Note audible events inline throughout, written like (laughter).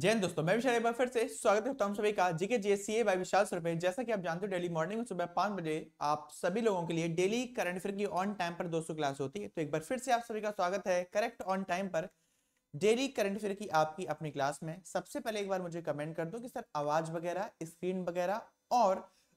जैन दोस्तों मैं विशाल एक बार फिर से स्वागत करता हूं सभी का GK GS C A by Vishal Surpe जैसा कि आप जानते हो डेली मॉर्निंग सुबह पांच बजे आप सभी लोगों के लिए डेली करंट अफेयर की ऑन टाइम पर दोस्तों क्लास होती है तो एक बार फिर से आप सभी का स्वागत है करेक्ट ऑन टाइम पर डेली करंट अफेयर की आपकी अपनी क्लास में सबसे पहले एक बार मुझे कमेंट कर दो कि सर आवाज वगैरह स्क्रीन वगैरह और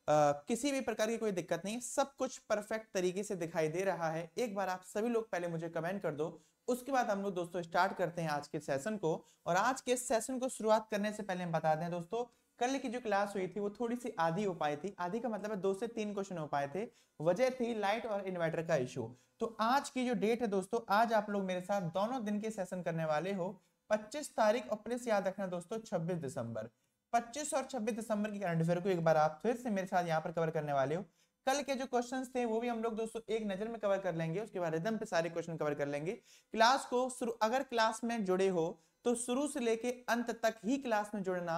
आ, किसी भी प्रकार की कोई दिक्कत नहीं सब कुछ परफेक्ट तरीके से दिखाई दे रहा है एक बार आप सभी लोग पहले मुझे कमेंट कर दो उसके बाद हम लोग दोस्तों स्टार्ट करते हैं आज के सेशन को और आज के सेशन को शुरुआत करने से पहले हम बता दें दोस्तों कल की जो क्लास हुई थी वो थोड़ी सी आधी हो पाई थी आधी का मतलब है दो से तीन क्वेश्चन हो पाए थे वजह थी लाइट और इन्वर्टर का इश्यू तो आज की जो डेट है दोस्तों आज आप लोग मेरे साथ दोनों दिन के सेशन करने वाले हो 25 तारीख और प्लस याद रखना दोस्तों 26 दिसंबर 25 और 26 दिसंबर की करंट अफेयर को एक बार आप फिर से मेरे साथ यहाँ पर कवर करने वाले हो कल के जो क्वेश्चन थे वो भी हम लोग दोस्तों एक नजर में कवर कर लेंगे उसके बाद एकदम पे सारे क्वेश्चन कवर कर लेंगे क्लास को अगर क्लास में जुड़े हो तो शुरू से लेके अंत तक ही क्लास में जुड़ना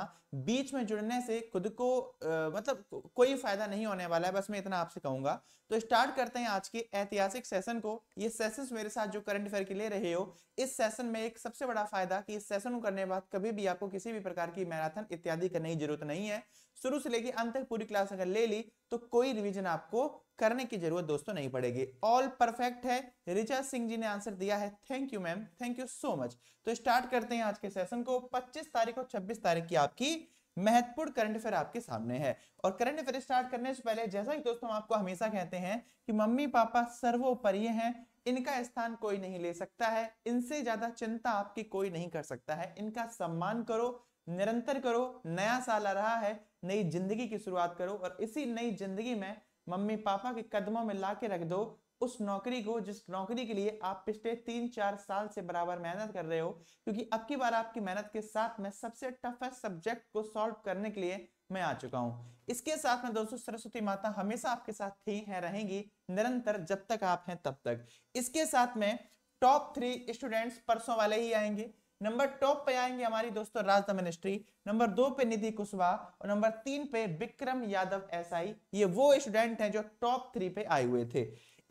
बीच में जुड़ने से खुद को आ, मतलब कोई फायदा नहीं होने वाला है बस मैं इतना आपसे कहूंगा तो स्टार्ट करते हैं आज के ऐतिहासिक सेशन को ये सेशन मेरे साथ जो करंट अफेयर के ले रहे हो इस सेशन में एक सबसे बड़ा फायदा कि इस सेशन को करने के बाद कभी भी आपको किसी भी प्रकार की मैराथन इत्यादि करने की जरूरत नहीं है शुरू से लेके अंत तक पूरी क्लास अगर ले ली तो कोई रिवीजन आपको करने की जरूरत दोस्तों नहीं पड़ेगी ऑल परफेक्ट है रिचा सिंह जी ने आंसर दिया है thank you ma'am thank you so much तो स्टार्ट करते हैं आज के सेशन को 25 तारीख और 26 तारीख की आपकी महत्वपूर्ण करंट अफेयर आपके सामने है और करंट अफेयर स्टार्ट करने से पहले जैसा कि दोस्तों आपको हमेशा कहते हैं कि मम्मी पापा सर्वोपरि है इनका स्थान कोई नहीं ले सकता है इनसे ज्यादा चिंता आपकी कोई नहीं कर सकता है इनका सम्मान करो निरंतर करो नया साल आ रहा है नई जिंदगी की शुरुआत करो और इसी नई जिंदगी में मम्मी पापा के कदमों में ला के रख दो उस नौकरी को जिस नौकरी के लिए आप पिछले तीन चार साल से बराबर मेहनत कर रहे हो क्योंकि अब की बार आपकी मेहनत के साथ में सबसे टफेस्ट सब्जेक्ट को सॉल्व करने के लिए मैं आ चुका हूँ इसके साथ में दोस्तों सरस्वती माता हमेशा आपके साथ थी है रहेंगी निरंतर जब तक आप हैं तब तक इसके साथ में टॉप थ्री स्टूडेंट्स परसों वाले ही आएंगे नंबर टॉप पे आएंगे हमारी दोस्तों राज मिनिस्ट्री नंबर दो पे निधि कुशवाहा और नंबर तीन पे विक्रम यादव एसआई ये वो स्टूडेंट हैं जो टॉप थ्री पे आए हुए थे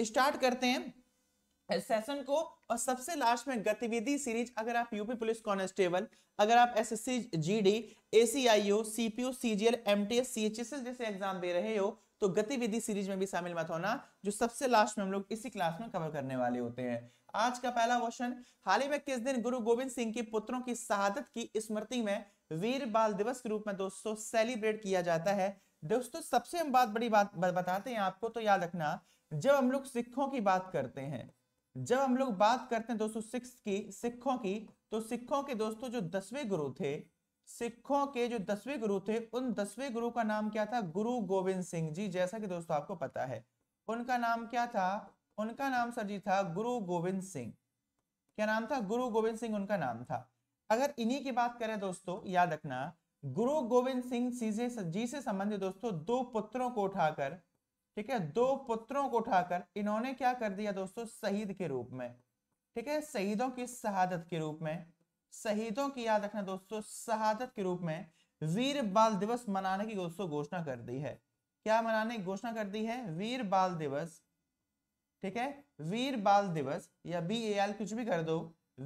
स्टार्ट करते हैं सेशन को और सबसे लास्ट में गतिविधि सीरीज अगर आप यूपी पुलिस कांस्टेबल अगर आप SSC GD ACIO CPO CGL MTS CHSL जैसे एग्जाम दे रहे हो तो गतिविधि सीरीज में भी शामिल मत होना जो सबसे लास्ट में हम लोग इसी क्लास में कवर करने वाले होते हैं आज का पहला क्वेश्चन हाल ही में किस दिन गुरु गोविंद सिंह के पुत्रों की शहादत की स्मृति में वीर बाल दिवस के रूप में दोस्तों सेलिब्रेट किया जाता है दोस्तों सबसे हम बात बड़ी बात बताते हैं आपको तो याद रखना जब हम लोग सिखों की बात करते हैं जब हम लोग बात करते हैं दोस्तों सिख की सिखों की तो सिखों के दोस्तों जो दसवें गुरु थे सिखों के जो दसवें गुरु थे उन दसवें गुरु का नाम क्या था गुरु गोविंद सिंह जी जैसा कि दोस्तों आपको पता है उनका नाम क्या था उनका नाम सर जी था गुरु गोविंद सिंह क्या नाम था गुरु गोविंद सिंह उनका नाम था अगर इन्हीं की बात करें दोस्तों याद रखना गुरु गोविंद सिंह सीजे जी से संबंधित दोस्तों दो पुत्रों को उठाकर ठीक है दो पुत्रों को उठाकर इन्होंने क्या कर दिया दोस्तों शहीद के रूप में ठीक है शहीदों की शहादत के रूप में शहीदों की याद रखना दोस्तों शहादत के रूप में वीर बाल दिवस मनाने की दोस्तों घोषणा कर दी है क्या मनाने की घोषणा कर दी है वीर बाल दिवस ठीक है वीर बाल दिवस या बी ए एल कुछ भी कर दो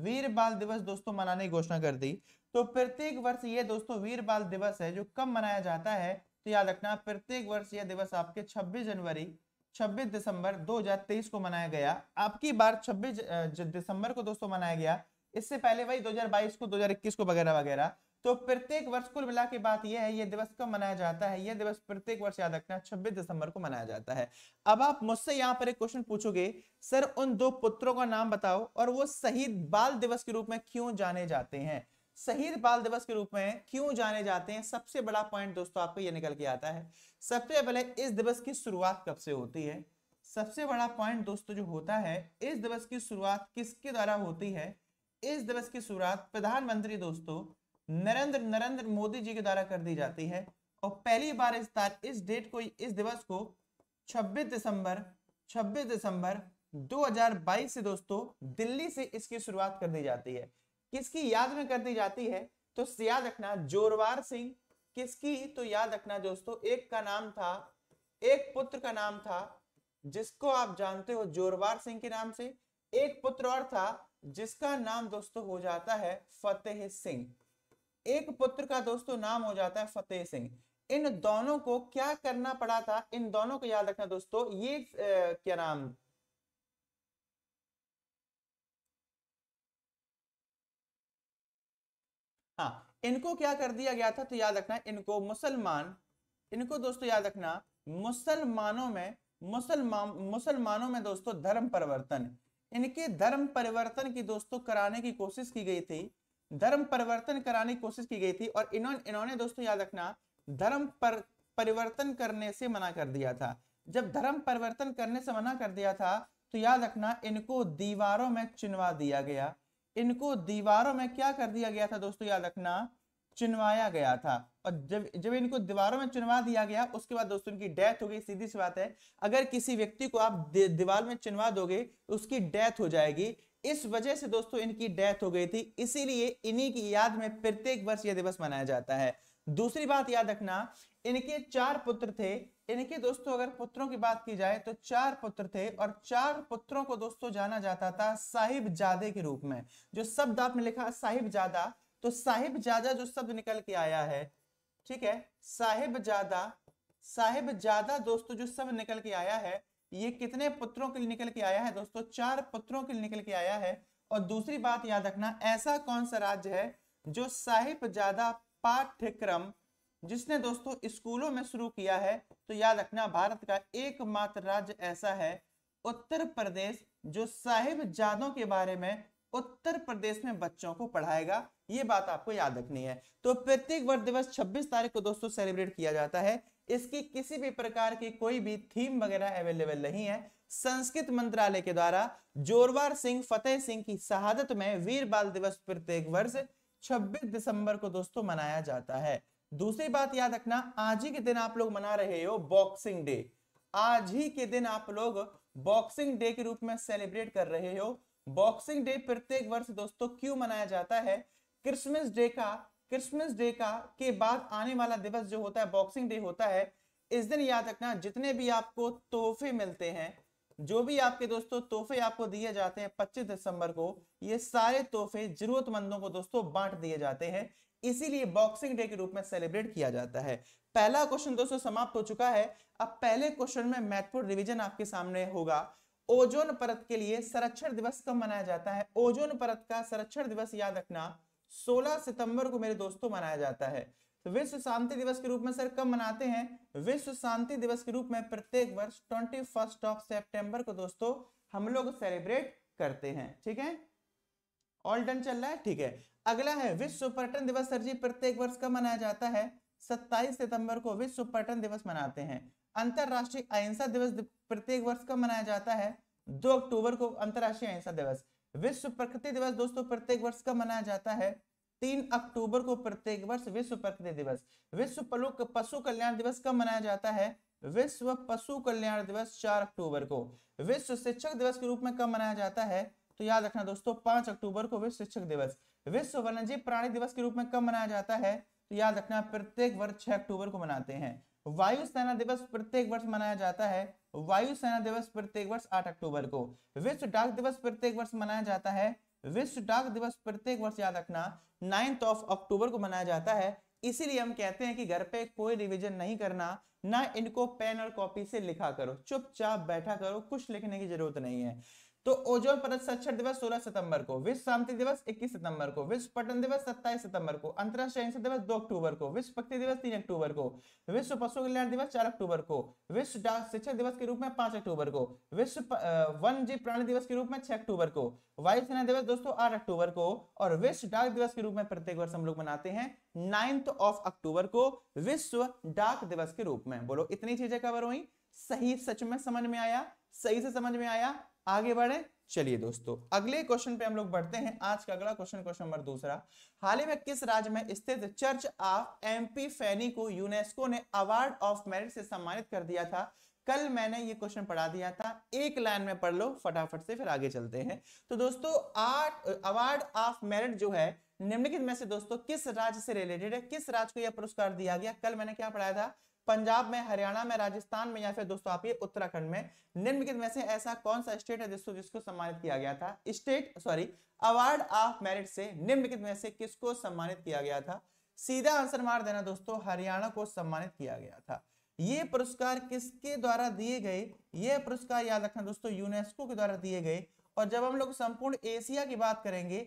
वीर बाल दिवस दोस्तों मनाने की घोषणा कर दी तो प्रत्येक वर्ष ये दोस्तों वीर बाल दिवस है जो कब मनाया जाता है तो याद रखना प्रत्येक वर्ष यह दिवस आपके 26 जनवरी 26 दिसंबर 2023 को मनाया गया आपकी बार 26 दिसंबर को दोस्तों मनाया गया इससे पहले वही 2022 को 2021 को वगैरह वगैरह तो प्रत्येक वर्ष कुल मिला के बात यह है यह दिवस कब मनाया जाता है यह दिवस प्रत्येक वर्ष याद रखना छब्बीस दिसंबर को मनाया जाता है अब आप मुझसे यहाँ पर एक क्वेश्चन पूछोगे सर उन दो पुत्रों का नाम बताओ और वो शहीद बाल दिवस के रूप में क्यों जाने जाते हैं शहीद बाल दिवस के रूप में क्यों जाने जाते हैं सबसे बड़ा पॉइंट दोस्तों आपको यह निकल के आता है सबसे पहले इस दिवस की शुरुआत कब से होती है सबसे बड़ा पॉइंट दोस्तों जो होता है इस दिवस की शुरुआत किसके द्वारा होती है इस दिवस की शुरुआत प्रधानमंत्री दोस्तों नरेंद्र नरेंद्र मोदी जी के द्वारा कर दी जाती है और पहली बार इस तार इस डेट को इस दिवस को 26 दिसंबर 26 दिसंबर 2022 से दोस्तों दिल्ली से इसकी शुरुआत कर दी जाती है किसकी याद में कर दी जाती है तो याद रखना जोरवार सिंह किसकी तो याद रखना दोस्तों एक का नाम था एक पुत्र का नाम था जिसको आप जानते हो जोरवार सिंह के नाम से एक पुत्र और था जिसका नाम दोस्तों हो जाता है फतेह सिंह एक पुत्र का दोस्तों नाम हो जाता है फतेह सिंह इन दोनों को क्या करना पड़ा था इन दोनों को याद रखना दोस्तों ये आ, क्या नाम हाँ इनको क्या कर दिया गया था तो याद रखना इनको मुसलमान इनको दोस्तों याद रखना मुसलमानों में मुसलमान मुसलमानों में दोस्तों धर्म परिवर्तन इनके धर्म परिवर्तन की दोस्तों कराने की कोशिश की गई थी धर्म परिवर्तन कराने की कोशिश की गई थी और इन्होंने इन्होंने दोस्तों याद रखना धर्म पर परिवर्तन करने से मना कर दिया था जब धर्म परिवर्तन करने से मना कर दिया था तो याद रखना इनको दीवारों में चुनवा दिया गया इनको दीवारों में क्या कर दिया गया था दोस्तों याद रखना चुनवाया गया था और जब जब इनको दीवारों में चुनवा दिया गया उसके बाद दोस्तों इनकी डेथ हो गई सीधी सी बात है अगर किसी व्यक्ति को आप दीवार में चुनवा दोगे तो उसकी डेथ हो जाएगी इस वजह से दोस्तों इनकी डेथ हो गई थी इसीलिए इन्हीं की याद में प्रत्येक वर्ष यह दिवस मनाया जाता है दूसरी बात याद रखना इनके चार पुत्र थे इनके दोस्तों अगर पुत्रों की बात की जाए तो चार पुत्र थे और चार पुत्रों को दोस्तों जाना जाता था साहिब जादे के रूप में जो शब्द आपने लिखा साहिब जादा तो साहिब जादा जो शब्द निकल के आया है ठीक है साहिब जादा साहिब जादा दोस्तों जो शब्द निकल के आया है ये कितने पुत्रों के लिए निकल के आया है दोस्तों चार पुत्रों के लिए निकल के आया है और दूसरी बात याद रखना ऐसा कौन सा राज्य है जो साहिब जादा पाठ्यक्रम जिसने दोस्तों स्कूलों में शुरू किया है तो याद रखना भारत का एकमात्र राज्य ऐसा है उत्तर प्रदेश जो साहिब जादों के बारे में उत्तर प्रदेश में बच्चों को पढ़ाएगा ये बात आपको याद रखनी है तो प्रत्येक वर्ष दिवस 26 तारीख को दोस्तों सेलिब्रेट किया जाता है इसकी किसी भी प्रकार की कोई भी थीम वगैरह अवेलेबल नहीं है संस्कृत मंत्रालय के द्वारा जोरवार सिंह फतेह सिंह की शहादत में वीर बाल दिवस प्रत्येक वर्ष छब्बीस दिसंबर को दोस्तों मनाया जाता है दूसरी बात याद रखना आज ही के दिन आप लोग मना रहे हो बॉक्सिंग डे आज ही के दिन आप लोग बॉक्सिंग डे के रूप में सेलिब्रेट कर रहे हो बॉक्सिंग डे प्रत्येक वर्ष दोस्तों क्यों मनाया जाता है क्रिसमस डे का क्रिसमस डे का के बाद आने वाला दिवस जो होता है बॉक्सिंग डे होता है इस दिन याद रखना जितने भी आपको तोहफे मिलते हैं जो भी आपके दोस्तों तोहफे आपको दिए जाते हैं 25 दिसंबर को ये सारे तोहफे जरूरतमंदों को दोस्तों बांट दिए जाते हैं इसीलिए बॉक्सिंग डे के रूप में सेलिब्रेट किया जाता है पहला क्वेश्चन दोस्तों समाप्त हो चुका है अब पहले क्वेश्चन में महत्वपूर्ण रिविजन आपके सामने होगा ओजोन परत के लिए संरक्षण दिवस कब मनाया जाता है ओजोन परत का संरक्षण दिवस याद रखना 16 सितंबर को मेरे दोस्तों मनाया जाता है तो विश्व शांति दिवस के रूप में सर कब मनाते हैं विश्व शांति दिवस के रूप में प्रत्येक वर्ष ट्वेंटी ऑफ सेप्टेम्बर को दोस्तों हम लोग सेलिब्रेट करते हैं ठीक है ऑल डन चल रहा है ठीक है अगला है विश्व पर्यटन दिवस सर जी प्रत्येक वर्ष कब मनाया जाता है 27 सितंबर को विश्व पर्यटन दिवस मनाते हैं अंतरराष्ट्रीय अहिंसा दिवस प्रत्येक वर्ष कब मनाया जाता है दो अक्टूबर को अंतरराष्ट्रीय अहिंसा दिवस विश्व प्रकृति दिवस दोस्तों प्रत्येक वर्ष कब मनाया जाता है तीन अक्टूबर को प्रत्येक वर्ष विश्व प्रकृति दिवस विश्व पशु कल्याण दिवस कब मनाया जाता है विश्व पशु कल्याण दिवस चार अक्टूबर को विश्व शिक्षक दिवस के रूप में कब मनाया जाता है तो याद रखना दोस्तों पांच अक्टूबर को विश्व शिक्षक दिवस विश्व वन्यजीव प्राणी दिवस के रूप में कब मनाया जाता है तो याद रखना प्रत्येक वर्ष छह अक्टूबर को मनाते हैं वायुसेना दिवस प्रत्येक वर्ष मनाया जाता है वायु सेना दिवस प्रत्येक वर्ष 8 अक्टूबर को विश्व डाक दिवस प्रत्येक वर्ष मनाया जाता है विश्व डाक दिवस प्रत्येक वर्ष याद रखना नाइन्थ ऑफ अक्टूबर को मनाया जाता है इसीलिए हम कहते हैं कि घर पे कोई रिवीजन नहीं करना ना इनको पेन और कॉपी से लिखा करो चुपचाप बैठा करो कुछ लिखने की जरूरत नहीं है तो ओजोन परत संरक्षण दिवस 16 सितंबर को विश्व शांति दिवस 21 सितंबर को विश्व पटन दिवस 27 सितंबर को अंतरराष्ट्रीय अहिंसा दिवस 2 अक्टूबर को विश्व भक्ति दिवस 3 अक्टूबर को विश्व पशु कल्याण दिवस 4 अक्टूबर को विश्व डाक शिक्षक दिवस के रूप में 5 अक्टूबर को विश्व वन जीव प्राणी दिवस के रूप में 6 अक्टूबर को वायुसेना दिवस दोस्तों आठ अक्टूबर को और विश्व डाक दिवस के रूप में प्रत्येक वर्ष हम लोग मनाते हैं नाइन्थ ऑफ अक्टूबर को विश्व डाक दिवस के रूप में बोलो इतनी चीजें कवर हुई सही सच में समझ में आया सही से समझ में आया आगे बढ़े चलिए दोस्तों अगले क्वेश्चन पे हम लोग बढ़ते हैं आज का अगला क्वेश्चन क्वेश्चन नंबर दूसरा हाल ही में किस राज्य में स्थित चर्च ऑफ एमपी फैनी को यूनेस्को ने अवार्ड ऑफ मेरिट से सम्मानित कर दिया था कल मैंने ये क्वेश्चन पढ़ा दिया था एक लाइन में पढ़ लो फटाफट से फिर आगे चलते हैं तो दोस्तों आठ अवार्ड ऑफ मेरिट जो है निम्नलिखित में से दोस्तों किस राज्य से रिलेटेड है किस राज्य को यह पुरस्कार दिया गया कल मैंने क्या पढ़ाया था पंजाब में हरियाणा में राजस्थान में या फिर दोस्तों आप ये उत्तराखंड में निम्नलिखित में से ऐसा कौन सा स्टेट है जिसको जिसको सम्मानित किया गया था state sorry award of merit से निम्नलिखित में से किसको सम्मानित किया गया था सीधा आंसर मार देना दोस्तों हरियाणा को सम्मानित किया गया था ये पुरस्कार किसके द्वारा दिए गए ये पुरस्कार याद रखना दोस्तों यूनेस्को के द्वारा दिए गए और जब हम लोग संपूर्ण एशिया की बात करेंगे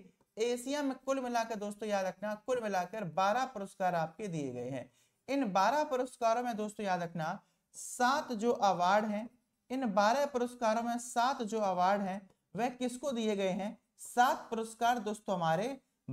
एशिया में कुल मिलाकर दोस्तों याद रखना कुल मिलाकर 12 पुरस्कार आपके दिए गए हैं इन बारह पुरस्कारों में दोस्तों याद रखना सात जो अवार्ड हैं इन बारह पुरस्कारों में सात जो अवार्ड हैं वह किसको दिए गए हैं सात पुरस्कार दोस्तों हमारे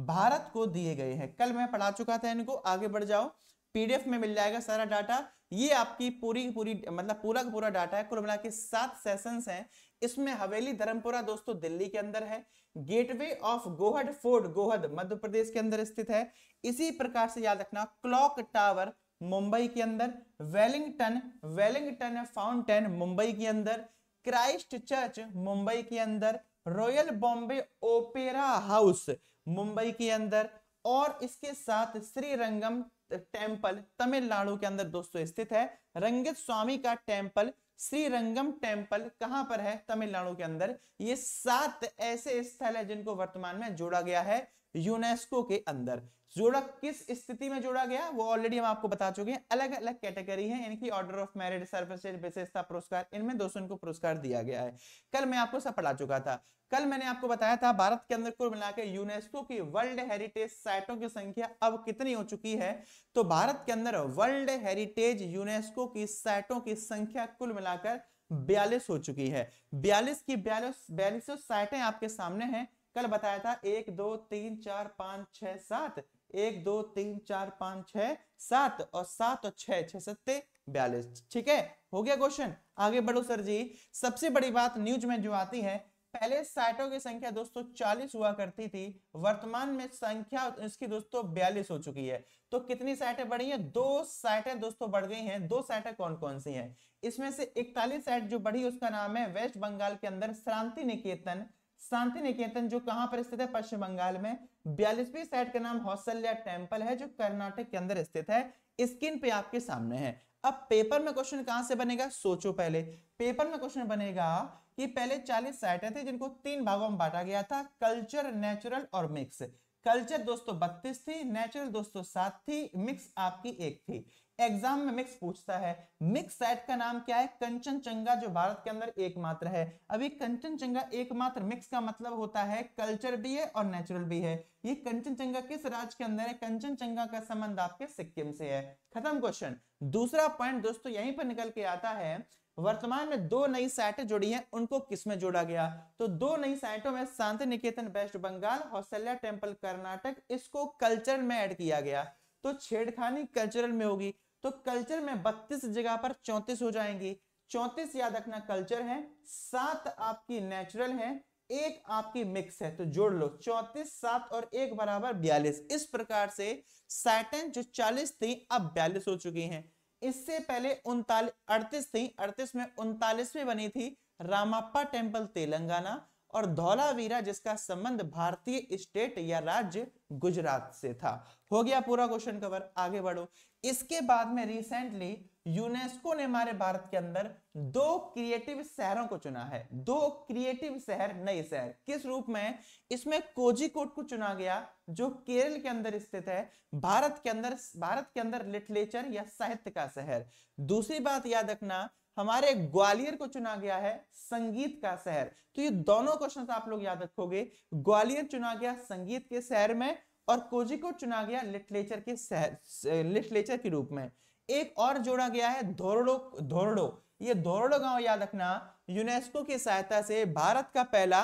भारत को दिए गए हैं कल मैं पढ़ा चुका था इनको आगे बढ़ जाओ पीडीएफ में मिल जाएगा सारा डाटा ये आपकी पूरी पूरी मतलब पूरा का पूरा डाटा है कुल मिला के सात सेशंस हैं इसमें हवेली धर्मपुरा दोस्तों दिल्ली के अंदर है gateway of Gohad fort Gohad Madhya Pradesh के अंदर स्थित है इसी प्रकार से याद रखना क्लॉक टावर मुंबई के अंदर वेलिंगटन वेलिंगटन फाउंटेन मुंबई के अंदर क्राइस्ट चर्च मुंबई के अंदर royal Bombay opera house Mumbai के अंदर और इसके साथ श्री रंगम टेम्पल तमिलनाडु के अंदर दोस्तों स्थित है रंगित स्वामी का टेम्पल श्री रंगम टेम्पल कहां पर है तमिलनाडु के अंदर ये सात ऐसे स्थल है जिनको वर्तमान में जोड़ा गया है यूनेस्को के अंदर जोड़ा किस स्थिति में जोड़ा गया वो ऑलरेडी हम आपको बता चुके हैं अलग अलग कैटेगरी है यानी कि ऑर्डर ऑफ मेरिट सर्वश्रेष्ठ विशेषता पुरस्कार इनमें दोस्तों को पुरस्कार दिया गया है कल मैं आपको सब पढ़ा चुका था कल मैंने आपको बताया था भारत के अंदर कुल मिलाकर यूनेस्को की वर्ल्ड हेरिटेज साइटों की संख्या अब कितनी हो चुकी है तो भारत के अंदर वर्ल्ड हेरिटेज यूनेस्को की साइटों की संख्या कुल मिलाकर बयालीस हो चुकी है बयालीस की बयालीस बयालीस साइटें आपके सामने हैं कल बताया था एक दो तीन चार पांच छह सात एक दो तीन चार पांच छ सात और सात और छह छह सत्ते बयालीस ठीक है हो गया क्वेश्चन आगे बढ़ो सर जी सबसे बड़ी बात न्यूज में जो आती है पहले साइटों की संख्या दोस्तों 40 हुआ करती थी वर्तमान में संख्या इसकी दोस्तों 42 हो चुकी है तो कितनी साइटें बढ़ी हैं दो साइटें दोस्तों बढ़ गई हैं दो साइटें कौन कौन सी हैं इसमें से 41 साइट जो बढ़ी उसका नाम है वेस्ट बंगाल के अंदर शांति निकेतन शांति निकेतन जो कहां पर स्थित है पश्चिम बंगाल में बयालीसवीं साइट का नाम हौसल्या टेम्पल है जो कर्नाटक के अंदर स्थित है स्क्रीन पे आपके सामने है अब पेपर में क्वेश्चन कहां से बनेगा सोचो पहले पेपर में क्वेश्चन बनेगा कि पहले 40 साइटें थे जिनको तीन भागों में बांटा गया था कल्चर नेचुरल और मिक्स कल्चर दोस्तों बत्तीस थी नेचुरल दोस्तों सात थी मिक्स आपकी एक थी एग्जाम में मिक्स पूछता है मिक्स सेट का नाम क्या है कंचनचंगा जो भारत के अंदर एकमात्र है अभी ये कंचनचंगा एकमात्र मिक्स का मतलब होता है कल्चर भी है और नेचुरल भी है ये कंचनचंगा किस राज्य के अंदर है कंचनचंगा का संबंध आपके सिक्किम से है खत्म क्वेश्चन दूसरा पॉइंट दोस्तों यहीं पर निकल के आता है वर्तमान में दो नई साइटें जुड़ी हैं उनको किसमें जोड़ा गया तो दो नई साइटों में शांति निकेतन वेस्ट बंगाल हौसल्या टेम्पल कर्नाटक इसको कल्चर में ऐड किया गया तो छेड़खानी कल्चरल में होगी तो कल्चर में बत्तीस जगह पर चौतीस हो जाएंगे चौतीस याद रखना कल्चर है सात आपकी नेचुरल है एक आपकी मिक्स है तो जोड़ लो चौतीस सात और एक बराबर बयालीस इस प्रकार से सैटन जो चालीस थी अब बयालीस हो चुकी हैं इससे पहले उनतालीस अड़तीस थी अड़तीस में उनतालीसवीं बनी थी रामाप्पा टेम्पल तेलंगाना और धौलावीरा जिसका संबंध भारतीय स्टेट या राज्य गुजरात से था हो गया पूरा क्वेश्चन कवर आगे बढ़ो इसके बाद में रिसेंटली यूनेस्को ने हमारे भारत के अंदर दो क्रिएटिव शहरों को चुना है दो क्रिएटिव शहर नए शहर किस रूप में इसमें कोजिकोट को चुना गया जो केरल के अंदर स्थित है भारत के अंदर भारत के अंदर लिटरेचर या साहित्य का शहर दूसरी बात याद रखना हमारे ग्वालियर को चुना गया है संगीत का शहर तो ये दोनों क्वेश्चन आप लोग याद रखोगे ग्वालियर चुना गया संगीत के शहर में और कोजिकोट चुना गया लिटरेचर के शहर लिटरेचर के रूप में एक और जोड़ा गया है धोरडो धोरडो ये धोरडो गांव याद रखना यूनेस्को की सहायता से भारत का पहला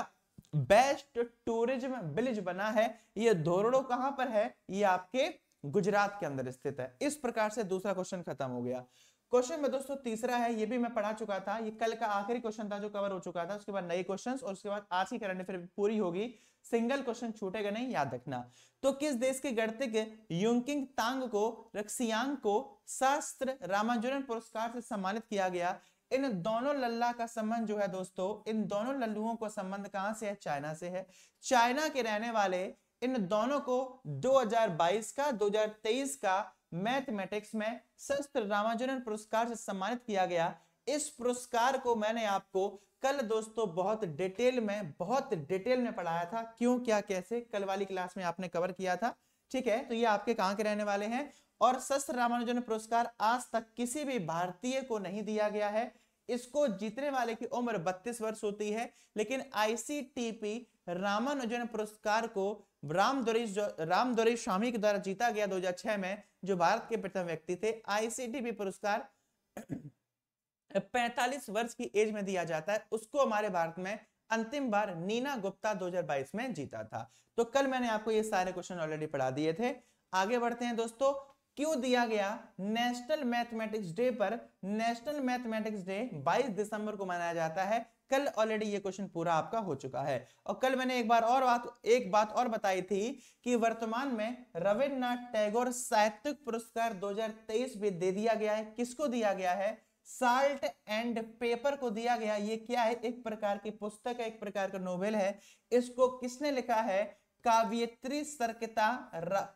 बेस्ट टूरिज्म विलेज बना है ये धोरडो कहां पर है ये आपके गुजरात के अंदर स्थित है इस प्रकार से दूसरा क्वेश्चन खत्म हो गया क्वेश्चन में दोस्तों तीसरा है ये भी मैं पढ़ा चुका था ये कल का आखिरी क्वेश्चन था जो कवर हो चुका था उसके बाद नए क्वेश्चन और उसके बाद आज की करंट फिर पूरी होगी सिंगल क्वेश्चन छूटेगा नहीं याद रखना तो किस देश के गणतिक युकिंग तांग को रक्सियांग को शास्त्र रामाजुरन पुरस्कार से सम्मानित किया गया इन दोनों लल्ला का संबंध जो है दोस्तों इन दोनों लल्लुओं का संबंध कहां से है चाइना से है चाइना के रहने वाले इन दोनों को 2022 का 2023 का मैथमेटिक्स में शस्त्र रामानुजन पुरस्कार से सम्मानित किया गया इस पुरस्कार को मैंने आपको कल दोस्तों बहुत डिटेल में बहुत डिटेल में पढ़ाया था क्यों क्या कैसे कल वाली क्लास में आपने कवर किया था ठीक है तो ये आपके कहाँ के रहने वाले हैं और शस्त्र रामानुजन पुरस्कार आज तक किसी भी भारतीय को नहीं दिया गया है इसको जीतने वाले की उम्र 32 वर्ष होती है लेकिन आईसीटीपी रामानुजन पुरस्कार को राम राम स्वामी के द्वारा जीता गया 2006 में जो भारत के प्रथम व्यक्ति थे आईसीडीपी पुरस्कार 45 (clears throat) वर्ष की एज में दिया जाता है उसको हमारे भारत में अंतिम बार नीना गुप्ता 2022 में जीता था तो कल मैंने आपको ये सारे क्वेश्चन ऑलरेडी पढ़ा दिए थे आगे बढ़ते हैं दोस्तों क्यों दिया गया नेशनल मैथमेटिक्स डे पर नेशनल मैथमेटिक्स डे 22 दिसंबर को मनाया जाता है कल ऑलरेडी ये क्वेश्चन पूरा आपका हो चुका है और कल मैंने एक बार और बात एक बात और बताई थी कि वर्तमान में रविन्द्रनाथ टैगोर साहित्यिक पुरस्कार 2023 भी दे दिया गया है किसको दिया गया है साल्ट एंड पेपर को दिया गया ये क्या है एक प्रकार की पुस्तक है एक प्रकार का नोवेल है इसको किसने लिखा है काव्यत्री सर्किता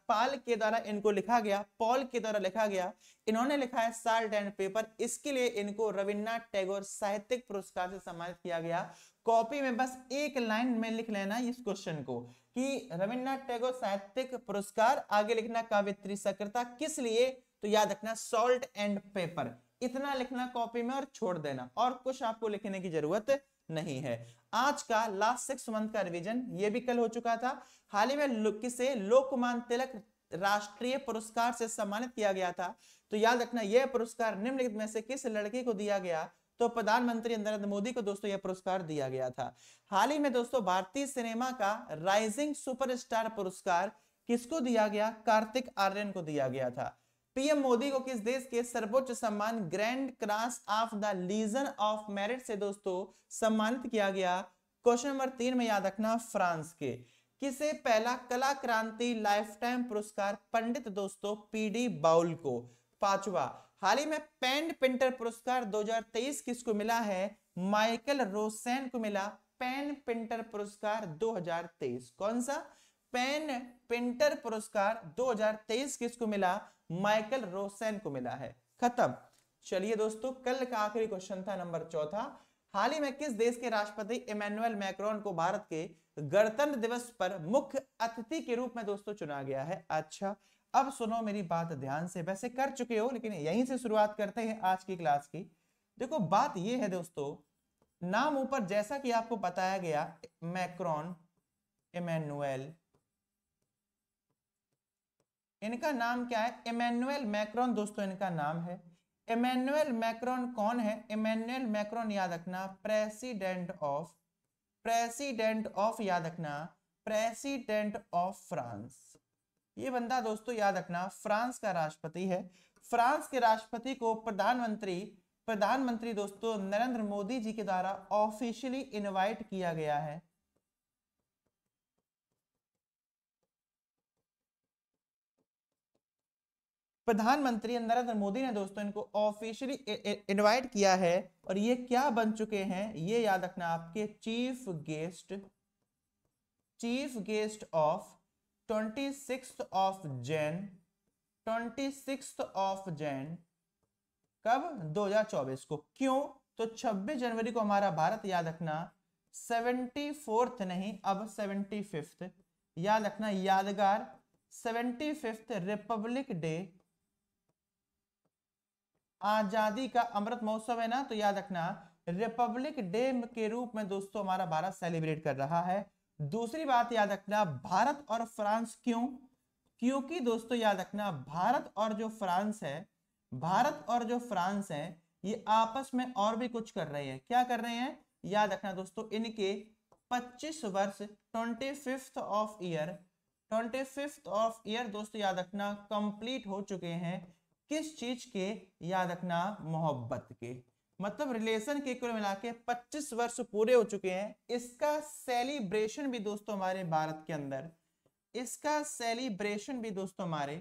पाल के द्वारा इनको लिखा गया पॉल के द्वारा लिखा गया इन्होंने लिखा है साल्ट एंड पेपर इसके लिए इनको रविन्द्रनाथ टैगोर साहित्यिक पुरस्कार से सम्मानित किया गया कॉपी में बस एक लाइन में लिख लेना इस क्वेश्चन को कि रविन्द्रनाथ टैगोर साहित्यिक पुरस्कार आगे लिखना काव्यत्री सक्रता किस लिए तो याद रखना सॉल्ट एंड पेपर इतना लिखना कॉपी में और छोड़ देना और कुछ आपको लिखने की जरूरत नहीं है आज का लास्ट सिक्स मंथ का रिवीजन ये भी कल हो चुका था हाल ही में किसे लोकमान तिलक राष्ट्रीय पुरस्कार से सम्मानित किया गया था तो याद रखना यह पुरस्कार निम्नलिखित में से किस लड़के को दिया गया तो प्रधानमंत्री नरेंद्र मोदी को दोस्तों यह पुरस्कार दिया गया था हाल ही में दोस्तों भारतीय सिनेमा का राइजिंग सुपरस्टार पुरस्कार किसको दिया गया कार्तिक आर्यन को दिया गया था पीएम मोदी को किस देश के सर्वोच्च सम्मान grand cross of the legion of merit से दोस्तों सम्मानित किया गया क्वेश्चन नंबर तीन में याद रखना फ्रांस के किसे पहला कला क्रांति लाइफ टाइम पुरस्कार पंडित दोस्तों पीडी बाउल को पांचवा हाल ही में पेंड पिंटर पुरस्कार 2023 किसको मिला है माइकल रोसेन को मिला पेन पिंटर पुरस्कार 2023 कौन सा पेन पेंटर पुरस्कार 2023 किसको मिला माइकल रोसेन को मिला है खत्म चलिए दोस्तों कल का आखिरी क्वेश्चन था नंबर चौथा हाल ही में किस देश के राष्ट्रपति इमैनुअल मैक्रोन को भारत के गणतंत्र दिवस पर मुख्य अतिथि के रूप में दोस्तों चुना गया है अच्छा अब सुनो मेरी बात ध्यान से वैसे कर चुके हो लेकिन यहीं से शुरुआत करते हैं आज की क्लास की देखो बात यह है दोस्तों नाम ऊपर जैसा कि आपको बताया गया मैक्रोन इमैनुअल इनका नाम क्या है इमेनुअल मैक्रॉन दोस्तों इनका नाम है इमेनुअल मैक्रॉन कौन है इमेनुअल मैक्रॉन याद रखना प्रेसिडेंट ऑफ प्रेसिडेंट ऑफ याद रखना प्रेसिडेंट ऑफ फ्रांस ये बंदा दोस्तों याद रखना फ्रांस का राष्ट्रपति है फ्रांस के राष्ट्रपति को प्रधानमंत्री प्रधानमंत्री दोस्तों नरेंद्र मोदी जी के द्वारा ऑफिशियली इनवाइट किया गया है प्रधानमंत्री नरेंद्र मोदी ने दोस्तों इनको ऑफिशियली इनवाइट किया है और ये क्या बन चुके हैं ये याद रखना आपके chief guest chief guest of twenty six of Jan twenty six of Jan कब 2024 को क्यों तो 26 जनवरी को हमारा भारत याद रखना सेवेंटी फोर्थ नहीं अब सेवेंटी फिफ्थ याद रखना यादगार सेवेंटी फिफ्थ रिपब्लिक डे आजादी का अमृत महोत्सव है ना तो याद रखना रिपब्लिक डे के रूप में दोस्तों हमारा भारत सेलिब्रेट कर रहा है दूसरी बात याद रखना भारत और फ्रांस क्यों क्योंकि दोस्तों याद रखना भारत और जो फ्रांस है भारत और जो फ्रांस है ये आपस में और भी कुछ कर रहे हैं क्या कर रहे हैं याद रखना दोस्तों इनके 25 वर्ष twenty fifth of year twenty fifth of year दोस्तों याद रखना कंप्लीट हो चुके हैं किस चीज के याद रखना मोहब्बत के मतलब रिलेशन के कुल मिला के पच्चीस वर्ष पूरे हो चुके हैं इसका सेलिब्रेशन भी दोस्तों हमारे भारत के अंदर इसका सेलिब्रेशन भी दोस्तों हमारे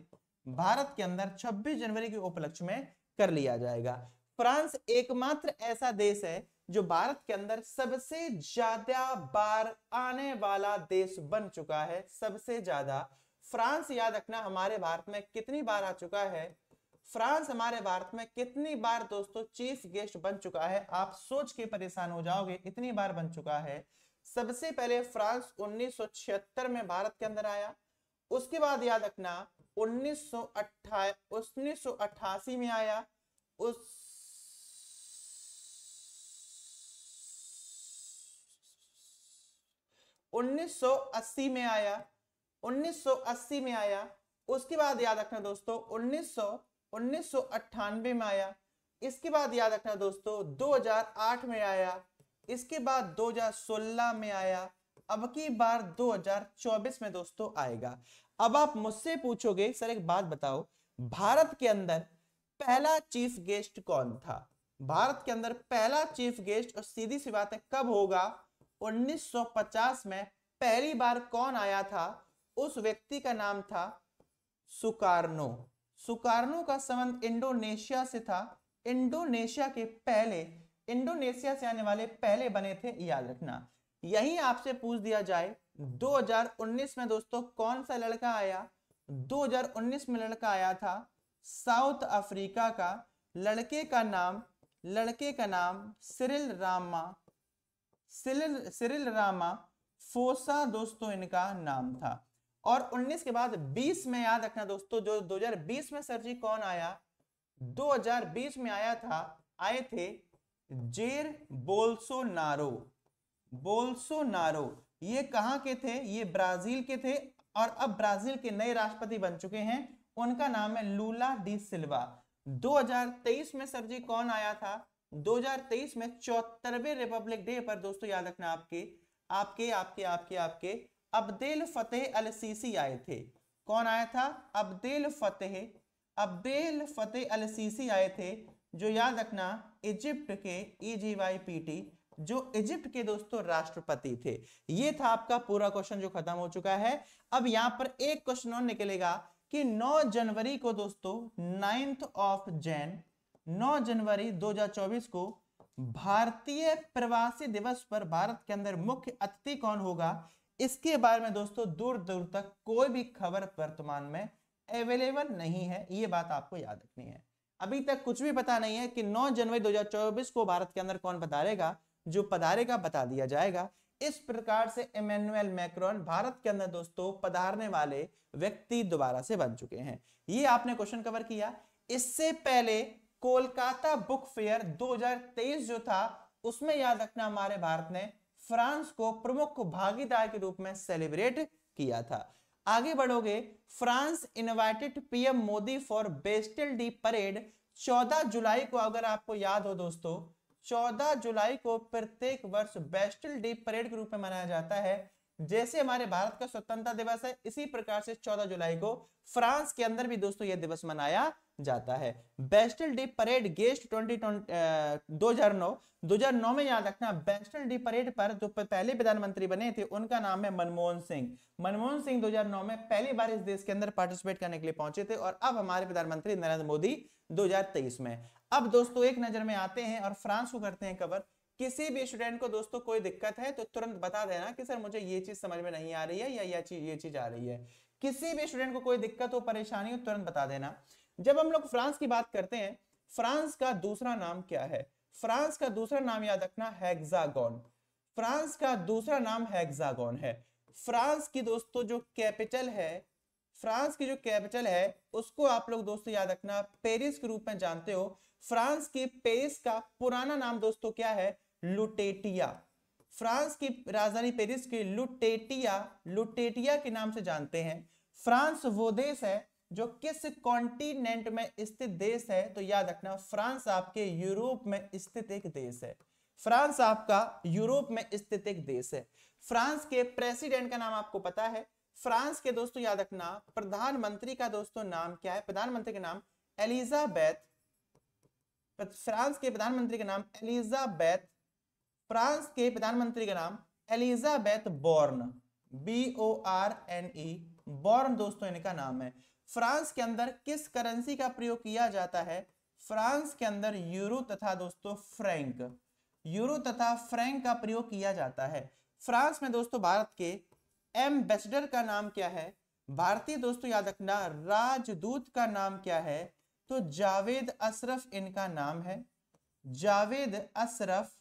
भारत के अंदर 26 जनवरी के उपलक्ष्य में कर लिया जाएगा फ्रांस एकमात्र ऐसा देश है जो भारत के अंदर सबसे ज्यादा बार आने वाला देश बन चुका है सबसे ज्यादा फ्रांस याद रखना हमारे भारत में कितनी बार आ चुका है फ्रांस हमारे भारत में कितनी बार दोस्तों चीफ गेस्ट बन चुका है आप सोच के परेशान हो जाओगे इतनी बार बन चुका है सबसे पहले फ्रांस उन्नीस में भारत के अंदर आया उसके बाद याद रखना उन्नीस सौ में आया उस उन्नीस सौ अस्सी में आया 1980 में आया उसके बाद याद रखना दोस्तों उन्नीस उन्नीस में आया इसके बाद याद रखना दोस्तों 2008 में आया इसके बाद 2016 में आया अब की बार 2024 में दोस्तों आएगा अब आप मुझसे पूछोगे सर एक बात बताओ भारत के अंदर पहला चीफ गेस्ट कौन था भारत के अंदर पहला चीफ गेस्ट और सीधी सी बात है कब होगा 1950 में पहली बार कौन आया था उस व्यक्ति का नाम था सुकारनो सुकार्नो का संबंध इंडोनेशिया से था इंडोनेशिया के पहले इंडोनेशिया से आने वाले पहले बने थे याद रखना यही आपसे पूछ दिया जाए 2019 में दोस्तों कौन सा लड़का आया 2019 में लड़का आया था साउथ अफ्रीका का लड़के का नाम लड़के का नाम Cyril Rama Cyril Cyril Ramaphosa दोस्तों इनका नाम था और 19 के बाद 20 में याद रखना दोस्तों जो 2020 में सर जी कौन आया 2020 में आया था आए थे जेर बोल्सो नारो बोल्सो नारो ये कहाँ के थे ये ब्राजील के थे और अब ब्राजील के नए राष्ट्रपति बन चुके हैं उनका नाम है लूला डी सिल्वा 2023 में सर जी कौन आया था 2023 में चौहत्तरवे रिपब्लिक डे पर दोस्तों याद रखना आपके आपके आपके आपके आपके अब्देल फतेह अल सीसी आए थे कौन आया था Abdel Fattah Abdel Fattah al Sisi आए थे जो याद रखना इजिप्ट के E G Y P T जो इजिप्ट के दोस्तों राष्ट्रपति थे ये था आपका पूरा क्वेश्चन जो खत्म हो चुका है अब यहां पर एक क्वेश्चन और निकलेगा कि 9 जनवरी को दोस्तों नाइन्थ ऑफ जैन 9 जनवरी 2024 को भारतीय प्रवासी दिवस पर भारत के अंदर मुख्य अतिथि कौन होगा इसके बारे में दोस्तों दूर दूर तक कोई भी खबर वर्तमान में अवेलेबल नहीं है ये बात आपको याद रखनी है अभी तक कुछ भी पता नहीं है कि 9 जनवरी 2024 को भारत के अंदर कौन पधारेगा जो पधारेगा बता दिया जाएगा इस प्रकार से इमेनुअल मैक्रॉन भारत के अंदर दोस्तों पधारने वाले व्यक्ति दोबारा से बन चुके हैं ये आपने क्वेश्चन कवर किया इससे पहले कोलकाता बुक फेयर 2023 जो था उसमें याद रखना हमारे भारत ने फ्रांस को प्रमुख भागीदार के रूप में सेलिब्रेट किया था आगे बढ़ोगे France invited PM Modi for Bastille day parade 14 जुलाई को अगर आपको याद हो दोस्तों 14 जुलाई को प्रत्येक वर्ष बेस्टल डी परेड के रूप में मनाया जाता है जैसे हमारे भारत का स्वतंत्रता दिवस है इसी प्रकार से 14 जुलाई को फ्रांस के अंदर भी दोस्तों यह दिवस मनाया जाता है Bastille day parade guest twenty दो हजार नौ दो हजार नौ में याद रखना बेस्टल डे परेड पर जो पहले प्रधानमंत्री बने थे उनका नाम है मनमोहन सिंह मनमोहन सिंह 2009 में पहली बार इस देश के अंदर पार्टिसिपेट करने के लिए पहुंचे थे और अब हमारे प्रधानमंत्री नरेंद्र मोदी 2023 में अब दोस्तों एक नजर में आते हैं और फ्रांस को करते हैं कवर किसी भी स्टूडेंट को दोस्तों कोई दिक्कत है तो तुरंत बता देना कि सर मुझे ये चीज समझ में नहीं आ रही है या ये चीज ये चीज आ रही है किसी भी स्टूडेंट को कोई दिक्कत हो परेशानी हो तुरंत बता देना जब हम लोग फ्रांस की बात करते हैं फ्रांस का दूसरा नाम क्या है फ्रांस का दूसरा नाम याद रखना हेक्सागोन फ्रांस का दूसरा नाम हेक्सागोन है फ्रांस की दोस्तों जो कैपिटल है फ्रांस की जो कैपिटल है उसको आप लोग दोस्तों याद रखना पेरिस के रूप में जानते हो फ्रांस की पेरिस का पुराना नाम दोस्तों क्या है लुटेटिया फ्रांस की राजधानी पेरिस की लुटेटिया लुटेटिया के नाम से जानते हैं फ्रांस वो देश है जो किस कॉन्टिनेंट में स्थित देश है तो याद रखना फ्रांस आपके यूरोप में स्थित एक देश है फ्रांस आपका यूरोप में स्थित एक देश है फ्रांस के प्रेसिडेंट का नाम आपको पता है फ्रांस के दोस्तों याद रखना प्रधानमंत्री का दोस्तों नाम क्या है प्रधानमंत्री का नाम एलिजाबैथ फ्रांस के प्रधानमंत्री का नाम एलिजाबैथ फ्रांस के प्रधानमंत्री का नाम Elisabeth Borne B O R N E e, Borne दोस्तों इनका नाम है फ्रांस के अंदर किस करेंसी का प्रयोग किया जाता है फ्रांस के अंदर यूरो तथा दोस्तों फ्रैंक यूरो तथा फ्रैंक का प्रयोग किया जाता है फ्रांस में दोस्तों भारत के एम्बेसडर का नाम क्या है भारतीय दोस्तों याद रखना राजदूत का नाम क्या है तो जावेद अशरफ इनका नाम है जावेद अशरफ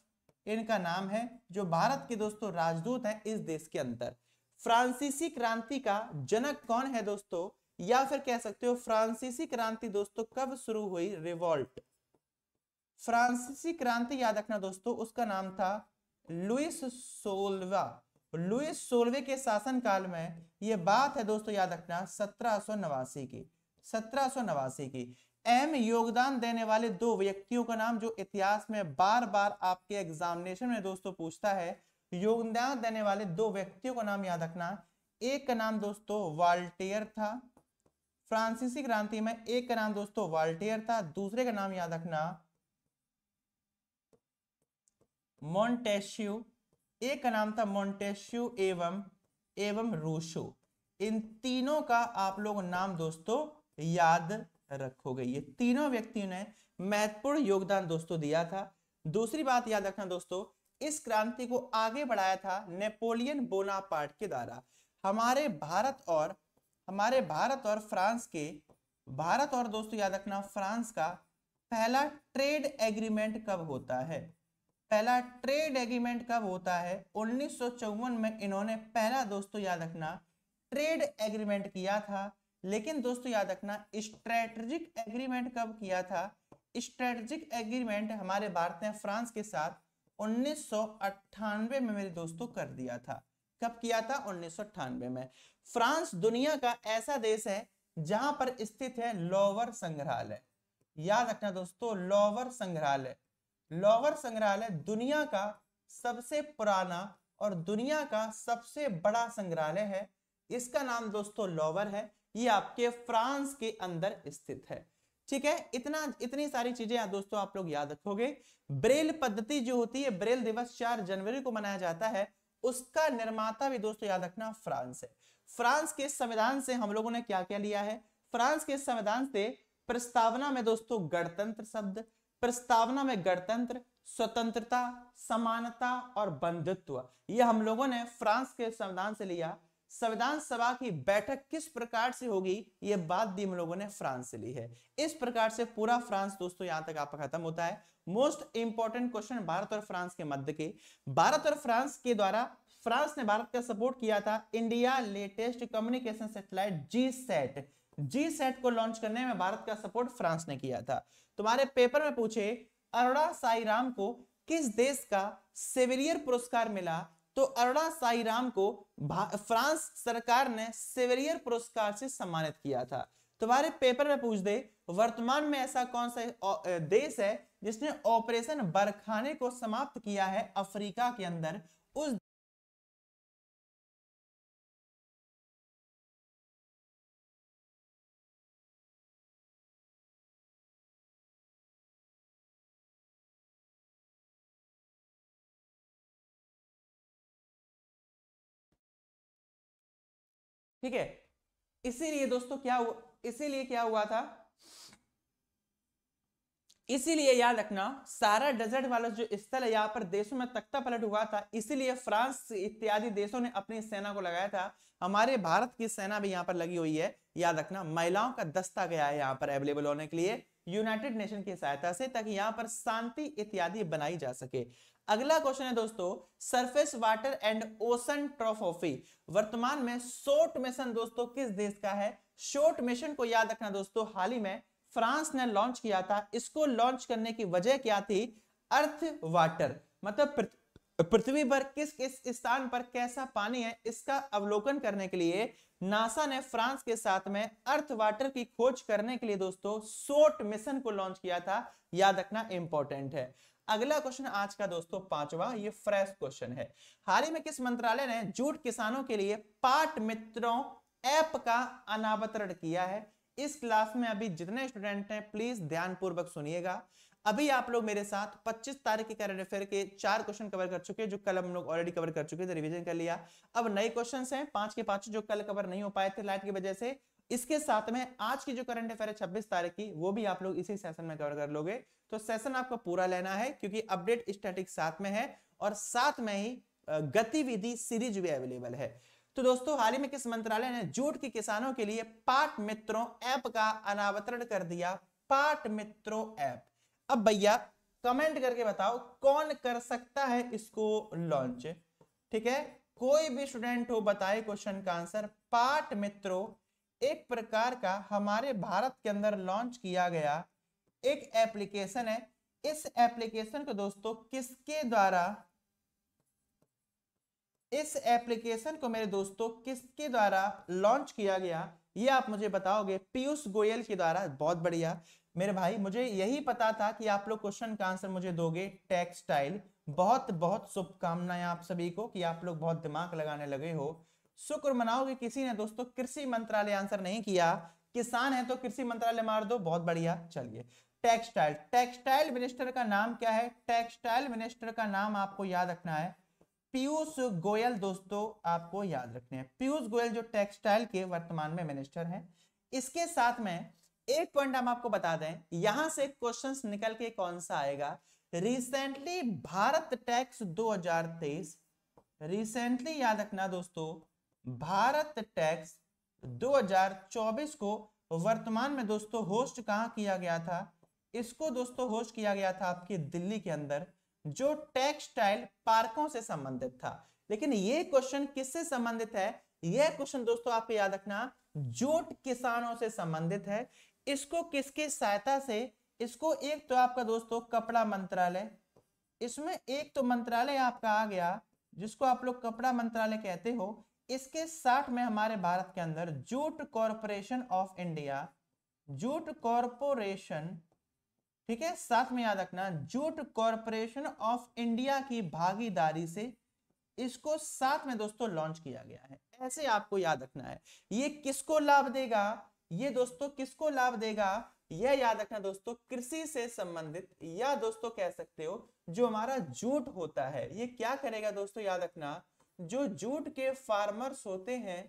इनका नाम है जो भारत के दोस्तों राजदूत हैं इस देश के अंदर फ्रांसीसी क्रांति का जनक कौन है दोस्तों या फिर कह सकते हो फ्रांसीसी क्रांति दोस्तों कब शुरू हुई रिवॉल्ट फ्रांसीसी क्रांति याद रखना दोस्तों उसका नाम था लुइस सोलवा लुइस सोलवे के शासनकाल में यह बात है दोस्तों याद रखना सत्रह नवासी की सत्रह की एम योगदान देने वाले दो व्यक्तियों का नाम जो इतिहास में बार बार आपके एग्जामिनेशन में दोस्तों पूछता है योगदान देने वाले दो व्यक्तियों का नाम याद रखना एक का नाम दोस्तों वाल्टेयर था फ्रांसीसी क्रांति में एक का नाम दोस्तों वाल्टेयर था दूसरे का नाम याद रखना मोन्टेस्यू एक का नाम था मोन्टेस्यू एवं एवं रूशो इन तीनों का आप लोग नाम दोस्तों याद रखोगे ये तीनों व्यक्तियों ने महत्वपूर्ण योगदान दोस्तों दिया था दूसरी बात याद रखना दोस्तों इस क्रांति को आगे बढ़ाया था नेपोलियन बोनापार्ट के द्वारा हमारे भारत और हमारे भारत और फ्रांस के भारत और दोस्तों याद रखना फ्रांस का पहला ट्रेड एग्रीमेंट कब होता है पहला ट्रेड एग्रीमेंट कब होता है उन्नीस में इन्होंने पहला दोस्तों याद रखना ट्रेड एग्रीमेंट किया था लेकिन दोस्तों याद रखना स्ट्रेटजिक एग्रीमेंट कब किया था स्ट्रेटजिक एग्रीमेंट हमारे भारत ने फ्रांस के साथ उन्नीस में मेरे दोस्तों कर दिया था कब किया था उन्नीस में फ्रांस दुनिया का ऐसा देश है जहां पर स्थित है लोवर संग्रहालय याद रखना दोस्तों लोवर संग्रहालय लोवर संग्रहालय दुनिया का सबसे पुराना और दुनिया का सबसे बड़ा संग्रहालय है इसका नाम दोस्तों लोवर है ये आपके फ्रांस के अंदर स्थित है ठीक है इतना इतनी सारी चीजें दोस्तों आप लोग याद रखोगे ब्रेल पद्धति जो होती है ब्रेल दिवस चार जनवरी को मनाया जाता है उसका निर्माता भी दोस्तों याद रखना फ्रांस है फ्रांस के संविधान से हम लोगों ने क्या क्या लिया है फ्रांस के संविधान से प्रस्तावना में दोस्तों गणतंत्र शब्द प्रस्तावना में गणतंत्र स्वतंत्रता समानता और बंधुत्व ये हम लोगों ने फ्रांस के संविधान से लिया संविधान सभा की बैठक किस प्रकार से होगी ये बात भी हम लोगों ने फ्रांस से ली है इस प्रकार से पूरा फ्रांस दोस्तों यहां तक आपका खत्म होता है मोस्ट इंपॉर्टेंट क्वेश्चन भारत और फ्रांस के मध्य के भारत और फ्रांस के द्वारा फ्रांस ने भारत का सपोर्ट किया था India latest communication satellite GSAT GSAT को लॉन्च करने में भारत का सपोर्ट फ्रांस ने किया था तुम्हारे पेपर में पूछे अरोड़ा साई राम को किस देश का सेवेरियर पुरस्कार मिला तो अरोड़ा साई राम को फ्रांस सरकार ने सेवेरियर पुरस्कार से सम्मानित किया था तुम्हारे पेपर में पूछ दे वर्तमान में ऐसा कौन सा देश है जिसने ऑपरेशन बरखाने को समाप्त किया है अफ्रीका के अंदर उस ठीक है इसीलिए दोस्तों क्या इसीलिए क्या हुआ था इसीलिए याद रखना सारा डेजर्ट वाला जो स्थल है यहाँ पर देशों में तख्ता पलट हुआ था इसीलिए फ्रांस इत्यादि देशों ने अपनी सेना को लगाया था हमारे भारत की सेना भी यहाँ पर लगी हुई है याद रखना महिलाओं का दस्ता गया है यहाँ पर अवेलेबल होने के लिए यूनाइटेड नेशन की सहायता से ताकि यहाँ पर शांति इत्यादि बनाई जा सके अगला क्वेश्चन है दोस्तों surface water and ocean topography वर्तमान में शोर्ट मिशन दोस्तों किस देश का है शोर्ट मिशन को याद रखना दोस्तों हाल ही में फ्रांस ने लॉन्च किया था इसको लॉन्च करने की वजह क्या थी अर्थ वाटर मतलब पृथ्वी पर किस किस स्थान पर कैसा पानी है इसका अवलोकन करने के लिए नासा ने फ्रांस के साथ में अर्थ वाटर की खोज करने के लिए दोस्तों सोट मिशन को लॉन्च किया था याद रखना इंपॉर्टेंट है अगला क्वेश्चन आज का दोस्तों पांचवा ये फ्रेश क्वेश्चन है हाल ही में किस मंत्रालय ने जूट किसानों के लिए पाठ मित्रों ऐप का अनावतरण किया है इस क्लास में अभी जितने स्टूडेंट हैं प्लीज ध्यानपूर्वक सुनिएगा अभी आप लोग मेरे साथ 25 तारीख के करंट अफेयर के चार क्वेश्चन कवर कर चुके हैं जो कल हम लोग ऑलरेडी कवर कर चुके थे रिवीजन तो कर लिया अब नए क्वेश्चंस हैं पांच के पांच जो कल कवर नहीं हो पाए थे लाइट की वजह से इसके साथ में आज की जो करंट अफेयर है छब्बीस तारीख की वो भी आप लोग इसी सेशन में कवर कर लोगे तो सेशन आपका पूरा लेना है क्योंकि अपडेट स्टैटिक साथ में है और साथ में ही गतिविधि सीरीज भी अवेलेबल है तो दोस्तों हाल ही में किस मंत्रालय ने जूट के किसानों के लिए पाट मित्रों ऐप का अनावतरण कर दिया पाट मित्रों ऐप अब भैया कमेंट करके बताओ कौन कर सकता है इसको लॉन्च ठीक है कोई भी स्टूडेंट हो बताए क्वेश्चन का आंसर पाठ मित्रों एक प्रकार का हमारे भारत के अंदर लॉन्च किया गया एक एप्लीकेशन है इस एप्लीकेशन को दोस्तों किसके द्वारा इस एप्लीकेशन को मेरे दोस्तों किसके द्वारा लॉन्च किया गया ये आप मुझे बताओगे पीयूष गोयल के द्वारा बहुत बढ़िया मेरे भाई मुझे यही पता था कि आप लोग क्वेश्चन का आंसर मुझे दोगे टेक्सटाइल बहुत बहुत शुभकामनाएं आप सभी को कि आप लोग बहुत दिमाग लगाने लगे हो शुक्र मनाओगे कि किसी ने दोस्तों कृषि मंत्रालय आंसर नहीं किया किसान है तो कृषि मंत्रालय मार दो बहुत बढ़िया चलिए टेक्सटाइल टेक्सटाइल मिनिस्टर का नाम क्या है टेक्सटाइल मिनिस्टर का नाम आपको याद रखना है पीयूष गोयल दोस्तों आपको याद रखने हैं पीयूष गोयल जो टेक्सटाइल के वर्तमान में मिनिस्टर हैं इसके साथ में एक पॉइंट हम आपको बता दें यहां से क्वेश्चंस निकल के कौन सा आएगा रिसेंटली भारत टैक्स 2023 रिसेंटली याद रखना दोस्तों भारत टैक्स 2024 को वर्तमान में दोस्तों होस्ट कहां किया गया था इसको दोस्तों होस्ट किया गया था आपके दिल्ली के अंदर जो टेक्सटाइल पार्कों से संबंधित था लेकिन ये क्वेश्चन किससे संबंधित है यह क्वेश्चन दोस्तों आपको याद रखना जोट किसानों से संबंधित है इसको किसके सहायता से इसको एक तो आपका दोस्तों कपड़ा मंत्रालय इसमें एक तो मंत्रालय आपका आ गया जिसको आप लोग कपड़ा मंत्रालय कहते हो इसके साथ में हमारे भारत के अंदर jute corporation of India jute corporation ठीक है साथ में याद रखना जूट कॉरपोरेशन ऑफ इंडिया की भागीदारी से इसको साथ में दोस्तों लॉन्च किया गया है ऐसे आपको याद रखना है ये किसको लाभ देगा ये दोस्तों किसको लाभ देगा यह याद रखना दोस्तों कृषि से संबंधित या दोस्तों कह सकते हो जो हमारा जूट होता है ये क्या करेगा दोस्तों याद रखना जो जूट के फार्मर्स होते हैं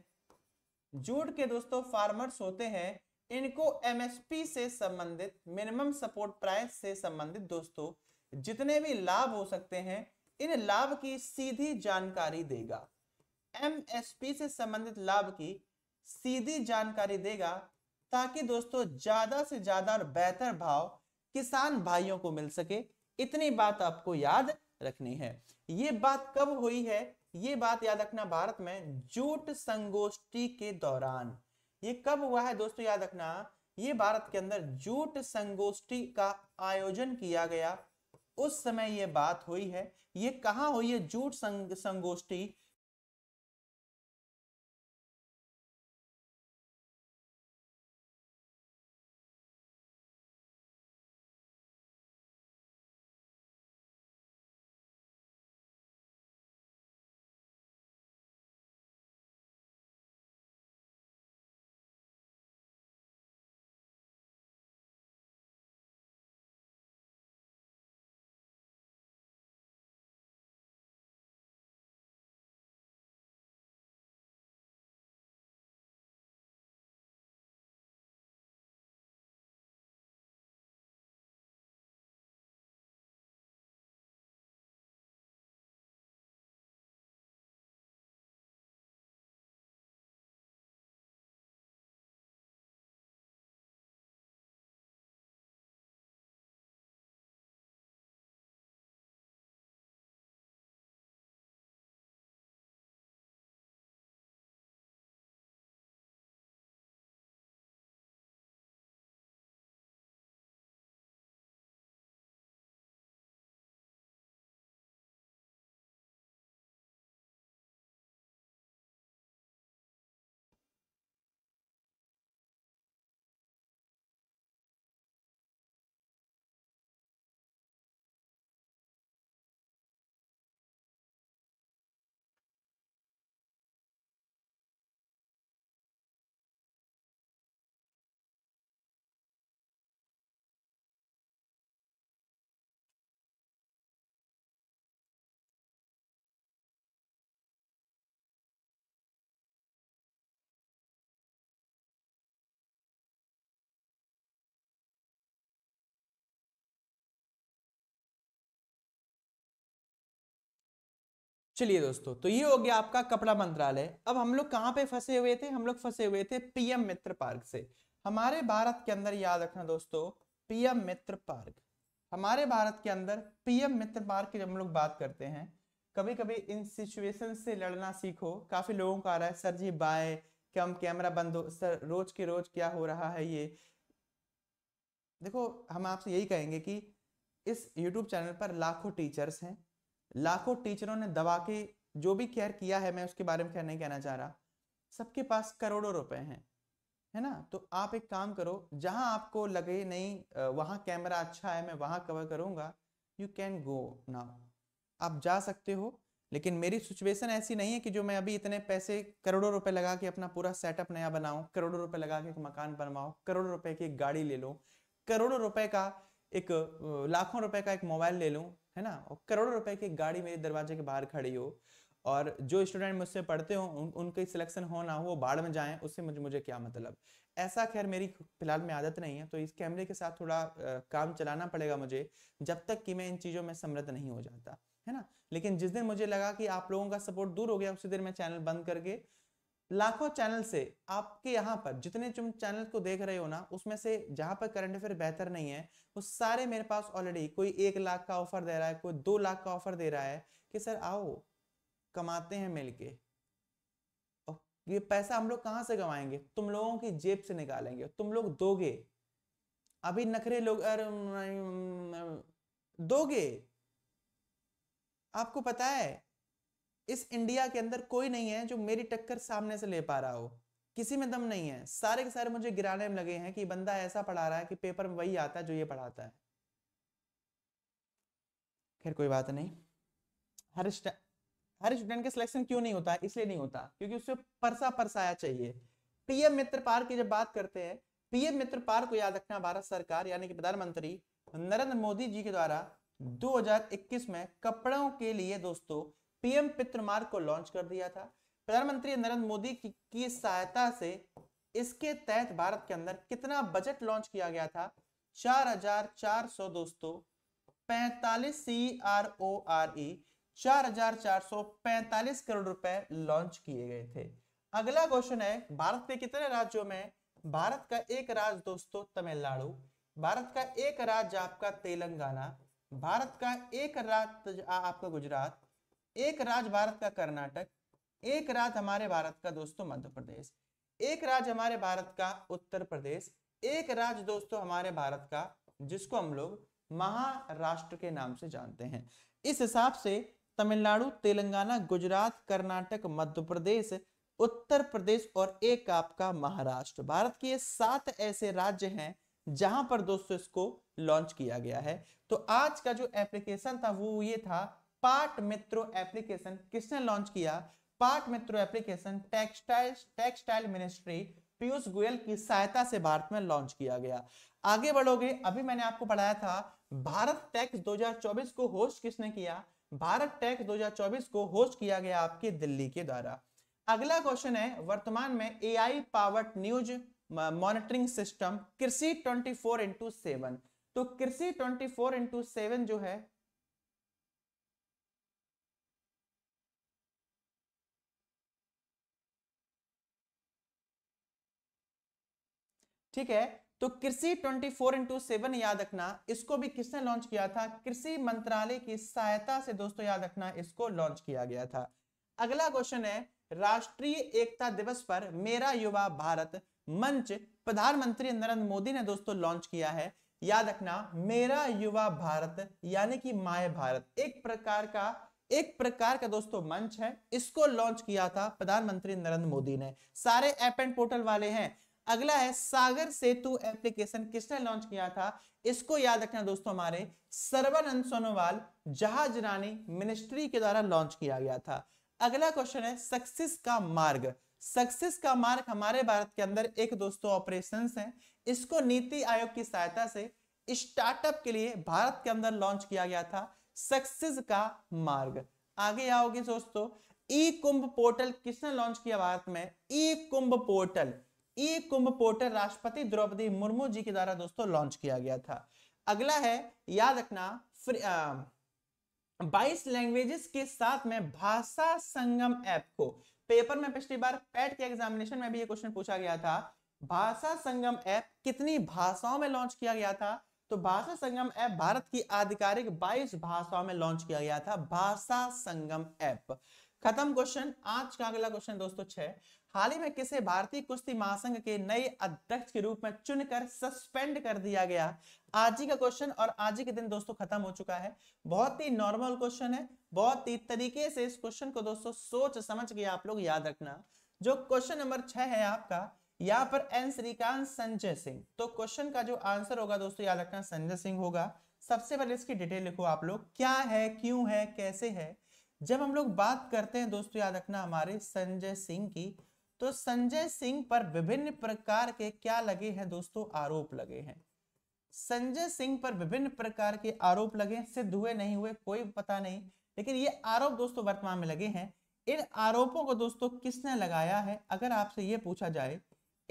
जूट के दोस्तों फार्मर्स होते हैं इनको एमएसपी से संबंधित मिनिमम सपोर्ट प्राइस से संबंधित दोस्तों जितने भी लाभ हो सकते हैं इन लाभ की सीधी जानकारी देगा एमएसपी से संबंधित लाभ की सीधी जानकारी देगा ताकि दोस्तों ज्यादा से ज्यादा और बेहतर भाव किसान भाइयों को मिल सके इतनी बात आपको याद रखनी है ये बात कब हुई है ये बात याद रखना भारत में जूट संगोष्ठी के दौरान ये कब हुआ है दोस्तों याद रखना ये भारत के अंदर जूट संगोष्ठी का आयोजन किया गया उस समय ये बात हुई है ये कहा हुई है जूट संग, संगोष्ठी चलिए दोस्तों तो ये हो गया आपका कपड़ा मंत्रालय अब हम लोग कहाँ पे फंसे हुए थे हम लोग फंसे हुए थे पीएम मित्र पार्क से हमारे भारत के अंदर याद रखना दोस्तों पीएम मित्र पार्क हमारे भारत के अंदर पीएम मित्र पार्क की हम लोग बात करते हैं कभी कभी इन सिचुएशन से लड़ना सीखो काफी लोगों का आ रहा है सर जी बाय कम कैमरा बंद हो सर रोज के रोज क्या हो रहा है ये देखो हम आपसे यही कहेंगे कि इस YouTube चैनल पर लाखों टीचर्स हैं लाखों टीचरों ने दबा के जो भी केयर किया है मैं उसके बारे में क्या नहीं कहना चाह रहा सबके पास करोड़ों रुपए हैं है ना तो आप एक काम करो जहां आपको लगे नहीं वहां कैमरा अच्छा है मैं वहां कवर करूंगा यू कैन गो नाउ आप जा सकते हो लेकिन मेरी सिचुएशन ऐसी नहीं है कि जो मैं अभी इतने पैसे करोड़ों रुपए लगा के अपना पूरा सेटअप नया बनाऊं करोड़ों रुपए लगा के एक मकान बनवाऊं करोड़ों रुपए की एक गाड़ी ले लो करोड़ों रुपए का एक लाखों रुपए का एक मोबाइल ले लूँ है ना और करोड़ों रुपए की गाड़ी मेरे दरवाजे के बाहर खड़ी हो और जो स्टूडेंट मुझसे पढ़ते हो उन, उनके सिलेक्शन हो ना हो वो बाढ़ में जाएं उससे मुझे मुझे क्या मतलब ऐसा खैर मेरी फिलहाल में आदत नहीं है तो इस कैमरे के साथ थोड़ा आ, काम चलाना पड़ेगा मुझे जब तक कि मैं इन चीज़ों में समृद्ध नहीं हो जाता है ना लेकिन जिस दिन मुझे लगा कि आप लोगों का सपोर्ट दूर हो गया उसी दिन मैं चैनल बंद करके लाखों चैनल से आपके यहाँ पर जितने तुम चैनल को देख रहे हो ना उसमें से जहाँ पर करंट अफेयर बेहतर नहीं है वो सारे मेरे पास ऑलरेडी कोई एक लाख का ऑफर दे रहा है कोई दो लाख का ऑफर दे रहा है कि सर आओ कमाते हैं मिलके और ये पैसा हम लोग कहाँ से कमाएंगे तुम लोगों की जेब से निकालेंगे तुम लोग दोगे अभी नखरे लोग दोगे आपको पता है इस इंडिया के अंदर कोई नहीं है जो मेरी टक्कर सामने से ले पा रहा हो किसी में दम नहीं है सारे के सारे मुझे गिराने में लगे हैं कि बंदा ऐसा पढ़ा रहा है कि पेपर में वही आता है जो ये पढ़ाता है खैर कोई बात नहीं हर हर स्टूडेंट के सिलेक्शन क्यों नहीं होता इसलिए नहीं होता क्योंकि उससे परसा परसाया चाहिए पीएम मित्र पार की जब बात करते हैं पीएम मित्र पार को याद रखना भारत सरकार यानी कि प्रधानमंत्री नरेंद्र मोदी जी के द्वारा 2021 में कपड़ों के लिए दोस्तों पीएम मार्ग को लॉन्च कर दिया था प्रधानमंत्री नरेंद्र मोदी की, की सहायता से इसके तहत भारत के अंदर कितना बजट लॉन्च किया गया था सौ दोस्तों पैंतालीस C R O R E चार हजार चार सौ पैंतालीस करोड़ रुपए लॉन्च किए गए थे अगला क्वेश्चन है भारत के कितने राज्यों में भारत का एक राज्य दोस्तों तमिलनाडु भारत का एक राज्य आपका तेलंगाना भारत का एक राज्य आपका गुजरात एक राज्य भारत का कर्नाटक एक राज्य हमारे भारत का दोस्तों मध्य प्रदेश एक राज्य हमारे भारत का उत्तर प्रदेश एक राज्य दोस्तों हमारे भारत का जिसको हम लोग महाराष्ट्र के नाम से जानते हैं इस हिसाब से तमिलनाडु तेलंगाना गुजरात कर्नाटक मध्य प्रदेश उत्तर प्रदेश और एक आपका महाराष्ट्र भारत के सात ऐसे राज्य हैं जहां पर दोस्तों इसको लॉन्च किया गया है तो आज का जो एप्लीकेशन था वो ये था पार्ट मित्रो एप्लीकेशन किसने लॉन्च किया पार्ट मित्रो application textile textile ministry Piyush Goyal की सहायता से भारत में लॉन्च किया गया आगे बढ़ोगे अभी मैंने आपको पढ़ाया था भारत टैक्स 2024 को होस्ट किसने किया भारत टैक्स 2024 को होस्ट किया गया आपके दिल्ली के द्वारा अगला क्वेश्चन है वर्तमान में AI powered news monitoring system कृषि 24 इंटू तो कृषि 24 इंटू जो है ठीक है तो कृषि 24 फोर इंटू सेवन याद रखना इसको भी किसने लॉन्च किया था कृषि मंत्रालय की सहायता से दोस्तों याद रखना इसको लॉन्च किया गया था अगला क्वेश्चन है राष्ट्रीय एकता दिवस पर मेरा युवा भारत मंच प्रधानमंत्री नरेंद्र मोदी ने दोस्तों लॉन्च किया है याद रखना मेरा युवा भारत यानी कि माय भारत एक प्रकार का एक प्रकार का दोस्तों मंच है इसको लॉन्च किया था प्रधानमंत्री नरेंद्र मोदी ने सारे ऐप एंड पोर्टल वाले हैं अगला है सागर सेतु एप्लीकेशन किसने लॉन्च किया था इसको याद रखना दोस्तों हमारे सर्वानंद सोनोवाल जहाज रानी मिनिस्ट्री के द्वारा लॉन्च किया गया था अगला क्वेश्चन है सक्सेस का मार्ग सक्सेस का मार्ग हमारे भारत के अंदर एक दोस्तों ऑपरेशन है इसको नीति आयोग की सहायता से स्टार्टअप के लिए भारत के अंदर लॉन्च किया गया था सक्सेस का मार्ग आगे आओगे दोस्तों ई कुंभ पोर्टल किसने लॉन्च किया भारत में ई कुंभ पोर्टल ई कुंभ पोर्टल राष्ट्रपति द्रौपदी मुर्मू जी के द्वारा दोस्तों लॉन्च किया गया था अगला है याद रखना बाईस लैंग्वेजेस के साथ में भाषा संगम ऐप को पेपर में पिछली बार पैट के एग्जामिनेशन में भी ये क्वेश्चन पूछा गया था भाषा संगम ऐप कितनी भाषाओं में लॉन्च किया गया था तो भाषा संगम ऐप भारत की आधिकारिक 22 भाषाओं में लॉन्च किया गया था भाषा संगम ऐप खत्म क्वेश्चन आज का अगला क्वेश्चन दोस्तों छह हाल ही में किसे भारतीय कुश्ती महासंघ के नए अध्यक्ष के रूप में चुनकर सस्पेंड कर दिया गया आज ही का क्वेश्चन और आज ही के दिन दोस्तों खत्म हो चुका है बहुत ही नॉर्मल क्वेश्चन है बहुत ही तरीके से इस क्वेश्चन को दोस्तों सोच समझ के आप लोग याद रखना जो क्वेश्चन नंबर छह है आपका यहाँ पर एन श्रीकांत संजय सिंह तो क्वेश्चन का जो आंसर होगा दोस्तों याद रखना संजय सिंह होगा सबसे पहले इसकी डिटेल लिखो आप लोग क्या है क्यों है कैसे है जब हम लोग बात करते हैं दोस्तों याद रखना हमारे संजय सिंह की तो संजय सिंह पर विभिन्न प्रकार के क्या लगे हैं दोस्तों आरोप लगे हैं संजय सिंह पर विभिन्न प्रकार के आरोप लगे सिद्ध हुए नहीं हुए कोई पता नहीं लेकिन ये आरोप दोस्तों वर्तमान में लगे हैं इन आरोपों को दोस्तों किसने लगाया है अगर आपसे ये पूछा जाए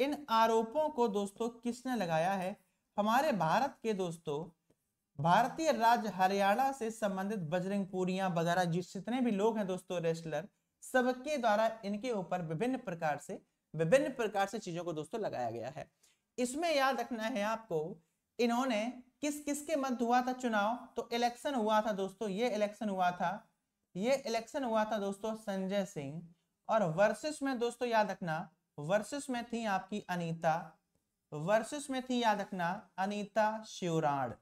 इन आरोपों को दोस्तों किसने लगाया है हमारे भारत के दोस्तों भारतीय राज्य हरियाणा से संबंधित बजरंग पूरिया वगैरह जिस जितने भी लोग हैं दोस्तों रेस्लर सबके द्वारा इनके ऊपर विभिन्न प्रकार से विभिन्न प्रकार से चीजों को दोस्तों लगाया गया है इसमें याद रखना है आपको इन्होंने किस किसके मध्य हुआ था चुनाव तो इलेक्शन हुआ था दोस्तों ये इलेक्शन हुआ था ये इलेक्शन हुआ था दोस्तों संजय सिंह और वर्सेस में दोस्तों याद रखना वर्सेस में थी आपकी अनीता वर्सेस में थी याद रखना अनीता शिवराण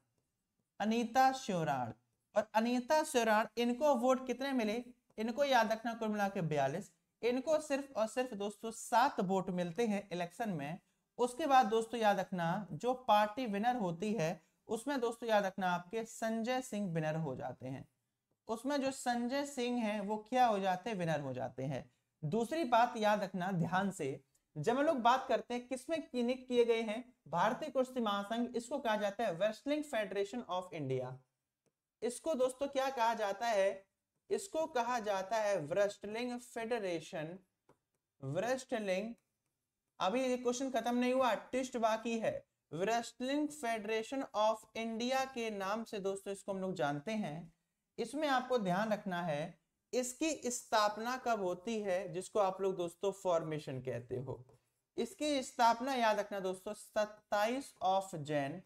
अनीता शिवराण और अनीता शिवराण इनको वोट कितने मिले इनको याद रखना कुल मिला के बयालीस इनको सिर्फ और सिर्फ दोस्तों सात वोट मिलते हैं इलेक्शन में उसके बाद दोस्तों याद रखना जो पार्टी विनर होती है उसमें दोस्तों याद रखना आपके संजय सिंह विनर हो जाते हैं उसमें जो संजय सिंह हैं वो क्या हो जाते हैं विनर हो जाते हैं दूसरी बात याद रखना ध्यान से जब हम लोग बात करते हैं किसमें नियुक्त किए गए हैं भारतीय कुश्ती महासंघ इसको कहा जाता है वेस्टलिंग फेडरेशन ऑफ इंडिया इसको दोस्तों क्या कहा जाता है इसको कहा जाता है व्रेस्टलिंग फेडरेशन व्रेस्टलिंग अभी ये क्वेश्चन खत्म नहीं हुआ टिस्ट बाकी है रेस्टलिंग फेडरेशन ऑफ इंडिया के नाम से दोस्तों इसको हम लोग जानते हैं इसमें आपको ध्यान रखना है इसकी स्थापना कब होती है जिसको आप लोग दोस्तों फॉर्मेशन कहते हो इसकी स्थापना याद रखना दोस्तों 27 ऑफ जैन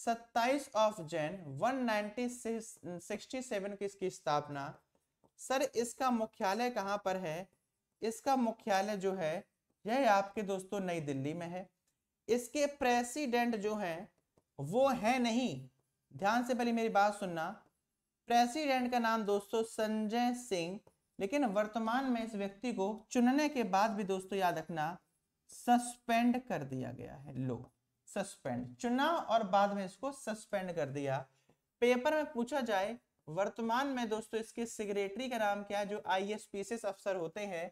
सत्ताईस ऑफ जैन वन 1967 की इसकी स्थापना सर इसका मुख्यालय कहाँ पर है इसका मुख्यालय जो है यह आपके दोस्तों नई दिल्ली में है इसके प्रेसिडेंट जो है वो है नहीं ध्यान से पहले मेरी बात सुनना प्रेसिडेंट का नाम दोस्तों संजय सिंह लेकिन वर्तमान में इस व्यक्ति को चुनने के बाद भी दोस्तों याद रखना सस्पेंड कर दिया गया है लोग सस्पेंड चुना और बाद में इसको सस्पेंड कर दिया पेपर में पूछा जाए वर्तमान में दोस्तों इसके सेक्रेटरी का नाम क्या है जो आई अफसर होते हैं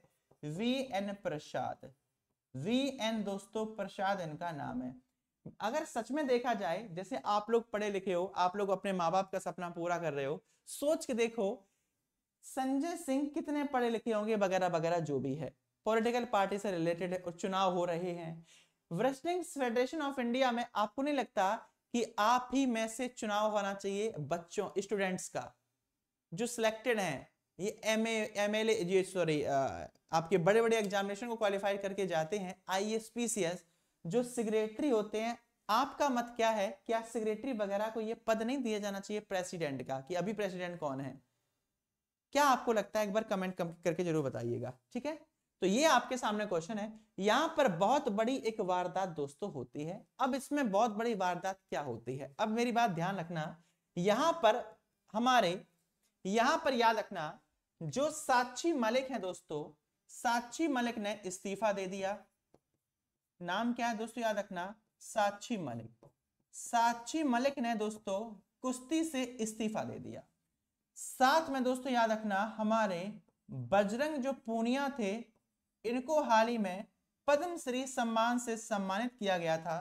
V N Prasad V N दोस्तों प्रसाद इनका नाम है अगर सच में देखा जाए जैसे आप लोग पढ़े लिखे हो आप लोग अपने माँ बाप का सपना पूरा कर रहे हो सोच के देखो संजय सिंह कितने पढ़े लिखे होंगे वगैरह वगैरह जो भी है पॉलिटिकल पार्टी से रिलेटेड है और चुनाव हो रहे हैं रेस्लिंग फेडरेशन ऑफ इंडिया में आपको नहीं लगता कि आप ही में से चुनाव होना चाहिए बच्चों स्टूडेंट्स का जो सिलेक्टेड हैं ये एम एल सॉरी आपके बड़े बड़े एग्जामिनेशन को क्वालिफाई करके जाते हैं I S P C S जो सेक्रेटरी होते हैं आपका मत क्या है क्या सेक्रेटरी वगैरह को ये पद नहीं दिया जाना चाहिए प्रेसिडेंट का कि अभी प्रेसिडेंट कौन है क्या आपको लगता है एक बार कमेंट करके जरूर बताइएगा ठीक है तो ये आपके सामने क्वेश्चन है यहाँ पर बहुत बड़ी एक वारदात दोस्तों होती है अब इसमें बहुत बड़ी वारदात क्या होती है अब मेरी बात ध्यान रखना यहाँ पर हमारे यहाँ पर याद रखना जो साक्षी मलिक है दोस्तों साक्षी मलिक ने इस्तीफा दे दिया नाम क्या है दोस्तों याद रखना साक्षी मलिक साक्षी मलिक ने दोस्तों कुश्ती से इस्तीफा दे दिया साथ में दोस्तों याद रखना हमारे बजरंग जो पूनिया थे इनको हाल ही में पद्मश्री सम्मान से सम्मानित किया गया था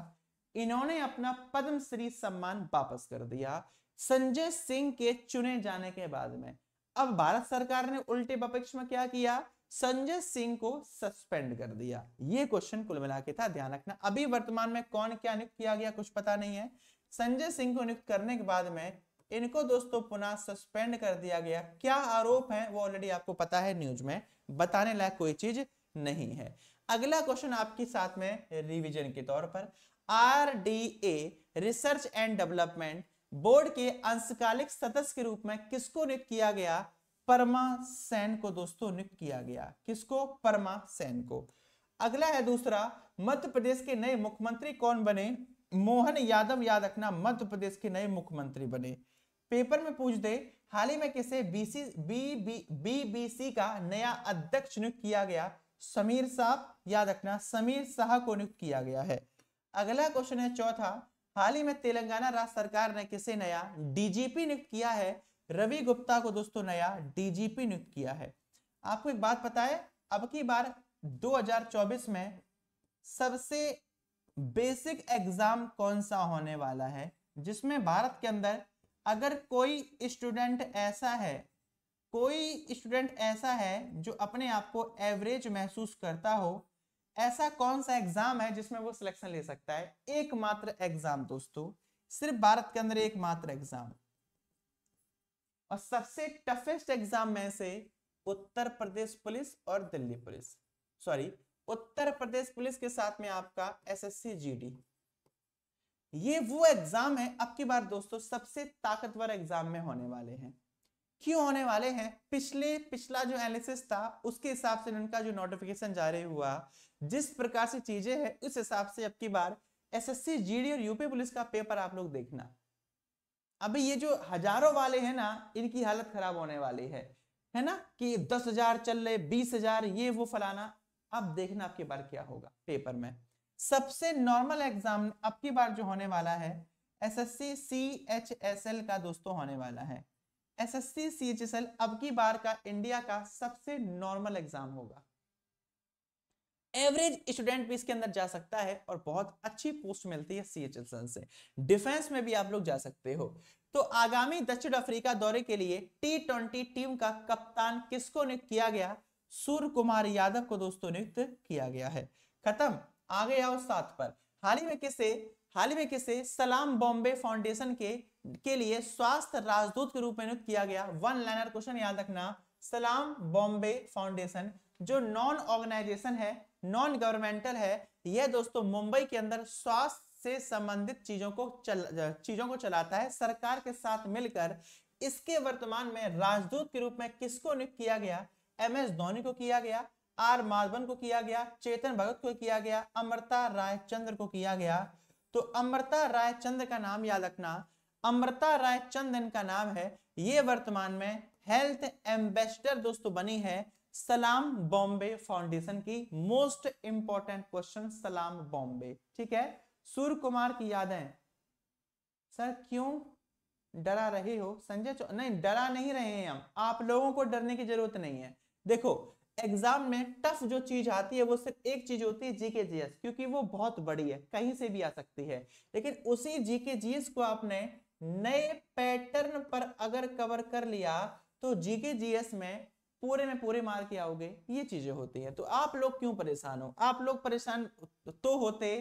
इन्होंने अपना पद्मश्री सम्मान वापस कर दिया संजय सिंह के चुने जाने के बाद में अब भारत सरकार ने उल्टे बपक्ष में क्या किया संजय सिंह को सस्पेंड कर दिया ये क्वेश्चन कुल मिला के था ध्यान रखना अभी वर्तमान में कौन क्या नियुक्त किया गया कुछ पता नहीं है संजय सिंह को नियुक्त करने के बाद में इनको दोस्तों पुनः सस्पेंड कर दिया गया क्या आरोप है वो ऑलरेडी आपको पता है न्यूज में बताने लायक कोई चीज नहीं है अगला क्वेश्चन आपके साथ में रिवीजन के तौर पर R D A research and development board के अंशकालिक सदस्य के रूप में किसको नियुक्त किया गया परमा सेन को दोस्तों नियुक्त किया गया किसको परमा सेन को अगला है दूसरा मध्य प्रदेश के नए मुख्यमंत्री कौन बने मोहन यादव याद रखना मध्य प्रदेश के नए मुख्यमंत्री बने पेपर में पूछ दे हाल ही में किसे BC BBC B, B, B, का नया अध्यक्ष नियुक्त किया गया समीर साहब याद रखना समीर शाह को नियुक्त किया गया है अगला क्वेश्चन है चौथा हाल ही में तेलंगाना राज्य सरकार ने किसे नया डीजीपी नियुक्त किया है रवि गुप्ता को दोस्तों नया डीजीपी नियुक्त किया है आपको एक बात पता है अब की बार 2024 में सबसे बेसिक एग्जाम कौन सा होने वाला है जिसमें भारत के अंदर अगर कोई स्टूडेंट ऐसा है कोई स्टूडेंट ऐसा है जो अपने आप को एवरेज महसूस करता हो ऐसा कौन सा एग्जाम है जिसमें वो सिलेक्शन ले सकता है एकमात्र एग्जाम दोस्तों सिर्फ भारत के अंदर एकमात्र एग्जाम और सबसे टफेस्ट एग्जाम में से उत्तर प्रदेश पुलिस और Delhi police sorry Uttar Pradesh police के साथ में आपका एसएससी जीडी ये वो एग्जाम है अब की बार दोस्तों सबसे ताकतवर एग्जाम में होने वाले हैं क्यों होने वाले हैं पिछले पिछला जो एनालिसिस था उसके हिसाब से उनका जो नोटिफिकेशन जारी हुआ जिस प्रकार से चीजें हैं उस हिसाब से अब की बार एसएससी जीडी और यूपी पुलिस का पेपर आप लोग देखना अभी ये जो हजारों वाले हैं ना इनकी हालत खराब होने वाली है है ना कि दस हजार चल रहे बीस हजार ये वो फलाना अब देखना आपकी बार क्या होगा पेपर में सबसे नॉर्मल एग्जाम अब की बार जो होने वाला है एस एस का दोस्तों होने वाला है एसएससी सीएचएसएल अब की बार का इंडिया का सबसे नॉर्मल एग्जाम होगा एवरेज स्टूडेंट भी इसके अंदर जा सकता है और बहुत अच्छी पोस्ट मिलती है सीएचएसएल से डिफेंस में भी आप लोग जा सकते हो तो आगामी दक्षिण अफ्रीका दौरे के लिए टी ट्वेंटी टीम का कप्तान किसको नियुक्त किया गया सूर्य कुमार यादव को दोस्तों नियुक्त किया गया है खत्म आ गया उस साथ पर हाल ही में किसे हाल ही में किसे सलाम बॉम्बे फाउंडेशन के के लिए स्वास्थ्य राजदूत के रूप में नियुक्त किया गया वन लाइनर क्वेश्चन याद रखना सलाम बॉम्बे फाउंडेशन जो नॉन ऑर्गेनाइजेशन है नॉन गवर्नमेंटल है यह दोस्तों मुंबई के अंदर स्वास्थ्य से संबंधित चीजों को चल चीजों को चलाता है सरकार के साथ मिलकर इसके वर्तमान में राजदूत के रूप में किसको नियुक्त किया गया एम एस धोनी को किया गया आर माधवन को किया गया चेतन भगत को किया गया अमृता रायचंद्र को किया गया तो अमृता राय चंद का नाम याद रखना अमृता राय चंद इनका नाम है ये वर्तमान में हेल्थ एम्बेसडर दोस्तों बनी है सलाम बॉम्बे फाउंडेशन की most important question Salaam Bombay ठीक है सूर्य कुमार की यादें सर क्यों डरा रहे हो संजय नहीं डरा नहीं रहे हैं हम आप लोगों को डरने की जरूरत नहीं है देखो एग्जाम में टफ जो चीज आती है वो सिर्फ एक चीज होती है जीके जीएस क्योंकि वो बहुत बड़ी है कहीं से भी आ सकती है लेकिन उसी जीके जीएस को आपने नए पैटर्न पर अगर कवर कर लिया तो जीके जीएस में पूरे में पूरे मार के आओगे ये चीजें होती हैं तो आप लोग क्यों परेशान हो आप लोग परेशान तो होते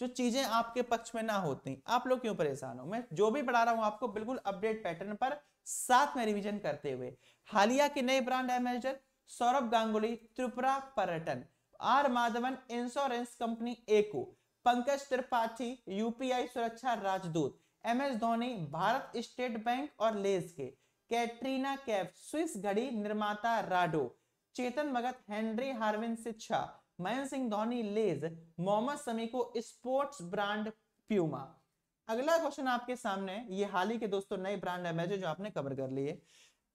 जो चीजें आपके पक्ष में ना होती आप लोग क्यों परेशान हो मैं जो भी पढ़ा रहा हूं आपको बिल्कुल अपडेट पैटर्न पर साथ में रिवीजन करते हुए हालिया के नए ब्रांड एमेजर सौरभ गांगुली त्रिपुरा पर्यटन R Madhavan insurance company Acko Pankaj Tripathi UPI सुरक्षा राजदूत M S Dhoni Bharat state bank और लेस के कैटरीना कैफ स्विस घड़ी निर्माता Rado Chetan Bhagat Henry Harvin शिक्षा महेंद्र सिंह धोनी लेज मोहम्मद समी को स्पोर्ट्स ब्रांड प्यूमा अगला क्वेश्चन आपके सामने ये हाल ही के दोस्तों नए ब्रांड है जो आपने कवर कर लिए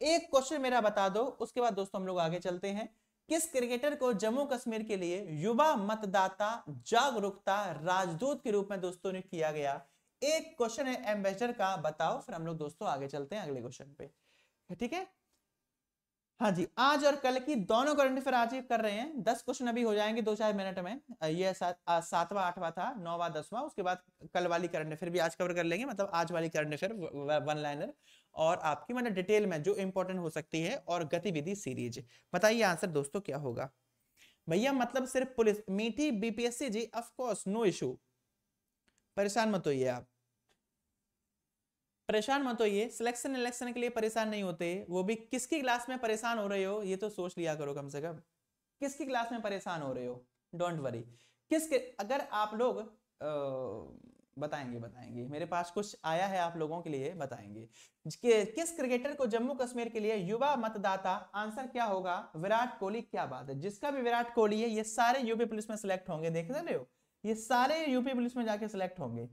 एक क्वेश्चन मेरा बता दो उसके बाद दोस्तों हम लोग आगे चलते हैं किस क्रिकेटर को जम्मू कश्मीर के लिए युवा मतदाता जागरूकता राजदूत के रूप में दोस्तों ने किया गया एक क्वेश्चन है एम्बेसडर का बताओ फिर हम लोग दोस्तों आगे चलते हैं अगले क्वेश्चन पे ठीक है हाँ जी आज और कल की दोनों करंट अफेयर आज कर रहे हैं दस क्वेश्चन अभी हो जाएंगे दो चार मिनट में ये सातवां आठवां था नौवां दसवां उसके बाद कल वाली करंट अफेयर भी आज कवर कर लेंगे मतलब आज वाली करंट अफेयर वन लाइनर और आपकी मतलब डिटेल में जो इंपॉर्टेंट हो सकती है और गतिविधि सीरीज बताइए आंसर दोस्तों क्या होगा भैया मतलब सिर्फ पुलिस मीठी बीपीएससी जी ऑफकोर्स नो इशू परेशान मत होइए आप परेशान मत होइए सिलेक्शन इलेक्शन के लिए परेशान नहीं होते वो भी किसकी क्लास में परेशान हो रहे हो ये तो सोच लिया करो कम से कम किसकी क्लास में परेशान हो रहे हो डोंट वरी किसके अगर आप लोग आ, बताएंगे बताएंगे मेरे पास कुछ आया है आप लोगों के लिए बताएंगे कि, किस क्रिकेटर को जम्मू कश्मीर के लिए युवा मतदाता आंसर क्या होगा विराट कोहली क्या बात है जिसका भी विराट कोहली है ये सारे यूपी पुलिस में सिलेक्ट होंगे देख रहे हो ये सारे यूपी पुलिस में जाके सिलेक्ट होंगे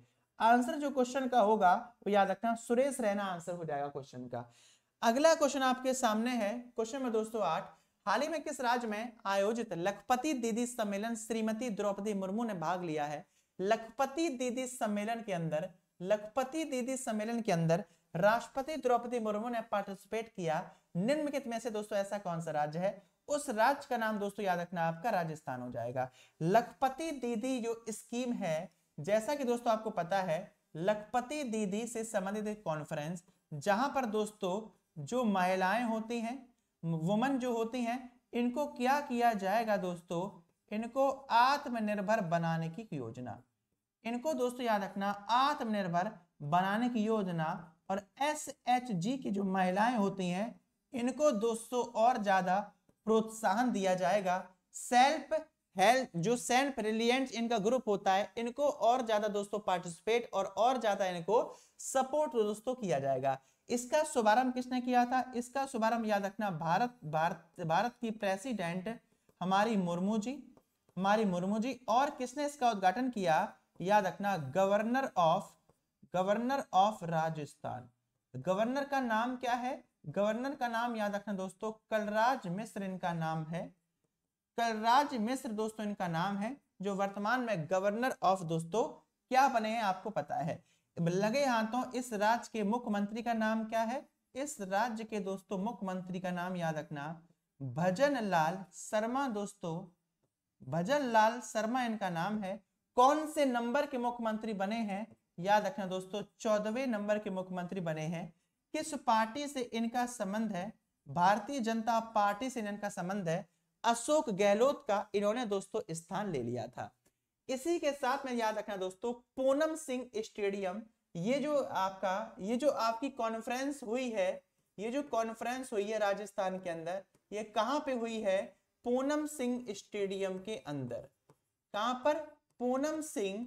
आंसर जो क्वेश्चन का होगा वो याद रखना सुरेश रैना आंसर हो जाएगा क्वेश्चन का अगला क्वेश्चन आपके सामने है क्वेश्चन में दोस्तों आठ हाल ही में किस राज्य में आयोजित लखपति दीदी सम्मेलन श्रीमती द्रौपदी मुर्मू ने भाग लिया है लखपति दीदी सम्मेलन के अंदर लखपति दीदी सम्मेलन के अंदर राष्ट्रपति द्रौपदी मुर्मू ने पार्टिसिपेट किया निम्नलिखित में से दोस्तों ऐसा कौन सा राज्य है उस राज्य का नाम दोस्तों याद रखना आपका राजस्थान हो जाएगा लखपति दीदी जो स्कीम है जैसा कि दोस्तों आपको पता है लखपति दीदी से संबंधित एक कॉन्फ्रेंस जहां पर दोस्तों जो महिलाएं होती हैं वुमन जो होती हैं इनको क्या किया जाएगा दोस्तों इनको आत्मनिर्भर बनाने की योजना इनको दोस्तों याद रखना आत्मनिर्भर बनाने की योजना और एस एच जी की जो महिलाएं होती हैं इनको दोस्तों और ज्यादा प्रोत्साहन दिया जाएगा सेल्फ हेल्प जो सेल्फ रिलियंट इनका ग्रुप होता है इनको और ज्यादा दोस्तों पार्टिसिपेट और और ज्यादा इनको सपोर्ट दोस्तों किया जाएगा इसका शुभारंभ किसने किया था इसका शुभारंभ याद रखना भारत भारत भारत की प्रेसिडेंट हमारी मुर्मू जी मारी मुर्मू जी और किसने इसका उद्घाटन किया याद रखना governor of governor of Rajasthan governor का नाम क्या है गवर्नर का नाम याद रखना दोस्तों कलराज मिश्र इनका नाम है कलराज मिश्र दोस्तों इनका नाम है जो वर्तमान में गवर्नर ऑफ दोस्तों क्या बने हैं आपको पता है लगे हाथों इस राज्य के मुख्यमंत्री का नाम क्या है इस राज्य के दोस्तों मुख्यमंत्री का नाम याद रखना भजन लाल शर्मा दोस्तों भजन लाल शर्मा इनका नाम है कौन से नंबर के मुख्यमंत्री बने हैं याद रखना दोस्तों चौदहवें नंबर के मुख्यमंत्री बने हैं किस पार्टी से इनका संबंध है भारतीय जनता पार्टी से इनका संबंध है अशोक गहलोत का इन्होंने दोस्तों स्थान ले लिया था इसी के साथ में याद रखना दोस्तों पूनम सिंह स्टेडियम ये जो आपका ये जो आपकी कॉन्फ्रेंस हुई है ये जो कॉन्फ्रेंस हुई है राजस्थान के अंदर ये कहाँ पे हुई है पूनम सिंह स्टेडियम के अंदर कहां पर पूनम सिंह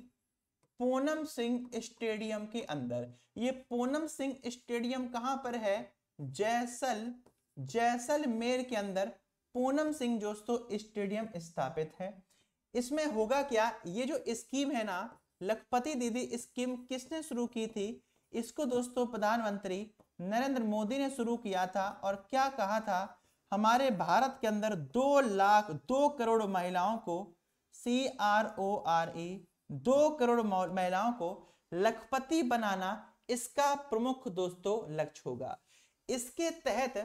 पूनम सिंह स्टेडियम के अंदर ये पूनम सिंह स्टेडियम कहां पर है जैसल जैसलमेर के अंदर पूनम सिंह दोस्तों स्टेडियम स्थापित है इसमें होगा क्या ये जो स्कीम है ना लखपति दीदी स्कीम किसने शुरू की थी इसको दोस्तों प्रधानमंत्री नरेंद्र मोदी ने शुरू किया था और क्या कहा था हमारे भारत के अंदर दो लाख दो करोड़ महिलाओं को C R O R E दो करोड़ महिलाओं को लखपति बनाना इसका प्रमुख दोस्तों लक्ष्य होगा इसके तहत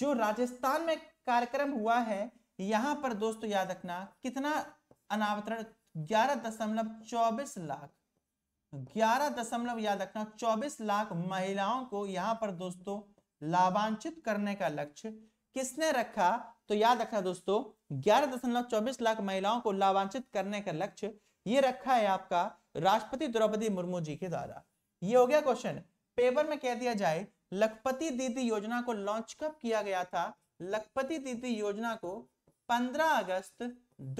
जो राजस्थान में कार्यक्रम हुआ है यहां पर दोस्तों याद रखना कितना अनावतरण ग्यारह दशमलव चौबीस लाख ग्यारह दशमलव याद रखना चौबीस लाख महिलाओं को यहां पर दोस्तों लाभांचित करने का लक्ष्य किसने रखा तो याद रखना दोस्तों ग्यारह दशमलव चौबीस लाख महिलाओं को लाभांशित करने का लक्ष्य ये रखा है आपका राष्ट्रपति द्रौपदी मुर्मू जी के द्वारा ये हो गया क्वेश्चन पेपर में कह दिया जाए लखपति दीदी योजना को लॉन्च कब किया गया था लखपति दीदी योजना को 15 अगस्त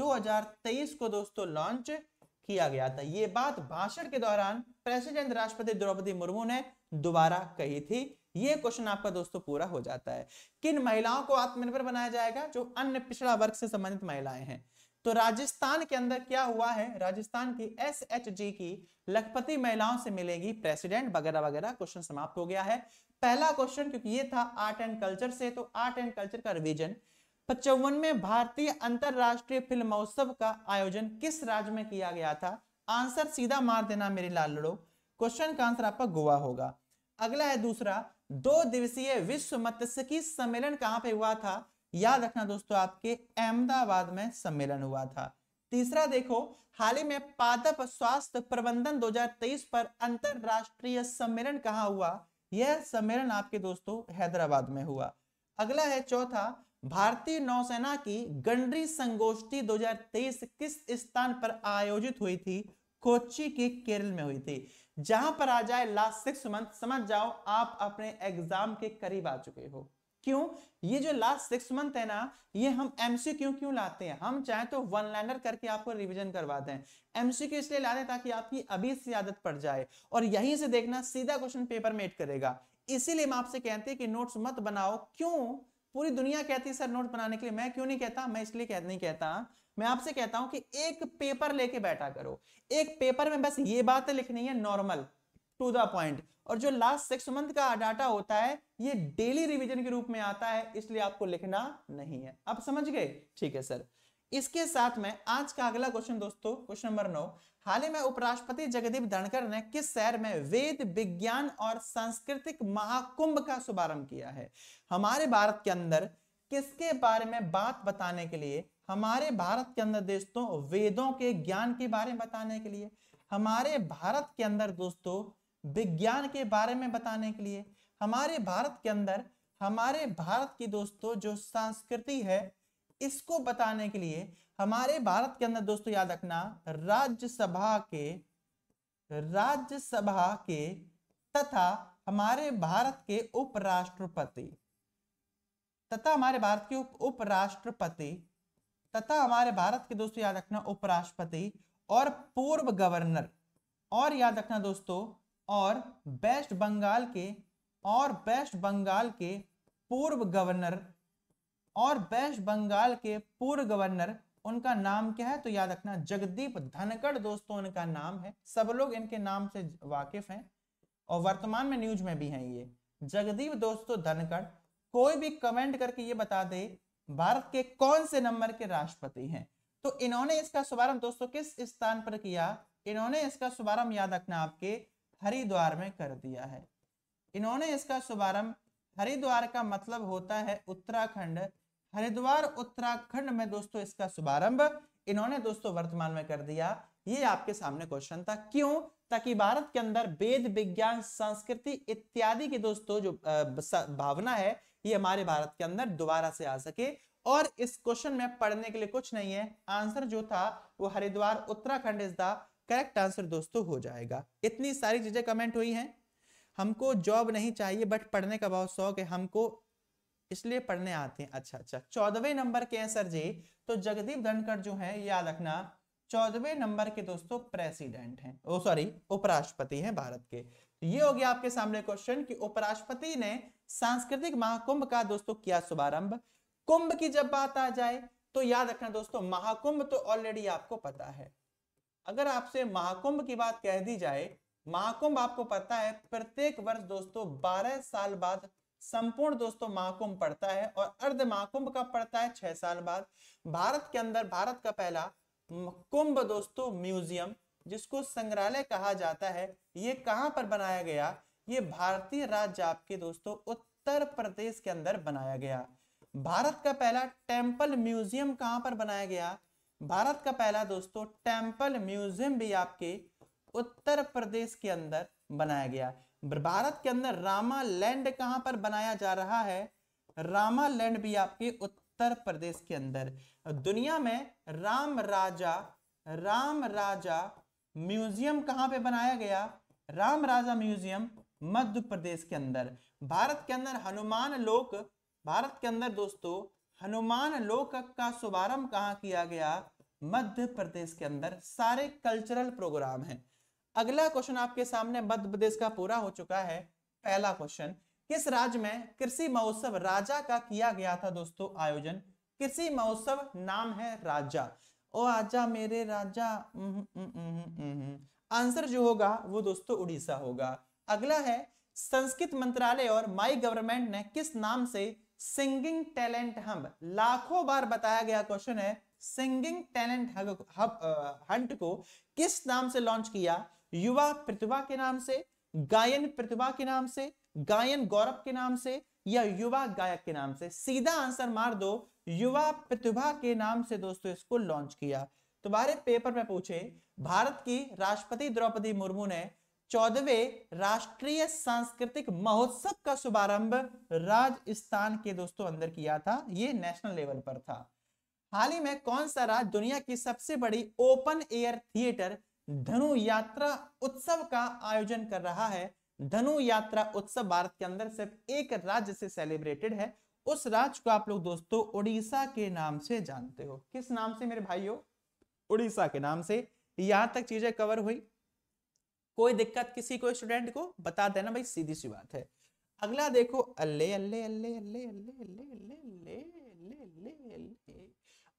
2023 को दोस्तों लॉन्च किया गया था ये बात भाषण के दौरान प्रेसिडेंट राष्ट्रपति द्रौपदी मुर्मू ने दोबारा कही थी ये क्वेश्चन आपका दोस्तों पूरा हो जाता है किन महिलाओं को आत्मनिर्भर बनाया जाएगा जो अन्य पिछड़ा वर्ग से संबंधित महिलाएं हैं तो राजस्थान के अंदर क्या हुआ है राजस्थान की एस एच जी की लखपति महिलाओं से मिलेगी प्रेसिडेंट वगैरह वगैरह क्वेश्चन समाप्त हो गया है पहला क्वेश्चन क्योंकि ये था आर्ट एंड कल्चर से तो आर्ट एंड कल्चर का रिविजन पचवन में भारतीय अंतरराष्ट्रीय फिल्म महोत्सव का आयोजन किस राज्य में किया गया था आंसर सीधा मार देना मेरे लाल लड़ो क्वेश्चन का आंसर आपका गोवा होगा अगला है दूसरा दो दिवसीय विश्व मत्स्यकी सम्मेलन कहाँ पे हुआ था याद रखना दोस्तों आपके अहमदाबाद में सम्मेलन हुआ था तीसरा देखो हाल ही में पादप स्वास्थ्य प्रबंधन 2023 पर अंतरराष्ट्रीय सम्मेलन कहाँ हुआ यह सम्मेलन आपके दोस्तों हैदराबाद में हुआ अगला है चौथा भारतीय नौसेना की गंडरी संगोष्ठी 2023 किस स्थान पर आयोजित हुई थी कोच्चि के केरल में हुई थी जहां पर आ जाए लास्ट सिक्स मंथ समझ जाओ आप अपने एग्जाम के करीब आ चुके हो क्यों ये जो लास्ट सिक्स मंथ है ना ये हम एमसीक्यू क्यों लाते हैं हम चाहे तो वन लाइनर करके आपको रिवीजन करवा दें एमसीक्यू इसलिए लाते हैं ताकि आपकी अभी से आदत पड़ जाए और यहीं से देखना सीधा क्वेश्चन पेपर मेट करेगा इसीलिए हम आपसे कहते हैं कि नोट्स मत बनाओ क्यों पूरी दुनिया कहती है सर नोट बनाने के लिए मैं क्यों नहीं कहता मैं इसलिए कह, नहीं कहता मैं आपसे कहता हूं कि एक पेपर लेके बैठा करो एक पेपर में बस ये बातें लिखनी है नॉर्मल टू द पॉइंट और जो लास्ट सिक्स मंथ का डाटा होता है ये डेली रिवीजन के रूप में आता है इसलिए आपको लिखना नहीं है आप समझ गए ठीक है सर इसके साथ में आज का अगला क्वेश्चन दोस्तों क्वेश्चन नंबर नौ हाल ही में उपराष्ट्रपति जगदीप धनखड़ ने किस शहर में वेद विज्ञान और सांस्कृतिक महाकुंभ का शुभारंभ किया है हमारे भारत के अंदर किसके बारे में बात बताने के लिए हमारे भारत के अंदर दोस्तों वेदों के ज्ञान के बारे में बताने के लिए हमारे भारत के अंदर दोस्तों विज्ञान के बारे में बताने के लिए हमारे भारत के अंदर हमारे भारत की दोस्तों जो संस्कृति है इसको बताने के लिए हमारे भारत के अंदर दोस्तों याद रखना राज्यसभा के राज्यसभा के तथा हमारे भारत के उपराष्ट्रपति तथा हमारे भारत के उप, उपराष्ट्रपति तथा हमारे भारत के दोस्तों याद रखना उपराष्ट्रपति और पूर्व गवर्नर और याद रखना दोस्तों और वेस्ट बंगाल के और वेस्ट बंगाल के पूर्व गवर्नर और वेस्ट बंगाल के पूर्व गवर्नर उनका नाम क्या है तो याद रखना जगदीप धनखड़ दोस्तों उनका नाम है सब लोग इनके नाम से वाकिफ हैं और वर्तमान में न्यूज में भी हैं ये जगदीप दोस्तों धनखड़ कोई भी कमेंट करके ये बता दे भारत के कौन से नंबर के राष्ट्रपति हैं तो इन्होंने इसका शुभारंभ दोस्तों किस स्थान पर किया इन्होंने इसका शुभारंभ याद रखना आपके हरिद्वार में कर दिया है इन्होंने इसका शुभारंभ हरिद्वार का मतलब होता है उत्तराखंड हरिद्वार उत्तराखंड में दोस्तों इसका शुभारंभ इन्होंने दोस्तों वर्तमान में कर दिया ये आपके सामने क्वेश्चन था क्यों ताकि भारत के अंदर वेद विज्ञान संस्कृति इत्यादि की दोस्तों जो भावना है ये हमारे भारत के अंदर दोबारा से आ सके और इस क्वेश्चन में पढ़ने के लिए कुछ नहीं है आंसर जो था वो Haridwar Uttarakhand is the correct answer दोस्तों हो जाएगा इतनी सारी चीजें कमेंट हुई हैं हमको जॉब नहीं चाहिए बट पढ़ने का बहुत शौक है हमको इसलिए पढ़ने आते हैं अच्छा अच्छा चौदहवें नंबर के हैं सर जी तो जगदीप धनखड़ जो है याद रखना चौदहवें नंबर के दोस्तों प्रेसिडेंट हैं ओ सॉरी उपराष्ट्रपति हैं भारत के तो ये हो गया आपके सामने क्वेश्चन कि उपराष्ट्रपति ने सांस्कृतिक महाकुंभ का दोस्तों किया शुभारंभ कुंभ की जब बात आ जाए तो याद रखना दोस्तों महाकुंभ तो ऑलरेडी आपको पता है अगर आपसे महाकुंभ की बात कह दी जाए महाकुंभ आपको पता है प्रत्येक वर्ष दोस्तों 12 साल बाद संपूर्ण दोस्तों महाकुंभ पड़ता है और अर्ध महाकुंभ का पड़ता है छह साल बाद भारत के अंदर भारत का पहला कुंभ दोस्तों म्यूजियम जिसको संग्रहालय कहा जाता है ये कहां पर बनाया गया ये भारतीय राज्य आपके दोस्तों उत्तर प्रदेश के अंदर बनाया गया भारत का पहला टेम्पल म्यूजियम कहां पर बनाया गया भारत का पहला दोस्तों टेम्पल म्यूजियम भी आपके उत्तर प्रदेश के अंदर बनाया गया भारत के अंदर रामा लैंड कहां पर बनाया जा रहा है रामा लैंड भी आपके उत्तर प्रदेश के अंदर दुनिया में राम राजा राम राजा म्यूजियम कहां पे बनाया गया राम राजा म्यूजियम मध्य प्रदेश के अंदर भारत के अंदर हनुमान लोक भारत के अंदर दोस्तों हनुमान लोक का शुभारंभ कहाँ किया गया मध्य प्रदेश के अंदर सारे कल्चरल प्रोग्राम है अगला क्वेश्चन आपके सामने मध्य प्रदेश का पूरा हो चुका है पहला क्वेश्चन किस राज्य में कृषि महोत्सव राजा का किया गया था दोस्तों आयोजन कृषि महोत्सव नाम है राजा ओ आजा मेरे राजा आंसर जो होगा वो दोस्तों उड़ीसा होगा अगला है संस्कृत मंत्रालय और माई गवर्नमेंट ने किस नाम से सिंगिंग टैलेंट हम लाखों बार बताया गया क्वेश्चन है सिंगिंग टैलेंट हंट को किस नाम से लॉन्च किया युवा प्रतिभा के नाम से गायन प्रतिभा के नाम से गायन गौरव के नाम से या युवा गायक के नाम से सीधा आंसर मार दो युवा प्रतिभा के नाम से दोस्तों इसको लॉन्च किया तुम्हारे तो पेपर में पूछे भारत की राष्ट्रपति द्रौपदी मुर्मू ने चौदहवें राष्ट्रीय सांस्कृतिक महोत्सव का शुभारंभ राजस्थान के दोस्तों अंदर किया था ये नेशनल लेवल पर था हाल ही में कौन सा राज्य दुनिया की सबसे बड़ी ओपन एयर थिएटर धनु यात्रा उत्सव का आयोजन कर रहा है धनु यात्रा उत्सव भारत के अंदर सिर्फ एक राज्य से सेलिब्रेटेड है उस राज्य को आप लोग दोस्तों उड़ीसा के नाम से जानते हो किस नाम से मेरे भाइयों उड़ीसा के नाम से यहां तक चीजें कवर हुई कोई दिक्कत किसी को स्टूडेंट को बता देना भाई सीधी सी बात है अगला देखो अल्ले अल्ले अल्ले अल्ले अल्ले अल्ले अल्ले अल्ले अल्ले अल्ले अल्ले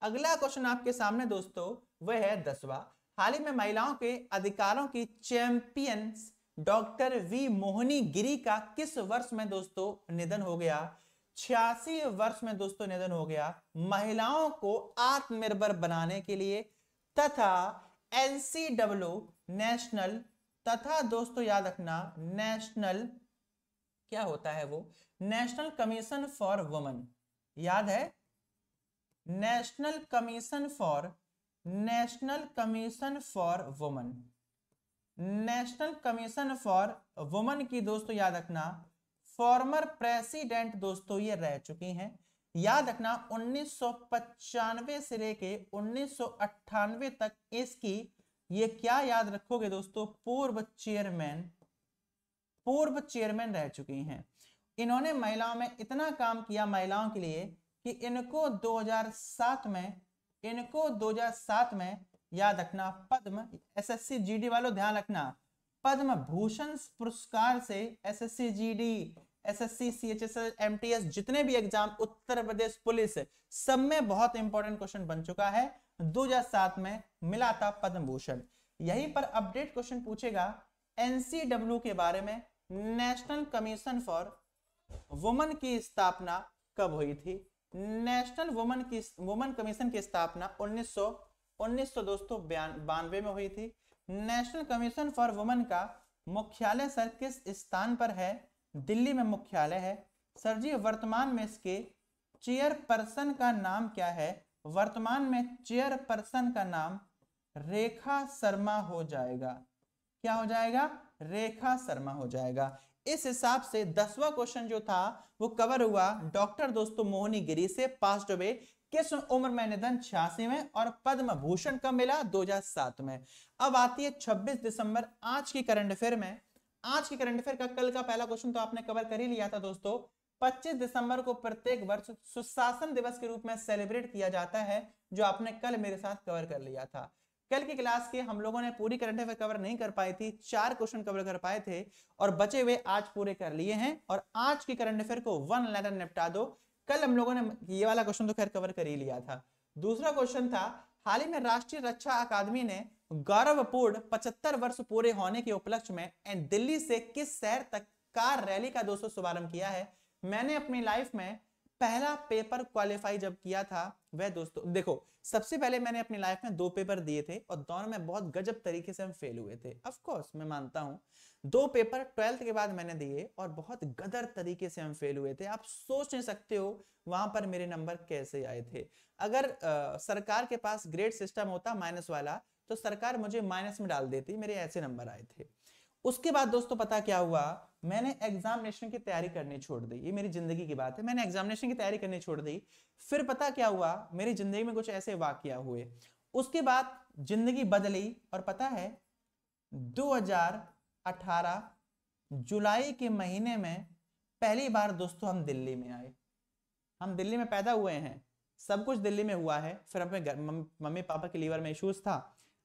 अगला क्वेश्चन आपके सामने दोस्तों वह है दसवा हाल ही में महिलाओं के अधिकारों की champions doctor V Mohini Giri का किस वर्ष में दोस्तों निधन हो गया छियासी वर्ष में दोस्तों निधन हो गया महिलाओं को आत्मनिर्भर बनाने के लिए तथा एनसीडब्ल्यू नेशनल तथा दोस्तों याद रखना नेशनल क्या होता है वो नेशनल कमीशन फॉर वुमन याद है national commission for national commission for woman national commission for woman की दोस्तों याद रखना फॉर्मर प्रेसिडेंट दोस्तों ये रह चुकी हैं याद रखना उन्नीस से लेके उन्नीस तक इसकी ये क्या याद रखोगे दोस्तों पूर्व चेयरमैन पूर्व चेयरमैन रह चुकी हैं इन्होंने महिलाओं में इतना काम किया महिलाओं के लिए कि इनको 2007 में इनको 2007 में याद रखना पद्म एसएससी जीडी वालों ध्यान रखना पद्म भूषण पुरस्कार से SSC GD SSC CHSL MTS जितने भी एग्जाम उत्तर प्रदेश पुलिस सब में बहुत इंपॉर्टेंट क्वेश्चन बन चुका है 2007 में मिला था पद्म भूषण यहीं पर अपडेट क्वेश्चन पूछेगा एनसीडब्ल्यू के बारे में नेशनल कमीशन फॉर वुमन की स्थापना कब हुई थी नेशनल वुमन की वुमन कमीशन की स्थापना 1900 1900 दोस्तों बानवे में हुई थी नेशनल कमीशन फॉर वुमन का मुख्यालय सर किस स्थान पर है दिल्ली में मुख्यालय है सर जी वर्तमान में इसके चेयरपर्सन का नाम क्या है वर्तमान में चेयरपर्सन का नाम रेखा शर्मा हो जाएगा क्या हो जाएगा रेखा शर्मा हो जाएगा इस हिसाब से दसवा क्वेश्चन जो था वो कवर हुआ डॉक्टर दोस्तों मोहनी गिरी से पास डोबे किस उम्र में निधन छियासी में और पद्म भूषण कब मिला 2007 में अब आती है 26 दिसंबर आज की करंट अफेयर में आज की करंट अफेयर का कल का पहला क्वेश्चन तो आपने कवर कर ही लिया था दोस्तों 25 दिसंबर को प्रत्येक वर्ष सुशासन दिवस के रूप में सेलिब्रेट किया जाता है जो आपने कल मेरे साथ कवर कर लिया था कल की क्लास के हम लोगों ने पूरी करंट अफेयर कवर नहीं कर पाई थी चार क्वेश्चन कवर कर पाए थे और बचे हुए आज पूरे कर लिए हैं और आज के करंट अफेयर को वन लेटर निपटा दो कल हम लोगों ने ये वाला क्वेश्चन तो खैर कवर कर ही लिया था दूसरा क्वेश्चन था हाल ही में राष्ट्रीय रक्षा अकादमी ने गौरवपूर्ण पचहत्तर वर्ष पूरे होने के उपलक्ष्य में दिल्ली से किस शहर तक कार रैली का दोस्तों शुभारंभ किया है मैंने अपनी लाइफ में पहला पेपर क्वालिफाई जब किया था वह दोस्तों देखो सबसे पहले मैंने अपनी लाइफ में दो पेपर दिए थे और दोनों में बहुत गजब तरीके से हम फेल हुए थे ऑफ कोर्स मैं मानता हूं दो पेपर ट्वेल्थ के बाद मैंने दिए और बहुत गदर तरीके से हम फेल हुए थे आप सोच नहीं सकते हो वहां पर मेरे नंबर कैसे आए थे अगर आ, सरकार के पास ग्रेड सिस्टम होता माइनस वाला तो सरकार मुझे माइनस में डाल देती मेरे ऐसे नंबर आए थे उसके बाद दोस्तों पता क्या हुआ मैंने एग्जामिनेशन की तैयारी करनी छोड़ दी ये मेरी जिंदगी की बात है मैंने एग्जामिनेशन की तैयारी करनी छोड़ दी फिर पता क्या हुआ मेरी जिंदगी में कुछ ऐसे वाक्य हुए उसके बाद जिंदगी बदली और पता है 2018 जुलाई के महीने में पहली बार दोस्तों हम दिल्ली में आए हम दिल्ली में पैदा हुए हैं सब कुछ दिल्ली में हुआ है फिर अपने मम्मी पापा के लीवर में इशूज था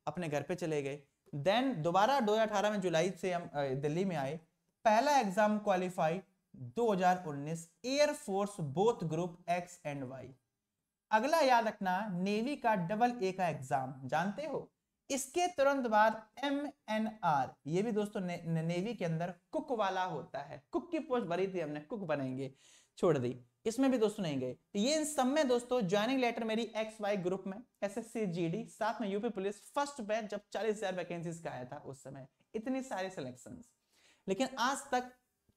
अपने घर पे चले गए देन दोबारा 2018 में जुलाई से हम दिल्ली में आए पहला exam qualify 2019 air force both group X and Y अगला याद रखना नेवी का डबल ए का एग्जाम जानते हो इसके तुरंत बाद एम एन आर ये भी दोस्तों ने, ने, नेवी के अंदर कुक वाला होता है कुक की पोस्ट भरी थी हमने कुक बनेंगे छोड़ दी इसमें भी दोस्तों नहीं गए तो ये इन सब में दोस्तों ज्वाइनिंग लेटर मेरी एक्स वाई ग्रुप में S S C G D साथ में यूपी पुलिस फर्स्ट बैच जब चालीस हजार वैकेंसी का आया था उस समय इतनी सारी सिलेक्शन लेकिन आज तक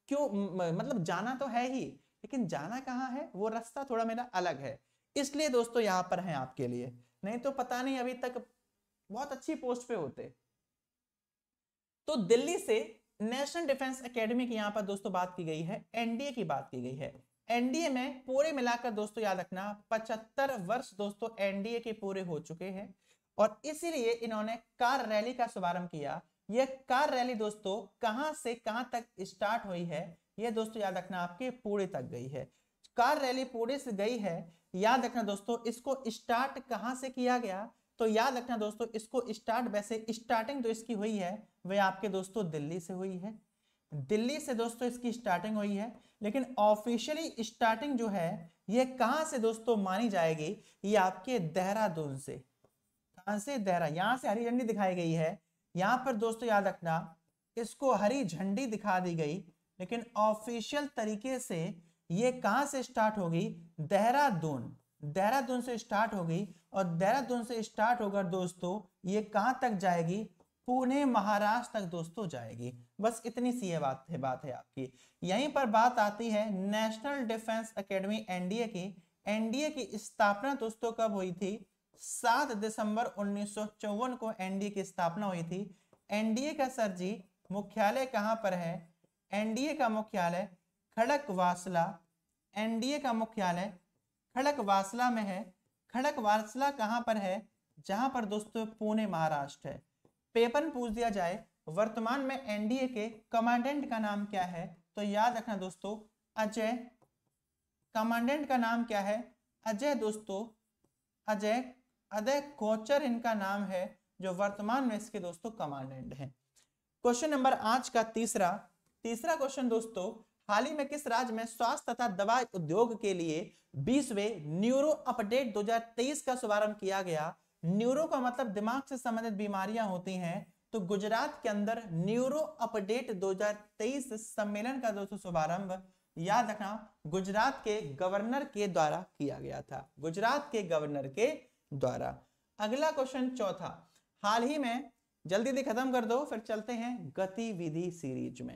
क्यों मतलब जाना तो है ही लेकिन जाना कहाँ है वो रास्ता थोड़ा मेरा अलग है इसलिए दोस्तों यहाँ पर है आपके लिए नहीं तो पता नहीं अभी तक बहुत अच्छी पोस्ट पे होते तो दिल्ली से नेशनल डिफेंस एकेडमी की यहाँ पर दोस्तों बात की गई है एनडीए की बात की गई है एनडीए में पूरे मिलाकर दोस्तों याद रखना पचहत्तर वर्ष दोस्तों एनडीए के पूरे हो चुके हैं और इसीलिए इन्होंने कार रैली का शुभारंभ किया यह कार रैली दोस्तों कहां से कहां तक स्टार्ट हुई है यह दोस्तों याद रखना आपके पूरे तक गई है कार रैली पूरे से गई है याद रखना दोस्तों इसको स्टार्ट कहां से किया गया तो याद रखना दोस्तों इसको स्टार्ट वैसे स्टार्टिंग जो तो इसकी हुई है वह आपके दोस्तों दिल्ली से हुई है दिल्ली से दोस्तों इसकी स्टार्टिंग हुई है लेकिन ऑफिशियली स्टार्टिंग जो है ये कहां से दोस्तों मानी जाएगी ये आपके देहरादून से कहां से देहरा यहां से हरी झंडी दिखाई गई है यहाँ पर दोस्तों याद रखना इसको हरी झंडी दिखा दी गई लेकिन ऑफिशियल तरीके से ये कहाँ से स्टार्ट होगी देहरादून देहरादून से स्टार्ट होगी और देहरादून से स्टार्ट होकर दोस्तों ये कहाँ तक जाएगी पुणे महाराष्ट्र तक दोस्तों जाएगी बस इतनी सी ये बात है बात है आपकी यहीं पर बात आती है नेशनल डिफेंस एकेडमी एनडीए की एनडीए की स्थापना दोस्तों कब हुई थी सात दिसंबर उन्नीस को एनडीए की स्थापना हुई थी एनडीए का सर जी मुख्यालय कहाँ पर है एनडीए का मुख्यालय खड़कवासला एनडीए का मुख्यालय खड़कवासला में है खड़कवासला कहाँ पर है जहां पर दोस्तों पुणे महाराष्ट्र है पेपर पूछ दिया जाए वर्तमान में एनडीए के कमांडेंट का नाम क्या है तो याद रखना दोस्तों अजय कमांडेंट का नाम क्या है अजय दोस्तों अजय अदय कोचर इनका नाम है जो वर्तमान में इसके दोस्तों कमांडेंट है क्वेश्चन नंबर आज का तीसरा तीसरा क्वेश्चन दोस्तों हाल ही में किस राज्य में स्वास्थ्य तथा दवा उद्योग के लिए बीसवें न्यूरो अपडेट 2023 का शुभारंभ किया गया न्यूरो का मतलब दिमाग से संबंधित बीमारियां होती हैं तो गुजरात के अंदर न्यूरो अपडेट 2023 सम्मेलन का दोस्तों शुभारंभ याद रखना गुजरात के गवर्नर के द्वारा किया गया था गुजरात के गवर्नर के द्वारा अगला क्वेश्चन चौथा हाल ही में जल्दी जल्दी खत्म कर दो फिर चलते हैं गतिविधि सीरीज में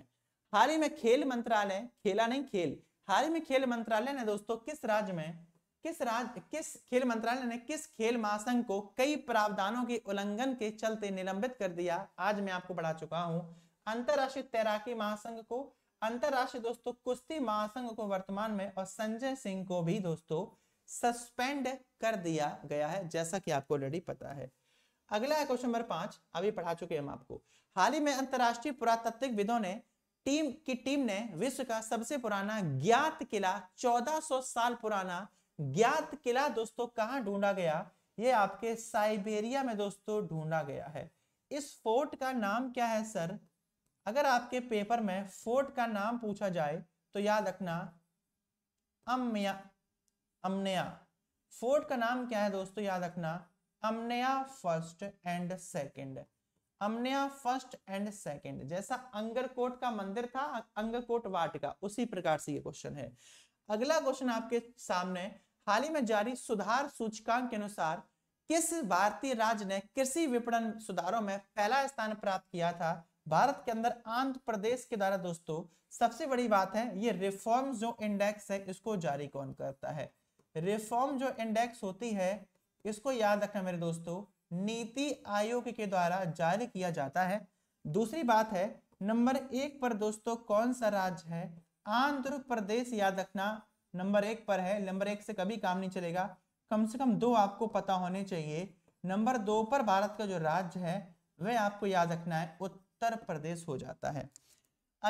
हाल ही में खेल मंत्रालय खेला नहीं खेल हाल ही में खेल मंत्रालय ने दोस्तों किस राज्य में किस राज्य किस खेल मंत्रालय ने किस खेल महासंघ को कई प्रावधानों के उल्लंघन के चलते निलंबित कर दिया आज मैं आपको पढ़ा चुका हूं अंतरराष्ट्रीय तैराकी महासंघ को अंतरराष्ट्रीय दोस्तों कुश्ती महासंघ को वर्तमान में और संजय सिंह को भी दोस्तों सस्पेंड कर दिया गया है जैसा कि आपको ऑलरेडी पता है अगला क्वेश्चन नंबर पांच अभी पढ़ा चुके हम आपको हाल ही में अंतरराष्ट्रीय पुरातत्विक विदों ने टीम की टीम ने विश्व का सबसे पुराना ज्ञात किला 1400 साल पुराना ज्ञात किला दोस्तों कहाँ ढूंढा गया ये आपके साइबेरिया में दोस्तों ढूंढा गया है इस फोर्ट का नाम क्या है सर अगर आपके पेपर में फोर्ट का नाम पूछा जाए तो याद रखना अमनया फोर्ट का नाम क्या है दोस्तों याद रखना अमनया फर्स्ट एंड सेकंड अमनया फर्स्ट एंड सेकंड जैसा अंगरकोट का मंदिर था अंगरकोट वाटिका उसी प्रकार से ये क्वेश्चन है अगला क्वेश्चन आपके सामने हाल ही में जारी सुधार सूचकांक के अनुसार किस भारतीय राज्य ने कृषि विपणन सुधारों में पहला स्थान प्राप्त किया था भारत के अंदर आंध्र प्रदेश के द्वारा दोस्तों सबसे बड़ी बात है ये रिफॉर्म जो इंडेक्स है इसको जारी कौन करता है रिफॉर्म जो इंडेक्स होती है इसको याद रखना मेरे दोस्तों नीति आयोग के द्वारा जारी किया जाता है दूसरी बात है नंबर एक पर दोस्तों कौन सा राज्य है आंध्र प्रदेश याद रखना नंबर एक पर है नंबर एक से कभी काम नहीं चलेगा कम से कम दो आपको पता होने चाहिए नंबर दो पर भारत का जो राज्य है वह आपको याद रखना है उत्तर प्रदेश हो जाता है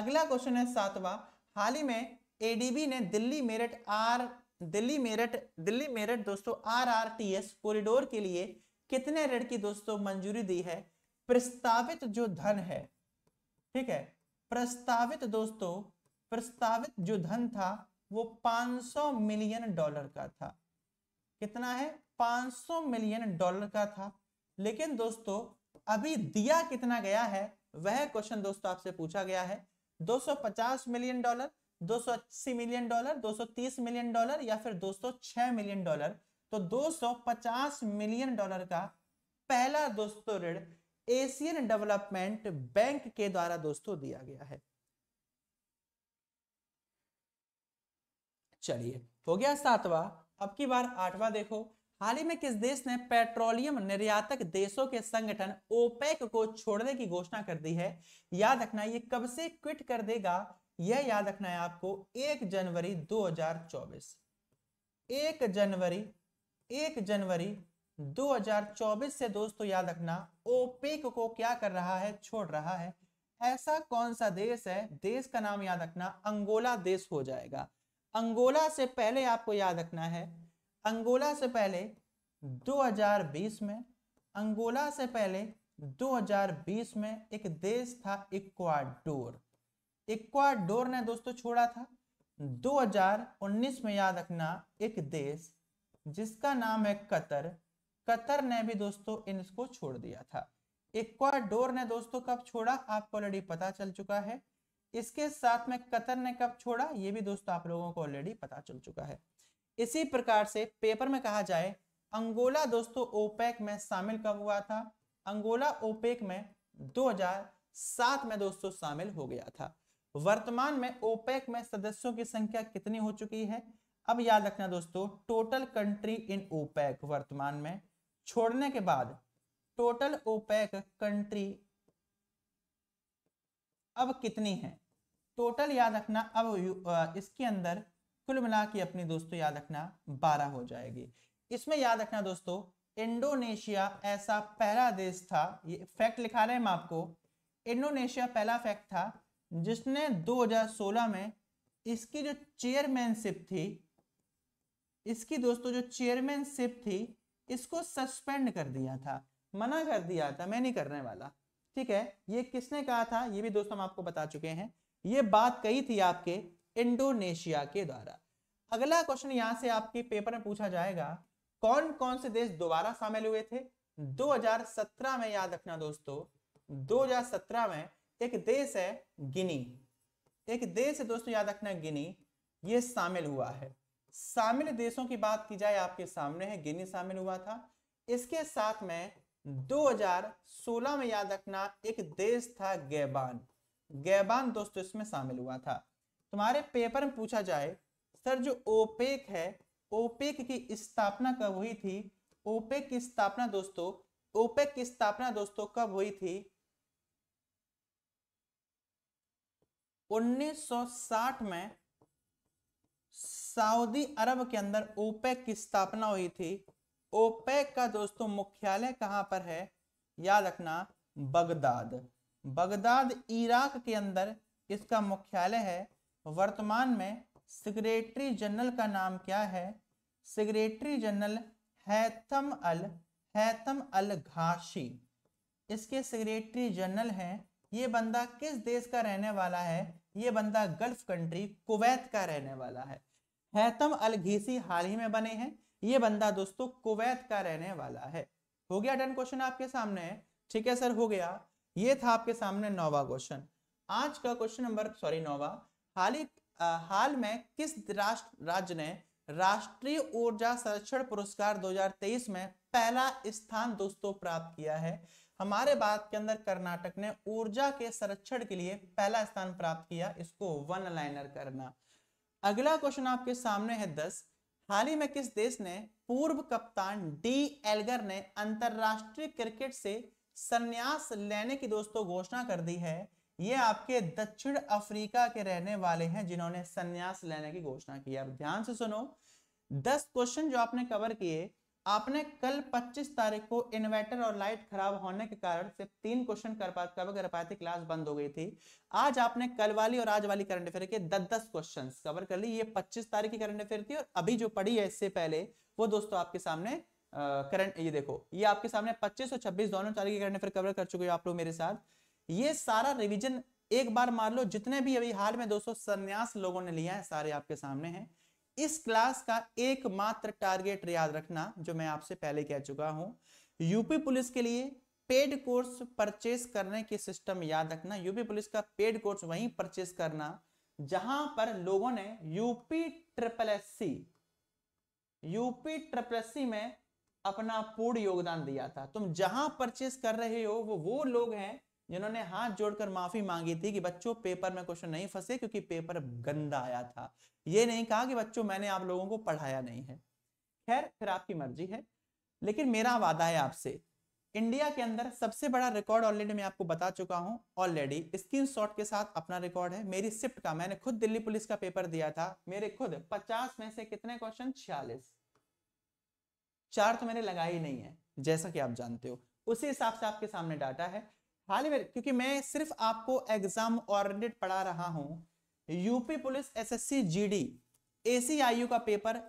अगला क्वेश्चन है सातवा हाल ही में एडीबी ने दिल्ली मेरठ आर दिल्ली मेरठ दिल्ली मेरठ दोस्तों R R T S corridor के लिए कितने ऋण की दोस्तों मंजूरी दी है प्रस्तावित जो धन है ठीक है प्रस्तावित दोस्तों प्रस्तावित जो धन था वो 500 मिलियन डॉलर का था कितना है 500 मिलियन डॉलर का था लेकिन दोस्तों अभी दिया कितना गया है वह क्वेश्चन दोस्तों आपसे पूछा गया है 250 million dollar 280 million dollar 230 million dollar या फिर 206 मिलियन डॉलर तो 250 मिलियन डॉलर का पहला दोस्तों ऋण एशियन डेवलपमेंट बैंक के द्वारा दोस्तों दिया गया है चलिए हो गया सातवां अब की बार आठवां देखो हाल ही में किस देश ने पेट्रोलियम निर्यातक देशों के संगठन ओपेक को छोड़ने की घोषणा कर दी है याद रखना ये कब से क्विट कर देगा यह याद रखना है आपको एक जनवरी 2024 एक जनवरी एक जनवरी 2024 से दोस्तों याद रखना ओपेक को क्या कर रहा है छोड़ रहा है ऐसा कौन सा देश है देश का नाम याद रखना अंगोला देश हो जाएगा अंगोला से पहले आपको याद रखना है अंगोला से पहले 2020 में अंगोला से पहले 2020 में एक देश था इक्वाडोर इक्वाडोर ने दोस्तों छोड़ा था 2019 में याद रखना एक देश जिसका नाम है कतर कतर ने भी दोस्तों इनको छोड़ दिया था इक्वाडोर ने दोस्तों कब छोड़ा आपको ऑलरेडी पता चल चुका है इसके साथ में कतर ने कब छोड़ा ये भी दोस्तों आप लोगों को ऑलरेडी पता चल चुका है इसी प्रकार से पेपर में कहा जाए अंगोला दोस्तों ओपेक में शामिल कब हुआ था अंगोला ओपेक में 2007 में दोस्तों शामिल हो गया था वर्तमान में ओपेक में सदस्यों की संख्या कितनी हो चुकी है अब याद रखना दोस्तों टोटल कंट्री इन ओपेक वर्तमान में छोड़ने के बाद टोटल ओपेक कंट्री अब कितनी है टोटल याद रखना अब इसके अंदर कुल मिला के अपनी दोस्तों याद रखना बारह हो जाएगी इसमें याद रखना दोस्तों इंडोनेशिया ऐसा पहला देश था ये फैक्ट लिखा रहे हैं हम आपको इंडोनेशिया पहला फैक्ट था जिसने 2016 में इसकी जो चेयरमैनशिप थी इसकी दोस्तों जो चेयरमैनशिप थी इसको सस्पेंड कर दिया था मना कर दिया था मैं नहीं करने वाला ठीक है ये किसने कहा था ये भी दोस्तों हम आपको बता चुके हैं ये बात कही थी आपके इंडोनेशिया के द्वारा अगला क्वेश्चन यहां से आपके पेपर में पूछा जाएगा कौन कौन से देश दोबारा शामिल हुए थे 2017 में याद रखना दोस्तों 2017 में एक देश है गिनी एक देश है दोस्तों याद रखना गिनी ये शामिल हुआ है शामिल देशों की बात की जाए आपके सामने है गिनी शामिल हुआ था इसके साथ में 2016 में याद रखना एक देश था गैबान गैबान दोस्तों इसमें शामिल हुआ था तुम्हारे पेपर में पूछा जाए सर जो ओपेक है ओपेक की स्थापना कब हुई थी ओपेक की स्थापना दोस्तों ओपेक की स्थापना दोस्तों कब हुई थी 1960 में सऊदी अरब के अंदर ओपेक की स्थापना हुई थी ओपेक का दोस्तों मुख्यालय कहाँ पर है याद रखना बगदाद बगदाद इराक के अंदर इसका मुख्यालय है वर्तमान में सेक्रेटरी जनरल का नाम क्या है सेक्रेटरी जनरल हैथम अल हैथम अल घाशी इसके सेक्रेटरी जनरल हैं ये बंदा किस देश का रहने वाला है ये बंदा गल्फ कंट्री कुवैत का रहने वाला है हैतम अल घीसी हाल ही में बने हैं ये बंदा दोस्तों कुवैत का रहने वाला है हो गया डन क्वेश्चन आपके सामने ठीक है सर हो गया ये था आपके सामने नोवा क्वेश्चन आज का क्वेश्चन नंबर सॉरी नोवा हाल ही हाल में किस राष्ट्र राज्य ने राष्ट्रीय ऊर्जा संरक्षण पुरस्कार 2023 में पहला स्थान दोस्तों प्राप्त किया है हमारे बात के अंदर कर्नाटक ने ऊर्जा के संरक्षण के लिए पहला स्थान प्राप्त किया इसको वन लाइनर करना अगला क्वेश्चन आपके सामने है दस हाल ही में किस देश ने पूर्व कप्तान डी एलगर ने अंतरराष्ट्रीय क्रिकेट से संन्यास लेने की दोस्तों घोषणा कर दी है ये आपके दक्षिण अफ्रीका के रहने वाले हैं जिन्होंने संन्यास लेने की घोषणा की अब ध्यान से सुनो दस क्वेश्चन जो आपने कवर किए आपने कल 25 तारीख को इन्वर्टर और लाइट खराब होने के कारण सिर्फ तीन क्वेश्चन कर पा कवर कर पाए थे क्लास बंद हो गई थी आज आपने कल वाली और आज वाली करंट अफेयर के दस दस क्वेश्चन कवर कर ली ये 25 तारीख की करंट अफेयर थी और अभी जो पढ़ी है इससे पहले वो दोस्तों आपके सामने करंट ये देखो ये आपके सामने पच्चीस और छब्बीस दोनों तारीख की करंट अफेयर कवर कर चुके हो आप लोग मेरे साथ ये सारा रिविजन एक बार मान लो जितने भी अभी हाल में दोस्तों संन्यास लोगों ने लिया है सारे आपके सामने हैं इस क्लास का एकमात्र टारगेट याद रखना जो मैं आपसे पहले कह चुका हूं यूपी पुलिस के लिए पेड कोर्स परचेस करने की सिस्टम याद रखना यूपी पुलिस का पेड कोर्स वहीं परचेस करना जहां पर लोगों ने UP triple S C UP triple S C में अपना पूर्ण योगदान दिया था तुम जहां परचेस कर रहे हो वो वो लोग हैं जिन्होंने हाथ जोड़कर माफी मांगी थी कि बच्चों पेपर में क्वेश्चन नहीं फंसे क्योंकि पेपर गंदा आया था ये नहीं कहा कि बच्चों मैंने आप लोगों को पढ़ाया नहीं है खैर फिर आपकी मर्जी है लेकिन मेरा वादा है आपसे इंडिया के अंदर सबसे बड़ा रिकॉर्ड ऑलरेडी मैं आपको बता चुका हूं ऑलरेडी स्क्रीन के साथ अपना रिकॉर्ड है मेरी शिफ्ट का मैंने खुद दिल्ली पुलिस का पेपर दिया था मेरे खुद पचास में से कितने क्वेश्चन छियालीस चार तो मैंने लगा ही नहीं है जैसा कि आप जानते हो उसी हिसाब से आपके सामने डाटा है हाल ही में क्योंकि मैं सिर्फ आपको एग्जाम ओरिएंटेड पढ़ा रहा हूं UP police SSC GD ACIO का पेपर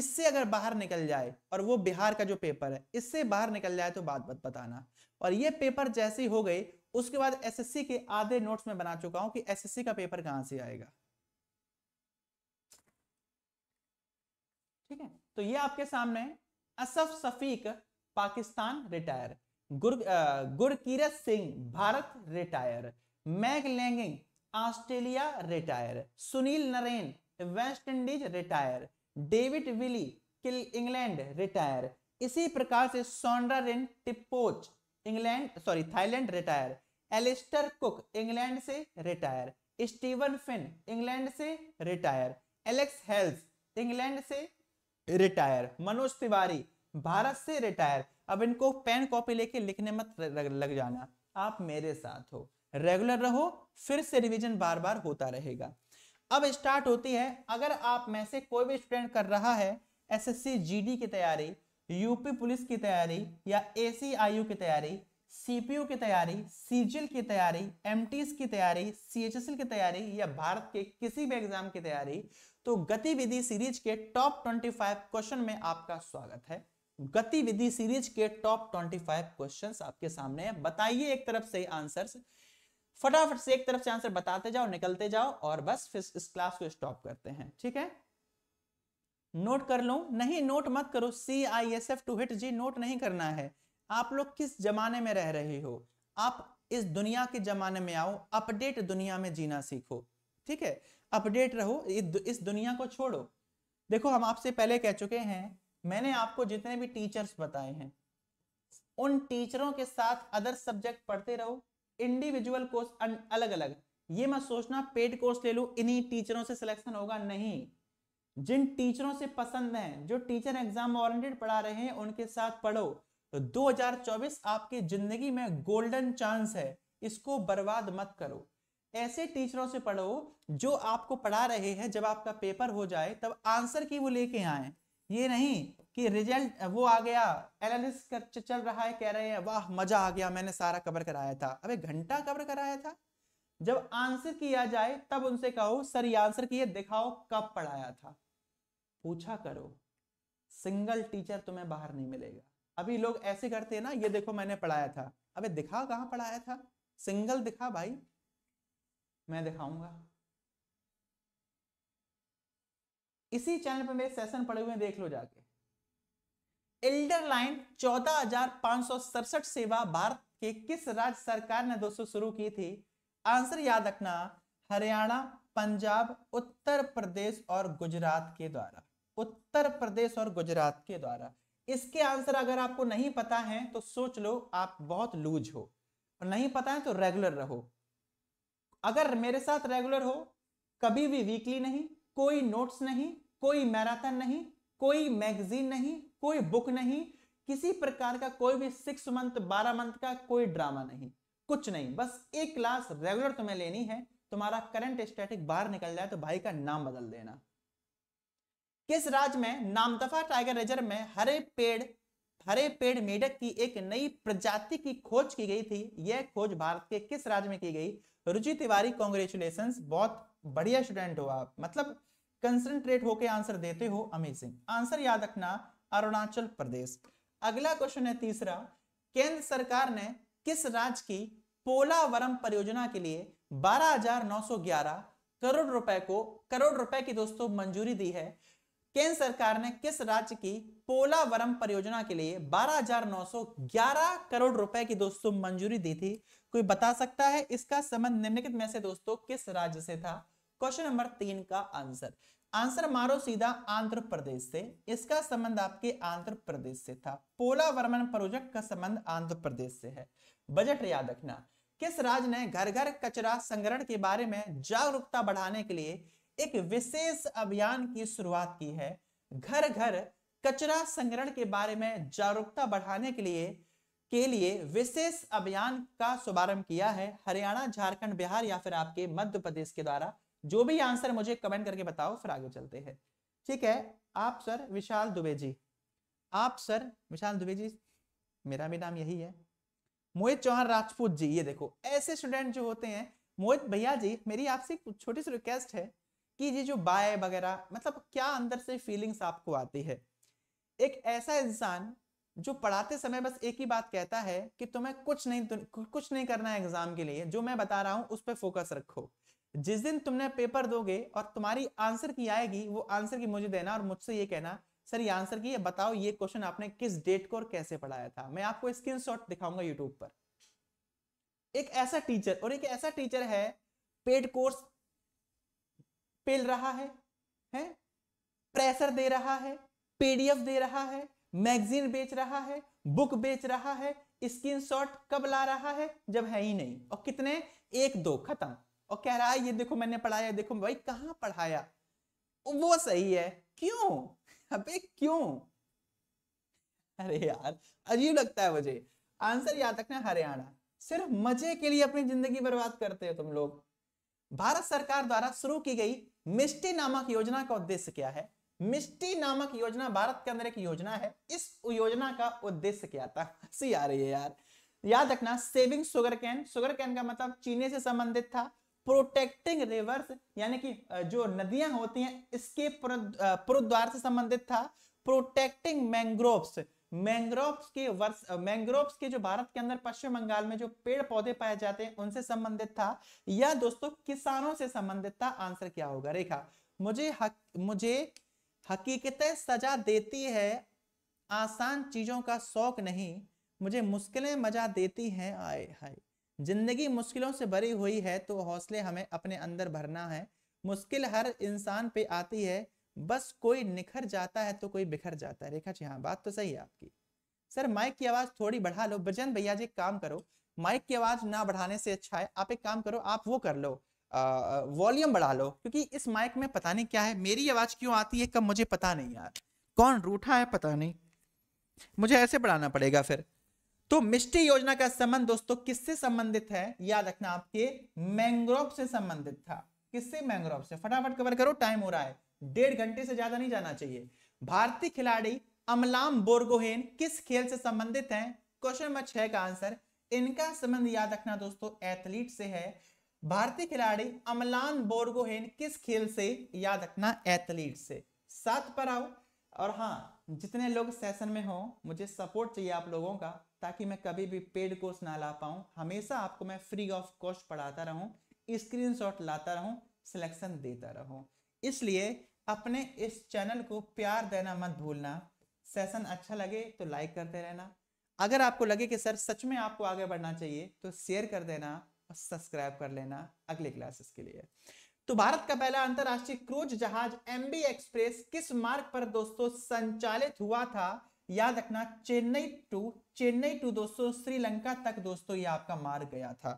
इससे अगर बाहर निकल जाए और वो बिहार का जो पेपर है इससे बाहर निकल जाए तो बात बात बताना और ये पेपर जैसे हो गई उसके बाद एसएससी के आधे नोट्स में बना चुका हूं कि एसएससी का पेपर कहां से आएगा ठीक है तो ये आपके सामने असफ सफीक पाकिस्तान रिटायर गुर Gurkeerat Singh Bharat retire Meg Lanning Australia retire Sunil Narine West Indies retire David Willey किल इंग्लैंड रिटायर इसी प्रकार से Sornnarin Tippoch England sorry Thailand retire Alastair Cook England से रिटायर स्टीवन फिन इंग्लैंड से रिटायर एलेक्स हेल्स इंग्लैंड से retire Manoj Tiwari Bharat से retire अब इनको पेन कॉपी लेके लिखने मत लग जाना आप मेरे साथ हो रेगुलर रहो फिर से रिवीजन बार बार होता रहेगा अब स्टार्ट होती है अगर आप में से कोई भी स्टूडेंट कर रहा है एसएससी जीडी की तैयारी यूपी पुलिस की तैयारी या ए की तैयारी सीपीयू की तैयारी सीजिल की तैयारी एम की तैयारी सीएचएसएल की तैयारी या भारत के किसी भी एग्जाम की तैयारी तो गतिविधि सीरीज के टॉप 25 क्वेश्चन में आपका स्वागत है गतिविधि सीरीज के टॉप 25 क्वेश्चंस आपके सामने हैं बताइए एक तरफ से आंसर्स फटाफट से एक तरफ से आंसर बताते जाओ निकलते जाओ और बस फिर इस क्लास को स्टॉप करते हैं ठीक है नोट कर लो नहीं नोट मत करो सी आई एस एफ टू हिट जी नोट नहीं करना है आप लोग किस जमाने में रह रहे हो आप इस दुनिया के जमाने में आओ अपडेट दुनिया में जीना सीखो ठीक है अपडेट रहो इस दुनिया को छोड़ो देखो हम आपसे पहले कह चुके हैं मैंने आपको जितने भी टीचर्स बताए हैं उन टीचरों के साथ अदर सब्जेक्ट पढ़ते रहो इंडिविजुअल कोर्स अलग अलग ये मैं सोचना पेड कोर्स ले लू इन्हीं टीचरों से सिलेक्शन होगा नहीं जिन टीचरों से पसंद है जो टीचर एग्जाम ओरिएंटेड पढ़ा रहे हैं उनके साथ पढ़ो तो 2024 आपके जिंदगी में गोल्डन चांस है इसको बर्बाद मत करो ऐसे टीचरों से पढ़ो जो आपको पढ़ा रहे हैं जब आपका पेपर हो जाए तब आंसर की वो लेके आए ये नहीं कि रिजल्ट वो आ गया एनालिस चल रहा है कह रहे हैं वाह मजा आ गया मैंने सारा कवर कराया था अबे घंटा कवर कराया था जब आंसर किया जाए तब उनसे कहो सर ये आंसर किए दिखाओ कब पढ़ाया था पूछा करो सिंगल टीचर तुम्हें बाहर नहीं मिलेगा अभी लोग ऐसे करते हैं ना ये देखो मैंने पढ़ाया था अबे दिखा कहाँ पढ़ाया था सिंगल दिखा भाई मैं दिखाऊंगा इसी चैनल पर मेरे सेशन पड़े हुए देख लो जाके एल्डर लाइन चौदह सेवा भारत के किस राज्य सरकार ने दोस्तों शुरू की थी आंसर याद रखना हरियाणा पंजाब उत्तर प्रदेश और गुजरात के द्वारा उत्तर प्रदेश और गुजरात के द्वारा इसके आंसर अगर आपको नहीं पता है तो सोच लो आप बहुत लूज हो और नहीं पता है तो रेगुलर रहो अगर मेरे साथ रेगुलर हो कभी भी वीकली नहीं कोई नोट्स नहीं कोई मैराथन नहीं कोई मैगजीन नहीं कोई बुक नहीं किसी प्रकार का कोई भी सिक्स मंथ बारह मंथ का कोई ड्रामा नहीं कुछ नहीं बस एक क्लास रेगुलर तुम्हें लेनी है तुम्हारा करंट स्टैटिक बाहर निकल जाए तो भाई का नाम बदल देना किस राज्य में नामदफा टाइगर रिजर्व में हरे पेड़ हरे पेड़ मेढक की एक नई प्रजाति की खोज की गई थी यह खोज भारत के किस राज्य में की गई रुचि तिवारी कॉन्ग्रेचुलेशन बहुत बढ़िया स्टूडेंट हो आप मतलब कंसंट्रेट होकर आंसर देते हो अमेजिंग आंसर याद रखना अरुणाचल प्रदेश अगला क्वेश्चन है तीसरा केंद्र सरकार ने किस राज्य की पोलावरम परियोजना के लिए 12,911 करोड़ रुपए को करोड़ रुपए की दोस्तों मंजूरी दी है केंद्र सरकार ने किस राज्य की पोलावरम परियोजना के लिए 12,911 करोड़ रुपए की दोस्तों मंजूरी दी थी कोई बता सकता है इसका संबंध निम्नलिखित में से दोस्तों किस राज्य से था क्वेश्चन नंबर तीन का आंसर आंसर मारो सीधा आंध्र प्रदेश से इसका संबंध आपके आंध्र प्रदेश से था पोला वर्मन प्रोजेक्ट का संबंध आंध्र प्रदेश से है बजट याद रखना किस राज्य ने घर घर कचरा संग्रहण के बारे में जागरूकता बढ़ाने के लिए एक विशेष अभियान की शुरुआत की है घर घर कचरा संग्रहण के बारे में जागरूकता बढ़ाने के लिए के लिए विशेष अभियान का शुभारंभ किया है हरियाणा झारखंड बिहार या फिर आपके मध्य प्रदेश के द्वारा जो भी आंसर मुझे कमेंट करके बताओ फिर आगे चलते हैं ठीक है आप सर विशाल दुबे जी आप सर विशाल दुबे जी मेरा भी नाम यही है मोहित चौहान राजपूत जी ये देखो ऐसे स्टूडेंट जो होते हैं मोहित भैया जी मेरी आपसे छोटी सी रिक्वेस्ट है कि ये जो बाय वगैरह मतलब क्या अंदर से फीलिंग्स आपको आती है एक ऐसा इंसान जो पढ़ाते समय बस एक ही बात कहता है कि तुम्हें कुछ नहीं कुछ नहीं करना है एग्जाम के लिए जो मैं बता रहा हूँ उस पर फोकस रखो जिस दिन तुमने पेपर दोगे और तुम्हारी आंसर की आएगी वो आंसर की मुझे देना और मुझसे ये कहना सर ये आंसर की है बताओ ये क्वेश्चन आपने किस डेट को और कैसे पढ़ाया था मैं आपको स्क्रीन शॉट दिखाऊंगा यूट्यूब पर एक ऐसा टीचर और एक ऐसा टीचर है पेड कोर्स पेल रहा है है प्रेसर दे रहा है पीडीएफ दे रहा है मैगजीन बेच रहा है बुक बेच रहा है स्क्रीनशॉट कब ला रहा है जब है ही नहीं और कितने एक दो खत्म और कह रहा है ये देखो मैंने पढ़ाया देखो भाई कहाँ पढ़ाया वो सही है क्यों अबे क्यों अरे यार अजीब लगता है मुझे आंसर याद रखना हरियाणा सिर्फ मजे के लिए अपनी जिंदगी बर्बाद करते हो तुम लोग भारत सरकार द्वारा शुरू की गई मिष्टी नामक योजना का उद्देश्य क्या है मिष्टी नामक योजना भारत के अंदर एक योजना है इस योजना का उद्देश्य क्या था सी आ रही है यार याद रखना saving sugar cane sugar cane का मतलब चीनी से संबंधित था प्रोटेक्टिंग रिवर्स यानी कि जो नदियां होती हैं इसके पुरुद्वार से संबंधित था प्रोटेक्टिंग मैंग्रोव्स मैंग्रोव्स के वर्ष मैंग्रोव्स के जो भारत के अंदर पश्चिम बंगाल में जो पेड़ पौधे पाए जाते हैं उनसे संबंधित था या दोस्तों किसानों से संबंधित था आंसर क्या होगा रेखा मुझे हक, मुझे हकीकत सजा देती है आसान चीजों का शौक नहीं मुझे मुश्किलें मजा देती हैं आए हाय जिंदगी मुश्किलों से भरी हुई है तो हौसले हमें अपने अंदर भरना है मुश्किल हर इंसान पे आती है बस कोई निखर जाता है तो कोई बिखर जाता है रेखा जी हाँ बात तो सही है आपकी सर माइक की आवाज थोड़ी बढ़ा लो बजन भैया जी काम करो माइक की आवाज ना बढ़ाने से अच्छा है आप एक काम करो आप वो कर लो वॉल्यूम बढ़ा लो क्योंकि इस माइक में पता नहीं क्या है मेरी आवाज क्यों आती है कब मुझे पता नहीं यार कौन रूठा है पता नहीं मुझे ऐसे बढ़ाना पड़ेगा फिर तो मिष्टी योजना का संबंध दोस्तों किससे संबंधित है याद रखना आपके मैंग्रोव से संबंधित था किससे मैंग्रोव से फटाफट कवर करो टाइम हो रहा है डेढ़ घंटे से ज्यादा नहीं जाना चाहिए भारतीय खिलाड़ी अमलाम बोरगोहेन किस खेल से संबंधित है क्वेश्चन नंबर छह का आंसर इनका संबंध याद रखना दोस्तों एथलीट से है भारतीय खिलाड़ी अमलान बोरगोहेन किस खेल से याद रखना एथलीट से सात पर आओ और हाँ जितने लोग सेशन में हो मुझे सपोर्ट चाहिए आप लोगों का ताकि मैं कभी भी पेड कोर्स ना ला पाऊँ हमेशा आपको मैं फ्री ऑफ कॉस्ट पढ़ाता रहूँ स्क्रीनशॉट लाता रहूँ सिलेक्शन देता रहूँ इसलिए अपने इस चैनल को प्यार देना मत भूलना सेशन अच्छा लगे तो लाइक करते रहना अगर आपको लगे कि सर सच में आपको आगे बढ़ना चाहिए तो शेयर कर देना और सब्सक्राइब कर लेना अगले क्लासेस के लिए तो भारत का पहला अंतरराष्ट्रीय क्रूज जहाज एमबी एक्सप्रेस किस मार्ग पर दोस्तों संचालित हुआ था याद रखना चेन्नई टू चेन्नई टू दोस्तों श्रीलंका तक दोस्तों ये आपका मार्ग गया था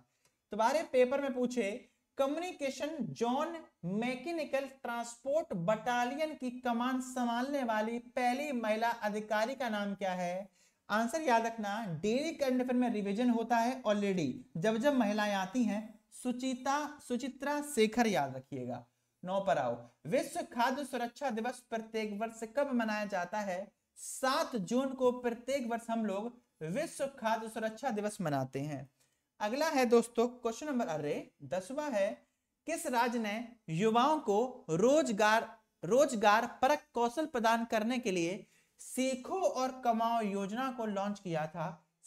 तुम्हारे पेपर में पूछे communication zone mechanical transport battalion की कमान संभालने वाली पहली महिला अधिकारी का नाम क्या है आंसर याद रखना डेली करंट अफेयर में रिवीजन होता है ऑलरेडी जब जब महिलाएं आती हैं सुचिता सुचित्रा शेखर याद रखिएगा नौ पर आओ विश्व खाद्य सुरक्षा दिवस प्रत्येक वर्ष कब मनाया जाता है सात जून को प्रत्येक वर्ष हम लोग विश्व खाद्य सुरक्षा दिवस मनाते हैं अगला है दोस्तों क्वेश्चन नंबर अरे दसवा है किस राज्य ने युवाओं को रोजगार रोजगार परक कौशल प्रदान करने के लिए सीखो और कमाओ योजना को लॉन्च किया था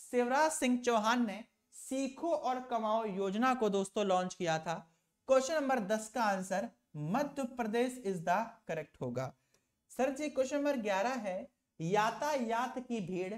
शिवराज सिंह चौहान ने सीखो और कमाओ योजना को दोस्तों लॉन्च किया था क्वेश्चन नंबर दस का answer Madhya Pradesh is the correct होगा सर जी क्वेश्चन नंबर ग्यारह है यातायात की भीड़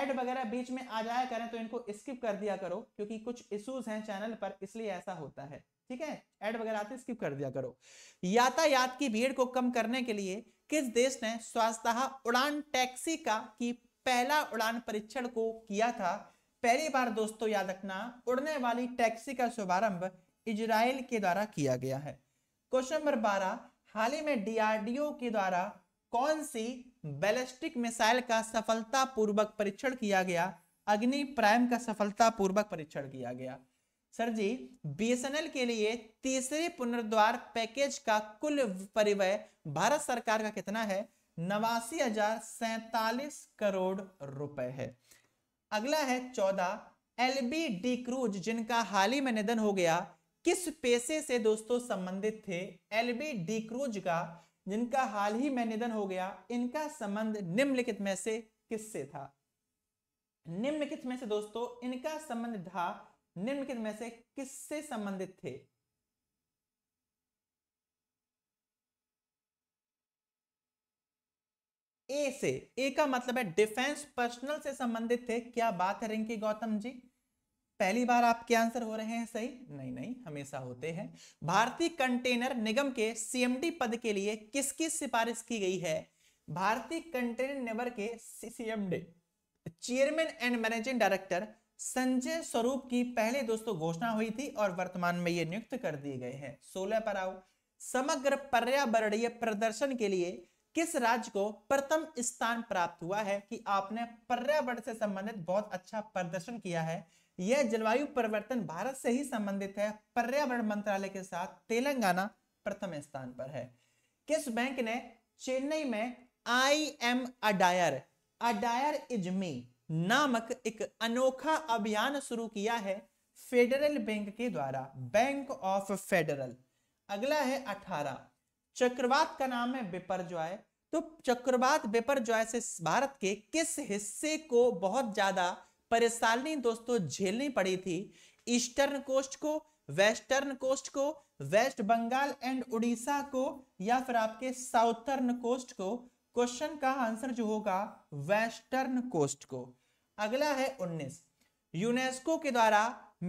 एड वगैरह बीच में आ जाया करें तो इनको स्किप कर दिया करो क्योंकि कुछ इश्यूज हैं चैनल पर इसलिए ऐसा होता है ठीक है एड वगैरह आते स्किप कर दिया करो यातायात की भीड़ को कम करने के लिए किस देश ने स्वास्थ्य उड़ान टैक्सी का की पहला उड़ान परीक्षण को किया था पहली बार दोस्तों याद रखना उड़ने वाली टैक्सी का शुभारंभ इजराइल के द्वारा किया गया है क्वेश्चन नंबर बारह हाल ही में डीआरडीओ के द्वारा कौन सी बैलिस्टिक मिसाइल का सफलतापूर्वक परीक्षण किया गया अग्नि प्राइम का सफलतापूर्वक परीक्षण किया गया सर जी बीएसएनएल के लिए तीसरे पुनर्द्वार पैकेज का कुल परिवय भारत सरकार का कितना है नवासी हजार सैतालीस करोड़ रुपए है अगला है चौदह एलबी डी क्रूज जिनका हाल ही में निधन हो गया किस पेशे से दोस्तों संबंधित थे एलबी डी क्रूज का जिनका हाल ही में निधन हो गया इनका संबंध निम्नलिखित में से किससे था निम्नलिखित में से दोस्तों इनका संबंध था निम्नलिखित में से किससे संबंधित थे ए से ए का मतलब है डिफेंस पर्सनल से संबंधित थे क्या बात है रिंकी गौतम जी पहली बार आपके आंसर हो रहे हैं सही नहीं नहीं हमेशा होते हैं भारतीय कंटेनर निगम के सीएमडी पद के लिए किसकी सिफारिश की गई है भारतीय कंटेनर निगम के CMD chairman and managing director Sanjay Swaroop की पहले दोस्तों घोषणा हुई थी और वर्तमान में ये नियुक्त कर दिए गए हैं सोलह पर आओ समग्र पर्यावरणीय प्रदर्शन के लिए किस राज्य को प्रथम स्थान प्राप्त हुआ है कि आपने पर्यावरण से संबंधित बहुत अच्छा प्रदर्शन किया है यह जलवायु परिवर्तन भारत से ही संबंधित है पर्यावरण मंत्रालय के साथ तेलंगाना प्रथम स्थान पर है किस बैंक ने चेन्नई में आई एम अडायर अडायर इजमी नामक एक अनोखा अभियान शुरू किया है फेडरल बैंक के द्वारा बैंक ऑफ फेडरल अगला है अठारह चक्रवात का नाम है बेपर ज्वाय तो चक्रवात बेपर ज्वाय से भारत के किस हिस्से को बहुत ज्यादा परेशानी दोस्तों झेलनी पड़ी थी ईस्टर्न कोस्ट को वेस्टर्न कोस्ट को वेस्ट बंगाल एंड उड़ीसा को या फिर आपके साउथर्न कोस्ट को क्वेश्चन का आंसर जो होगा वेस्टर्न कोस्ट को अगला है 19 यूनेस्को के द्वारा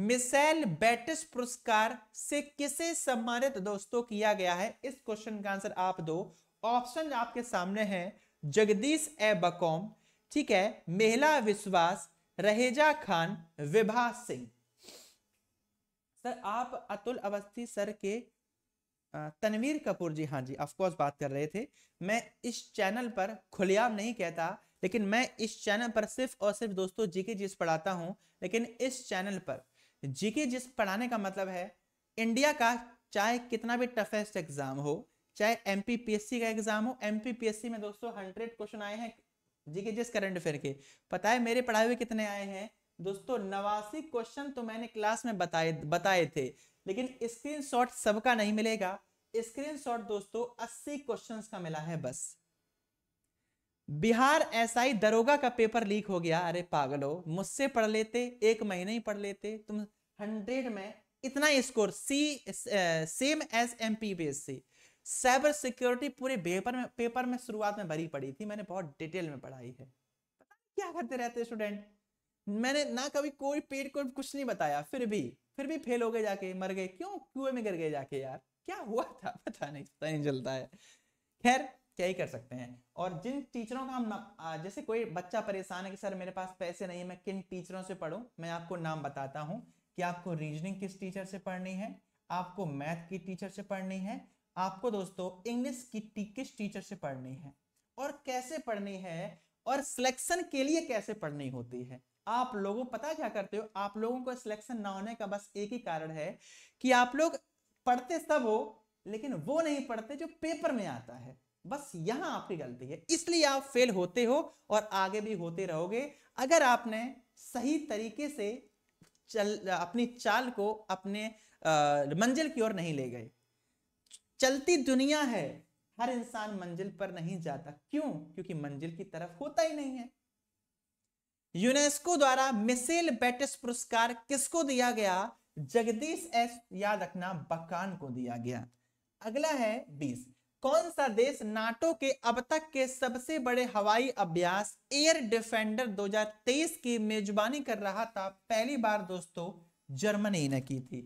मिसेल बेटिस पुरस्कार से किसे सम्मानित दोस्तों किया गया है इस क्वेश्चन का आंसर आप दो ऑप्शन आपके सामने है जगदीश ए बकौम ठीक है मेहला विश्वास रहेजा खान विभा सिंह सर आप अतुल अवस्थी सर के तनवीर कपूर जी हाँ जी ऑफकोर्स बात कर रहे थे मैं इस चैनल पर खुलेआम नहीं कहता लेकिन मैं इस चैनल पर सिर्फ और सिर्फ दोस्तों जीके जिस पढ़ाता हूँ लेकिन इस चैनल पर जीके जिस पढ़ाने का मतलब है इंडिया का चाहे कितना भी टफेस्ट एग्जाम हो चाहे एम का एग्जाम हो एम में दोस्तों हंड्रेड क्वेश्चन आए हैं जी के जिस करंट अफेयर के पता है मेरे पढ़ाए हुए कितने आए हैं दोस्तों नवासी क्वेश्चन तो मैंने क्लास में बताए बताए थे लेकिन स्क्रीनशॉट सबका नहीं मिलेगा स्क्रीनशॉट दोस्तों अस्सी क्वेश्चन का मिला है बस बिहार एसआई दरोगा का पेपर लीक हो गया अरे पागलो मुझसे पढ़ लेते एक महीने ही पढ़ लेते तुम हंड्रेड में इतना score see same as M P cyber security पूरे पेपर में पेपर में शुरुआत में भरी पड़ी थी मैंने बहुत डिटेल में पढ़ाई है क्या करते रहते स्टूडेंट मैंने ना कभी कोई पेड को कुछ नहीं बताया फिर भी फिर भी फेल हो गए जाके मर गए क्यों कुएं में गिर गए जाके यार क्या हुआ था (laughs) पता नहीं पता नहीं चलता है खैर क्या ही कर सकते हैं और जिन टीचरों का हम जैसे कोई बच्चा परेशान है कि सर मेरे पास पैसे नहीं है मैं किन टीचरों से पढ़ूं मैं आपको नाम बताता हूं कि आपको रीजनिंग किस टीचर से पढ़नी है आपको मैथ की टीचर से पढ़नी है आपको दोस्तों इंग्लिश की टी, किस टीचर से पढ़नी है और कैसे पढ़नी है और सिलेक्शन के लिए कैसे पढ़नी होती है आप लोगों पता क्या करते हो आप लोगों को सिलेक्शन ना होने का बस एक ही कारण है कि आप लोग पढ़ते सब हो लेकिन वो नहीं पढ़ते जो पेपर में आता है बस यहां आपकी गलती है इसलिए आप फेल होते हो और आगे भी होते रहोगे अगर आपने सही तरीके से चल अपनी चाल को अपने मंजिल की ओर नहीं ले गए चलती दुनिया है हर इंसान मंजिल पर नहीं जाता क्यों क्योंकि मंजिल की तरफ होता ही नहीं है यूनेस्को द्वारा मिसेल बेटिस पुरस्कार किसको दिया गया जगदीश एस याद रखना बकान को दिया गया अगला है बीस कौन सा देश नाटो के अब तक के सबसे बड़े हवाई अभ्यास एयर डिफेंडर 2023 की मेजबानी कर रहा था पहली बार दोस्तों जर्मनी ने की थी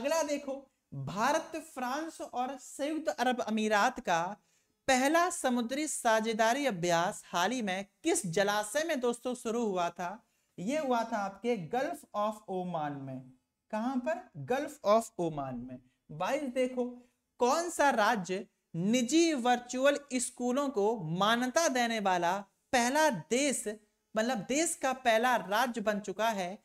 अगला देखो भारत फ्रांस और संयुक्त अरब अमीरात का पहला समुद्री साझेदारी अभ्यास हाल ही में किस जलाशय में दोस्तों शुरू हुआ था यह हुआ था आपके गल्फ ऑफ ओमान में कहां पर गल्फ ऑफ ओमान में बाईस देखो कौन सा राज्य निजी वर्चुअल स्कूलों को मान्यता देने वाला पहला देश मतलब देश का पहला राज्य बन चुका है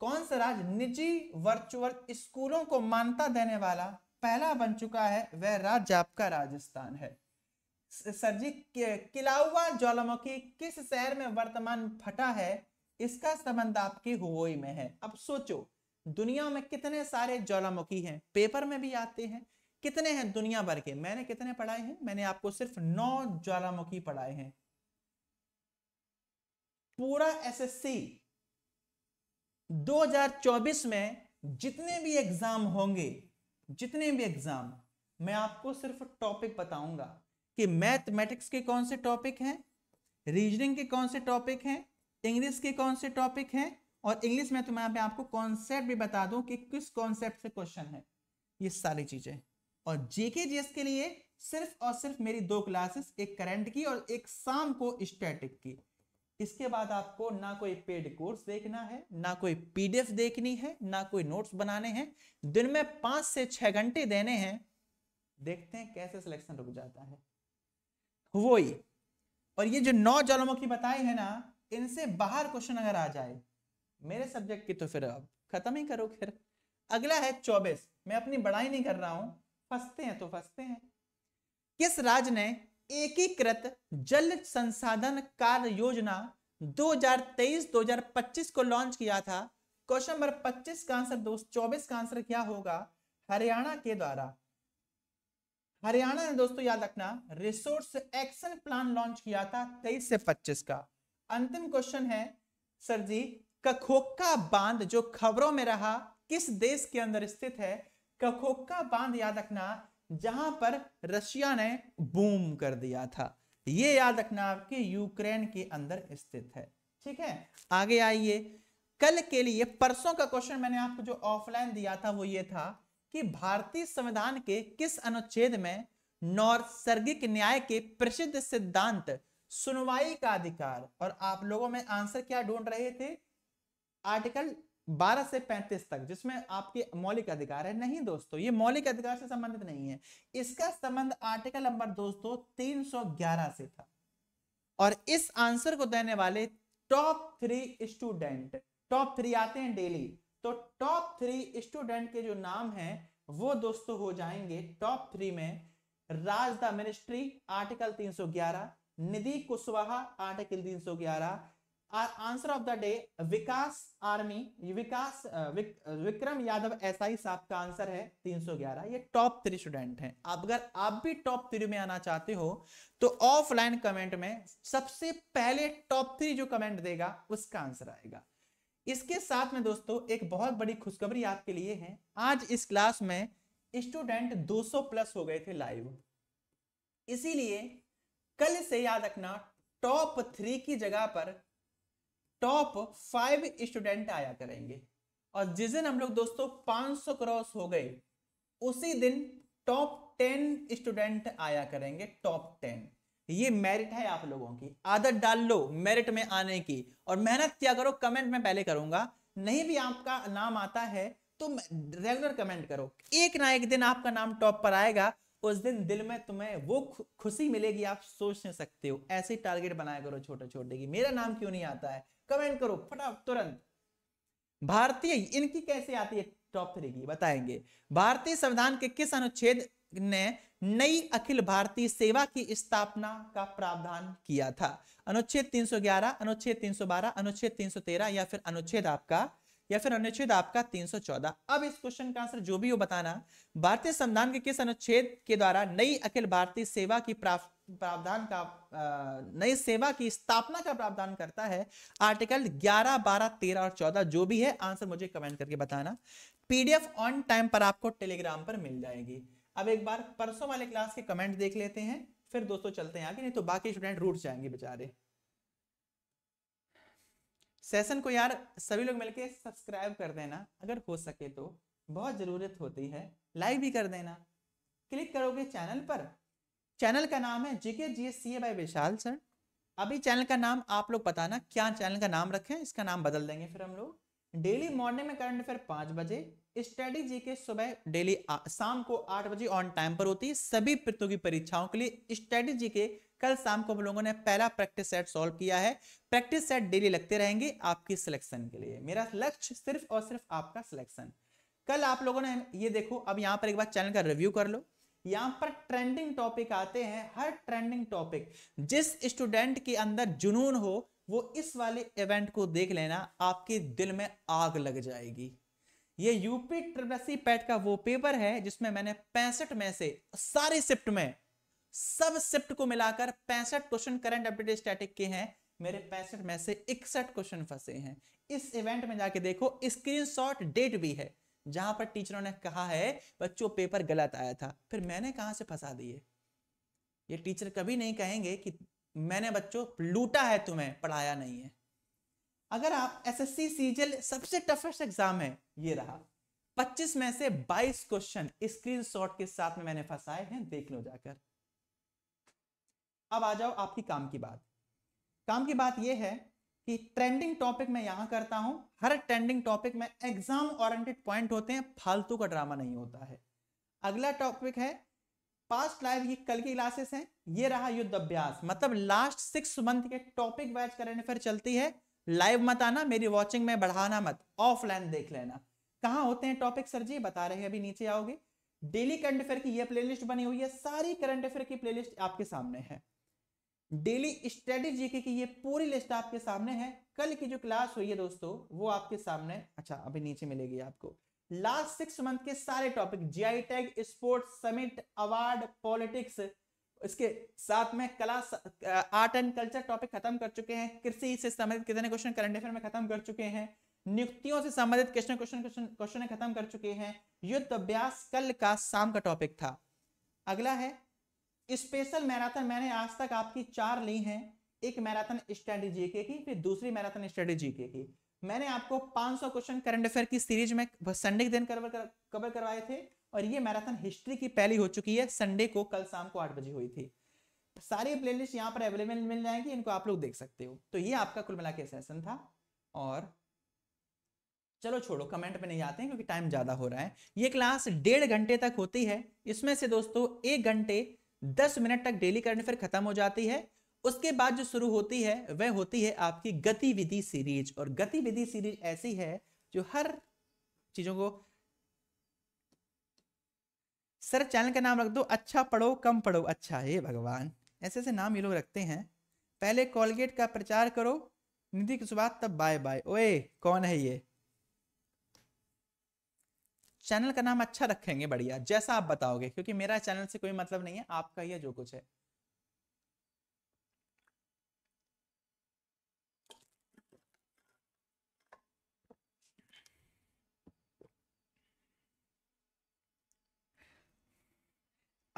कौन सा राज्य निजी वर्चुअल स्कूलों को मान्यता देने वाला पहला बन चुका है वह राज्य आपका राजस्थान है सर जी किलाउआ ज्वालामुखी किस शहर में वर्तमान फटा है इसका संबंध आपकी हुई में है अब सोचो दुनिया में कितने सारे ज्वालामुखी हैं पेपर में भी आते हैं कितने हैं दुनिया भर के मैंने कितने पढ़ाए हैं मैंने आपको सिर्फ नौ ज्वालामुखी पढ़ाए हैं पूरा एसएससी 2024 में जितने भी एग्जाम होंगे जितने भी एग्जाम मैं आपको सिर्फ टॉपिक बताऊंगा कि मैथमेटिक्स के कौन से टॉपिक हैं रीजनिंग के कौन से टॉपिक हैं इंग्लिश के कौन से टॉपिक हैं और इंग्लिश में तो मैं आपको कॉन्सेप्ट भी बता दूं कि किस कॉन्सेप्ट से क्वेश्चन है ये सारी चीजें और जेके जीएस के लिए सिर्फ और सिर्फ मेरी दो क्लासेस एक करंट की और एक शाम को स्टैटिक की इसके बाद आपको ना कोई पेड कोर्स देखना है ना कोई पीडीएफ देखनी है ना कोई नोट्स बनाने हैं दिन में पांच से छह घंटे देने हैं देखते हैं कैसे सिलेक्शन रुक जाता है वो ही और ये जो नौ ज्वालामुखी बताए हैं ना इनसे बाहर क्वेश्चन अगर आ जाए मेरे सब्जेक्ट की तो फिर अब खत्म ही करो फिर अगला है चौबीस मैं अपनी बड़ाई नहीं कर रहा हूं फंसते हैं तो फंसते हैं किस राज ने एकीकृत जल संसाधन कार्य योजना 2023-2025 को लॉन्च किया था क्वेश्चन नंबर 25 का आंसर दोस्त 24 का आंसर क्या होगा हरियाणा के द्वारा हरियाणा ने दोस्तों याद रखना रिसोर्स एक्शन प्लान लॉन्च किया था 23 से 25 का अंतिम क्वेश्चन है सर जी कखोक्का बांध जो खबरों में रहा किस देश के अंदर स्थित है कखोक्का बांध याद रखना जहां पर रशिया ने बूम कर दिया था ये याद रखना आपके यूक्रेन के अंदर स्थित है ठीक है आगे आइए कल के लिए परसों का क्वेश्चन मैंने आपको जो ऑफलाइन दिया था वो ये था कि भारतीय संविधान के किस अनुच्छेद में नौसर्गिक न्याय के प्रसिद्ध सिद्धांत सुनवाई का अधिकार और आप लोगों में आंसर क्या ढूंढ रहे थे आर्टिकल 12 से 35 तक जिसमें आपके मौलिक अधिकार है नहीं दोस्तों ये मौलिक अधिकार से संबंधित नहीं है इसका संबंध आर्टिकल नंबर दोस्तों 311 से था और इस आंसर को देने वाले top three student top three आते हैं डेली तो टॉप थ्री स्टूडेंट के जो नाम है वो दोस्तों हो जाएंगे टॉप थ्री में राज द मिनिस्ट्री आर्टिकल तीन निधि कुशवाहा आर्टिकल तीन R answer of the day Vikas army Vikas Vikram Yadav SI साहब का आंसर है 311 ये टॉप थ्री स्टूडेंट हैं अब अगर आप भी टॉप थ्री में आना चाहते हो तो ऑफलाइन कमेंट में सबसे पहले टॉप थ्री जो कमेंट देगा उसका आंसर आएगा इसके साथ में दोस्तों एक बहुत बड़ी खुशखबरी आपके लिए है आज इस क्लास में स्टूडेंट 200 प्लस हो गए थे लाइव इसीलिए कल से याद रखना टॉप थ्री की जगह पर टॉप फाइव स्टूडेंट आया करेंगे और जिस दिन हम लोग दोस्तों 500 क्रॉस हो गए उसी दिन टॉप टेन स्टूडेंट आया करेंगे टॉप टेन ये मेरिट है आप लोगों की आदत डाल लो मेरिट में आने की और मेहनत क्या करो कमेंट में पहले करूंगा नहीं भी आपका नाम आता है तो रेगुलर कमेंट करो एक ना एक दिन आपका नाम टॉप पर आएगा उस दिन दिल में तुम्हें वो खुशी मिलेगी आप सोच नहीं सकते हो ऐसे टारगेट बनाया करो छोटे छोटे की मेरा नाम क्यों नहीं आता है कमेंट करो फटाफट तुरंत भारतीय इनकी कैसे आती है टॉप थ्री की बताएंगे भारतीय संविधान के किस अनुच्छेद ने नई अखिल भारतीय सेवा की स्थापना का प्रावधान किया था अनुच्छेद 311 अनुच्छेद 312 अनुच्छेद 313 या फिर अनुच्छेद आपका या फिर अनुच्छेद आपका 314 अब इस क्वेश्चन का आंसर जो भी हो बताना भारतीय संविधान के किस अनुच्छेद के द्वारा नई अखिल भारतीय सेवा की प्रावधान का नई सेवा की स्थापना का प्रावधान करता है आर्टिकल 11, 12, 13 और 14 जो भी है आंसर मुझे कमेंट करके बताना पीडीएफ ऑन टाइम पर आपको टेलीग्राम पर मिल जाएगी अब एक बार परसों वाले क्लास के कमेंट देख लेते हैं फिर दोस्तों चलते हैं आगे नहीं तो बाकी स्टूडेंट रूट जाएंगे बेचारे सेशन को यार सभी लोग मिलके सब्सक्राइब कर देना अगर हो सके तो बहुत ज़रूरत होती है लाइक भी कर देना क्लिक करोगे चैनल पर चैनल का नाम है GK G S C A by Vishal sir अभी चैनल का नाम आप लोग बताना क्या चैनल का नाम रखें इसका नाम बदल देंगे फिर हम लोग डेली मॉर्निंग में करंट अफेयर पाँच बजे स्टडी जी के सुबह डेली शाम को आठ बजे ऑन टाइम पर होती है सभी प्रतियोगी परीक्षाओं के लिए स्टडी जी के कल शाम को हम लोगों ने पहला प्रैक्टिस सेट सॉल्व किया है प्रैक्टिस सेट डेली लगते रहेंगे आपकी सिलेक्शन के लिए मेरा लक्ष्य सिर्फ और सिर्फ आपका सिलेक्शन कल आप लोगों ने ये देखो अब यहाँ पर एक बार चैनल का रिव्यू कर लो यहाँ पर ट्रेंडिंग टॉपिक आते हैं हर ट्रेंडिंग टॉपिक जिस स्टूडेंट के अंदर जुनून हो वो इस वाले इवेंट को देख लेना आपके दिल में आग लग जाएगी ये यूपी ट्रिपल पैट का वो पेपर है जिसमें मैंने पैंसठ में से सारे शिफ्ट में सब शिफ्ट को मिलाकर पैंसठ क्वेश्चन करंट अपडेट स्टैटिक के हैं मेरे पैंसठ में से इकसठ क्वेश्चन फंसे हैं इस इवेंट में जाके देखो स्क्रीन डेट भी है जहां पर टीचरों ने कहा है बच्चों पेपर गलत आया था फिर मैंने कहा से फंसा दिए ये टीचर कभी नहीं कहेंगे कि मैंने बच्चों लूटा है तुम्हें पढ़ाया नहीं है अगर आप एसएससी एस सबसे टफेस्ट एग्जाम है ये रहा 25 में से 22 क्वेश्चन स्क्रीनशॉट के साथ में मैंने फंसाए हैं देख लो जाकर अब आ जाओ आपकी काम की बात काम की बात यह है कि ट्रेंडिंग टॉपिक मैं यहां करता हूं हर ट्रेंडिंग टॉपिक में एग्जाम ऑरेंटेड पॉइंट होते हैं फालतू का ड्रामा नहीं होता है अगला टॉपिक है पास्ट लाइव ये कल की क्लासेस हैं ये रहा युद्ध अभ्यास मतलब लास्ट सिक्स मंथ के टॉपिक वाइज करने अफेयर चलती है लाइव मत आना मेरी वॉचिंग में बढ़ाना मत ऑफलाइन देख लेना कहाँ होते हैं टॉपिक सर जी बता रहे हैं अभी नीचे आओगे डेली करंट अफेयर की ये प्लेलिस्ट बनी हुई है सारी करंट अफेयर की प्लेलिस्ट आपके सामने है डेली स्टडी जीके की ये पूरी लिस्ट आपके सामने है कल की जो क्लास हुई है दोस्तों वो आपके सामने अच्छा अभी नीचे मिलेगी आपको लास्ट सिक्स मंथ के सारे topic GI tag sports summit award politics इसके साथ में कला आर्ट एंड कल्चर टॉपिक खत्म कर चुके हैं कृषि से संबंधित कितने क्वेश्चन करंट अफेयर में खत्म कर चुके हैं नियुक्तियों से संबंधित क्वेश्चन क्वेश्चन क्वेश्चन खत्म कर चुके हैं युद्ध अभ्यास कल का शाम का टॉपिक था अगला है स्पेशल मैराथन मैंने आज तक आपकी चार ली हैं एक मैराथन स्ट्रेटेजी जीके की फिर दूसरी मैराथन स्ट्रेटेजी जीके की मैंने आपको 500 क्वेश्चन करंट अफेयर की सीरीज में संडे के दिन कवर कवर करवाए थे और ये मैराथन हिस्ट्री की पहली हो चुकी है संडे को कल शाम को आठ बजे हुई थी सारी प्लेलिस्ट यहाँ पर अवेलेबल मिल जाएंगी इनको आप लोग देख सकते हो तो ये आपका कुल मिला सेशन था और चलो छोड़ो कमेंट में नहीं आते हैं क्योंकि टाइम ज़्यादा हो रहा है ये क्लास डेढ़ घंटे तक होती है इसमें से दोस्तों एक घंटे दस मिनट तक डेली करंट अफेयर खत्म हो जाती है उसके बाद जो शुरू होती है वह होती है आपकी गतिविधि सीरीज और गतिविधि सीरीज ऐसी है जो हर चीजों को सर चैनल का नाम रख दो अच्छा पढ़ो कम पढ़ो अच्छा हे भगवान ऐसे ऐसे नाम ये लोग रखते हैं पहले कॉलगेट का प्रचार करो निधि की शुरुआत तब बाय बाय ओए कौन है ये चैनल का नाम अच्छा रखेंगे बढ़िया जैसा आप बताओगे क्योंकि मेरा चैनल से कोई मतलब नहीं है आपका यह जो कुछ है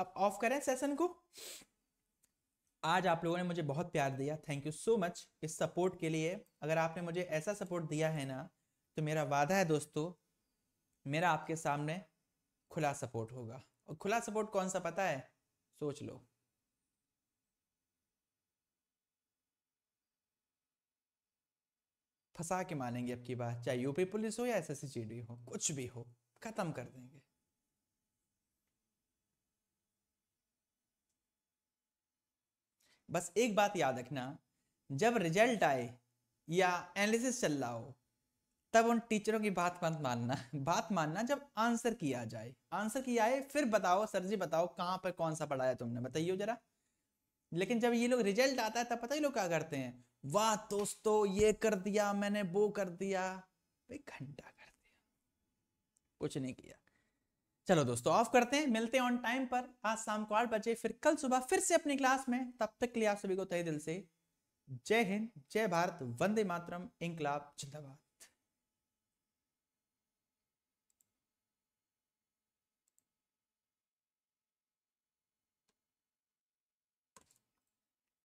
अब ऑफ करें सेशन को आज आप लोगों ने मुझे बहुत प्यार दिया थैंक यू सो मच इस सपोर्ट के लिए अगर आपने मुझे ऐसा सपोर्ट दिया है ना तो मेरा वादा है दोस्तों मेरा आपके सामने खुला सपोर्ट होगा और खुला सपोर्ट कौन सा पता है सोच लो फंसा के मानेंगे अब की बात चाहे यूपी पुलिस हो या एसएससी जीडी हो कुछ भी हो खत्म कर देंगे बस एक बात याद रखना जब रिजल्ट आए या एनालिसिस चल रहा हो तब उन टीचरों की बात मत मानना (laughs) बात मानना जब आंसर किया जाए आंसर किया है फिर बताओ सर जी बताओ कहाँ पर कौन सा पढ़ाया तुमने बताइए जरा लेकिन जब ये लोग रिजल्ट आता है तब पता ही लोग क्या करते हैं वाह दोस्तों ये कर दिया मैंने वो कर दिया भाई घंटा कर दिया कुछ नहीं किया चलो दोस्तों ऑफ करते हैं मिलते हैं ऑन टाइम पर आज शाम को आठ बजे फिर कल सुबह फिर से अपनी क्लास में तब तक के लिए आप सभी को तय दिल से जय हिंद जय भारत वंदे मातरम इंकलाब जिंदाबाद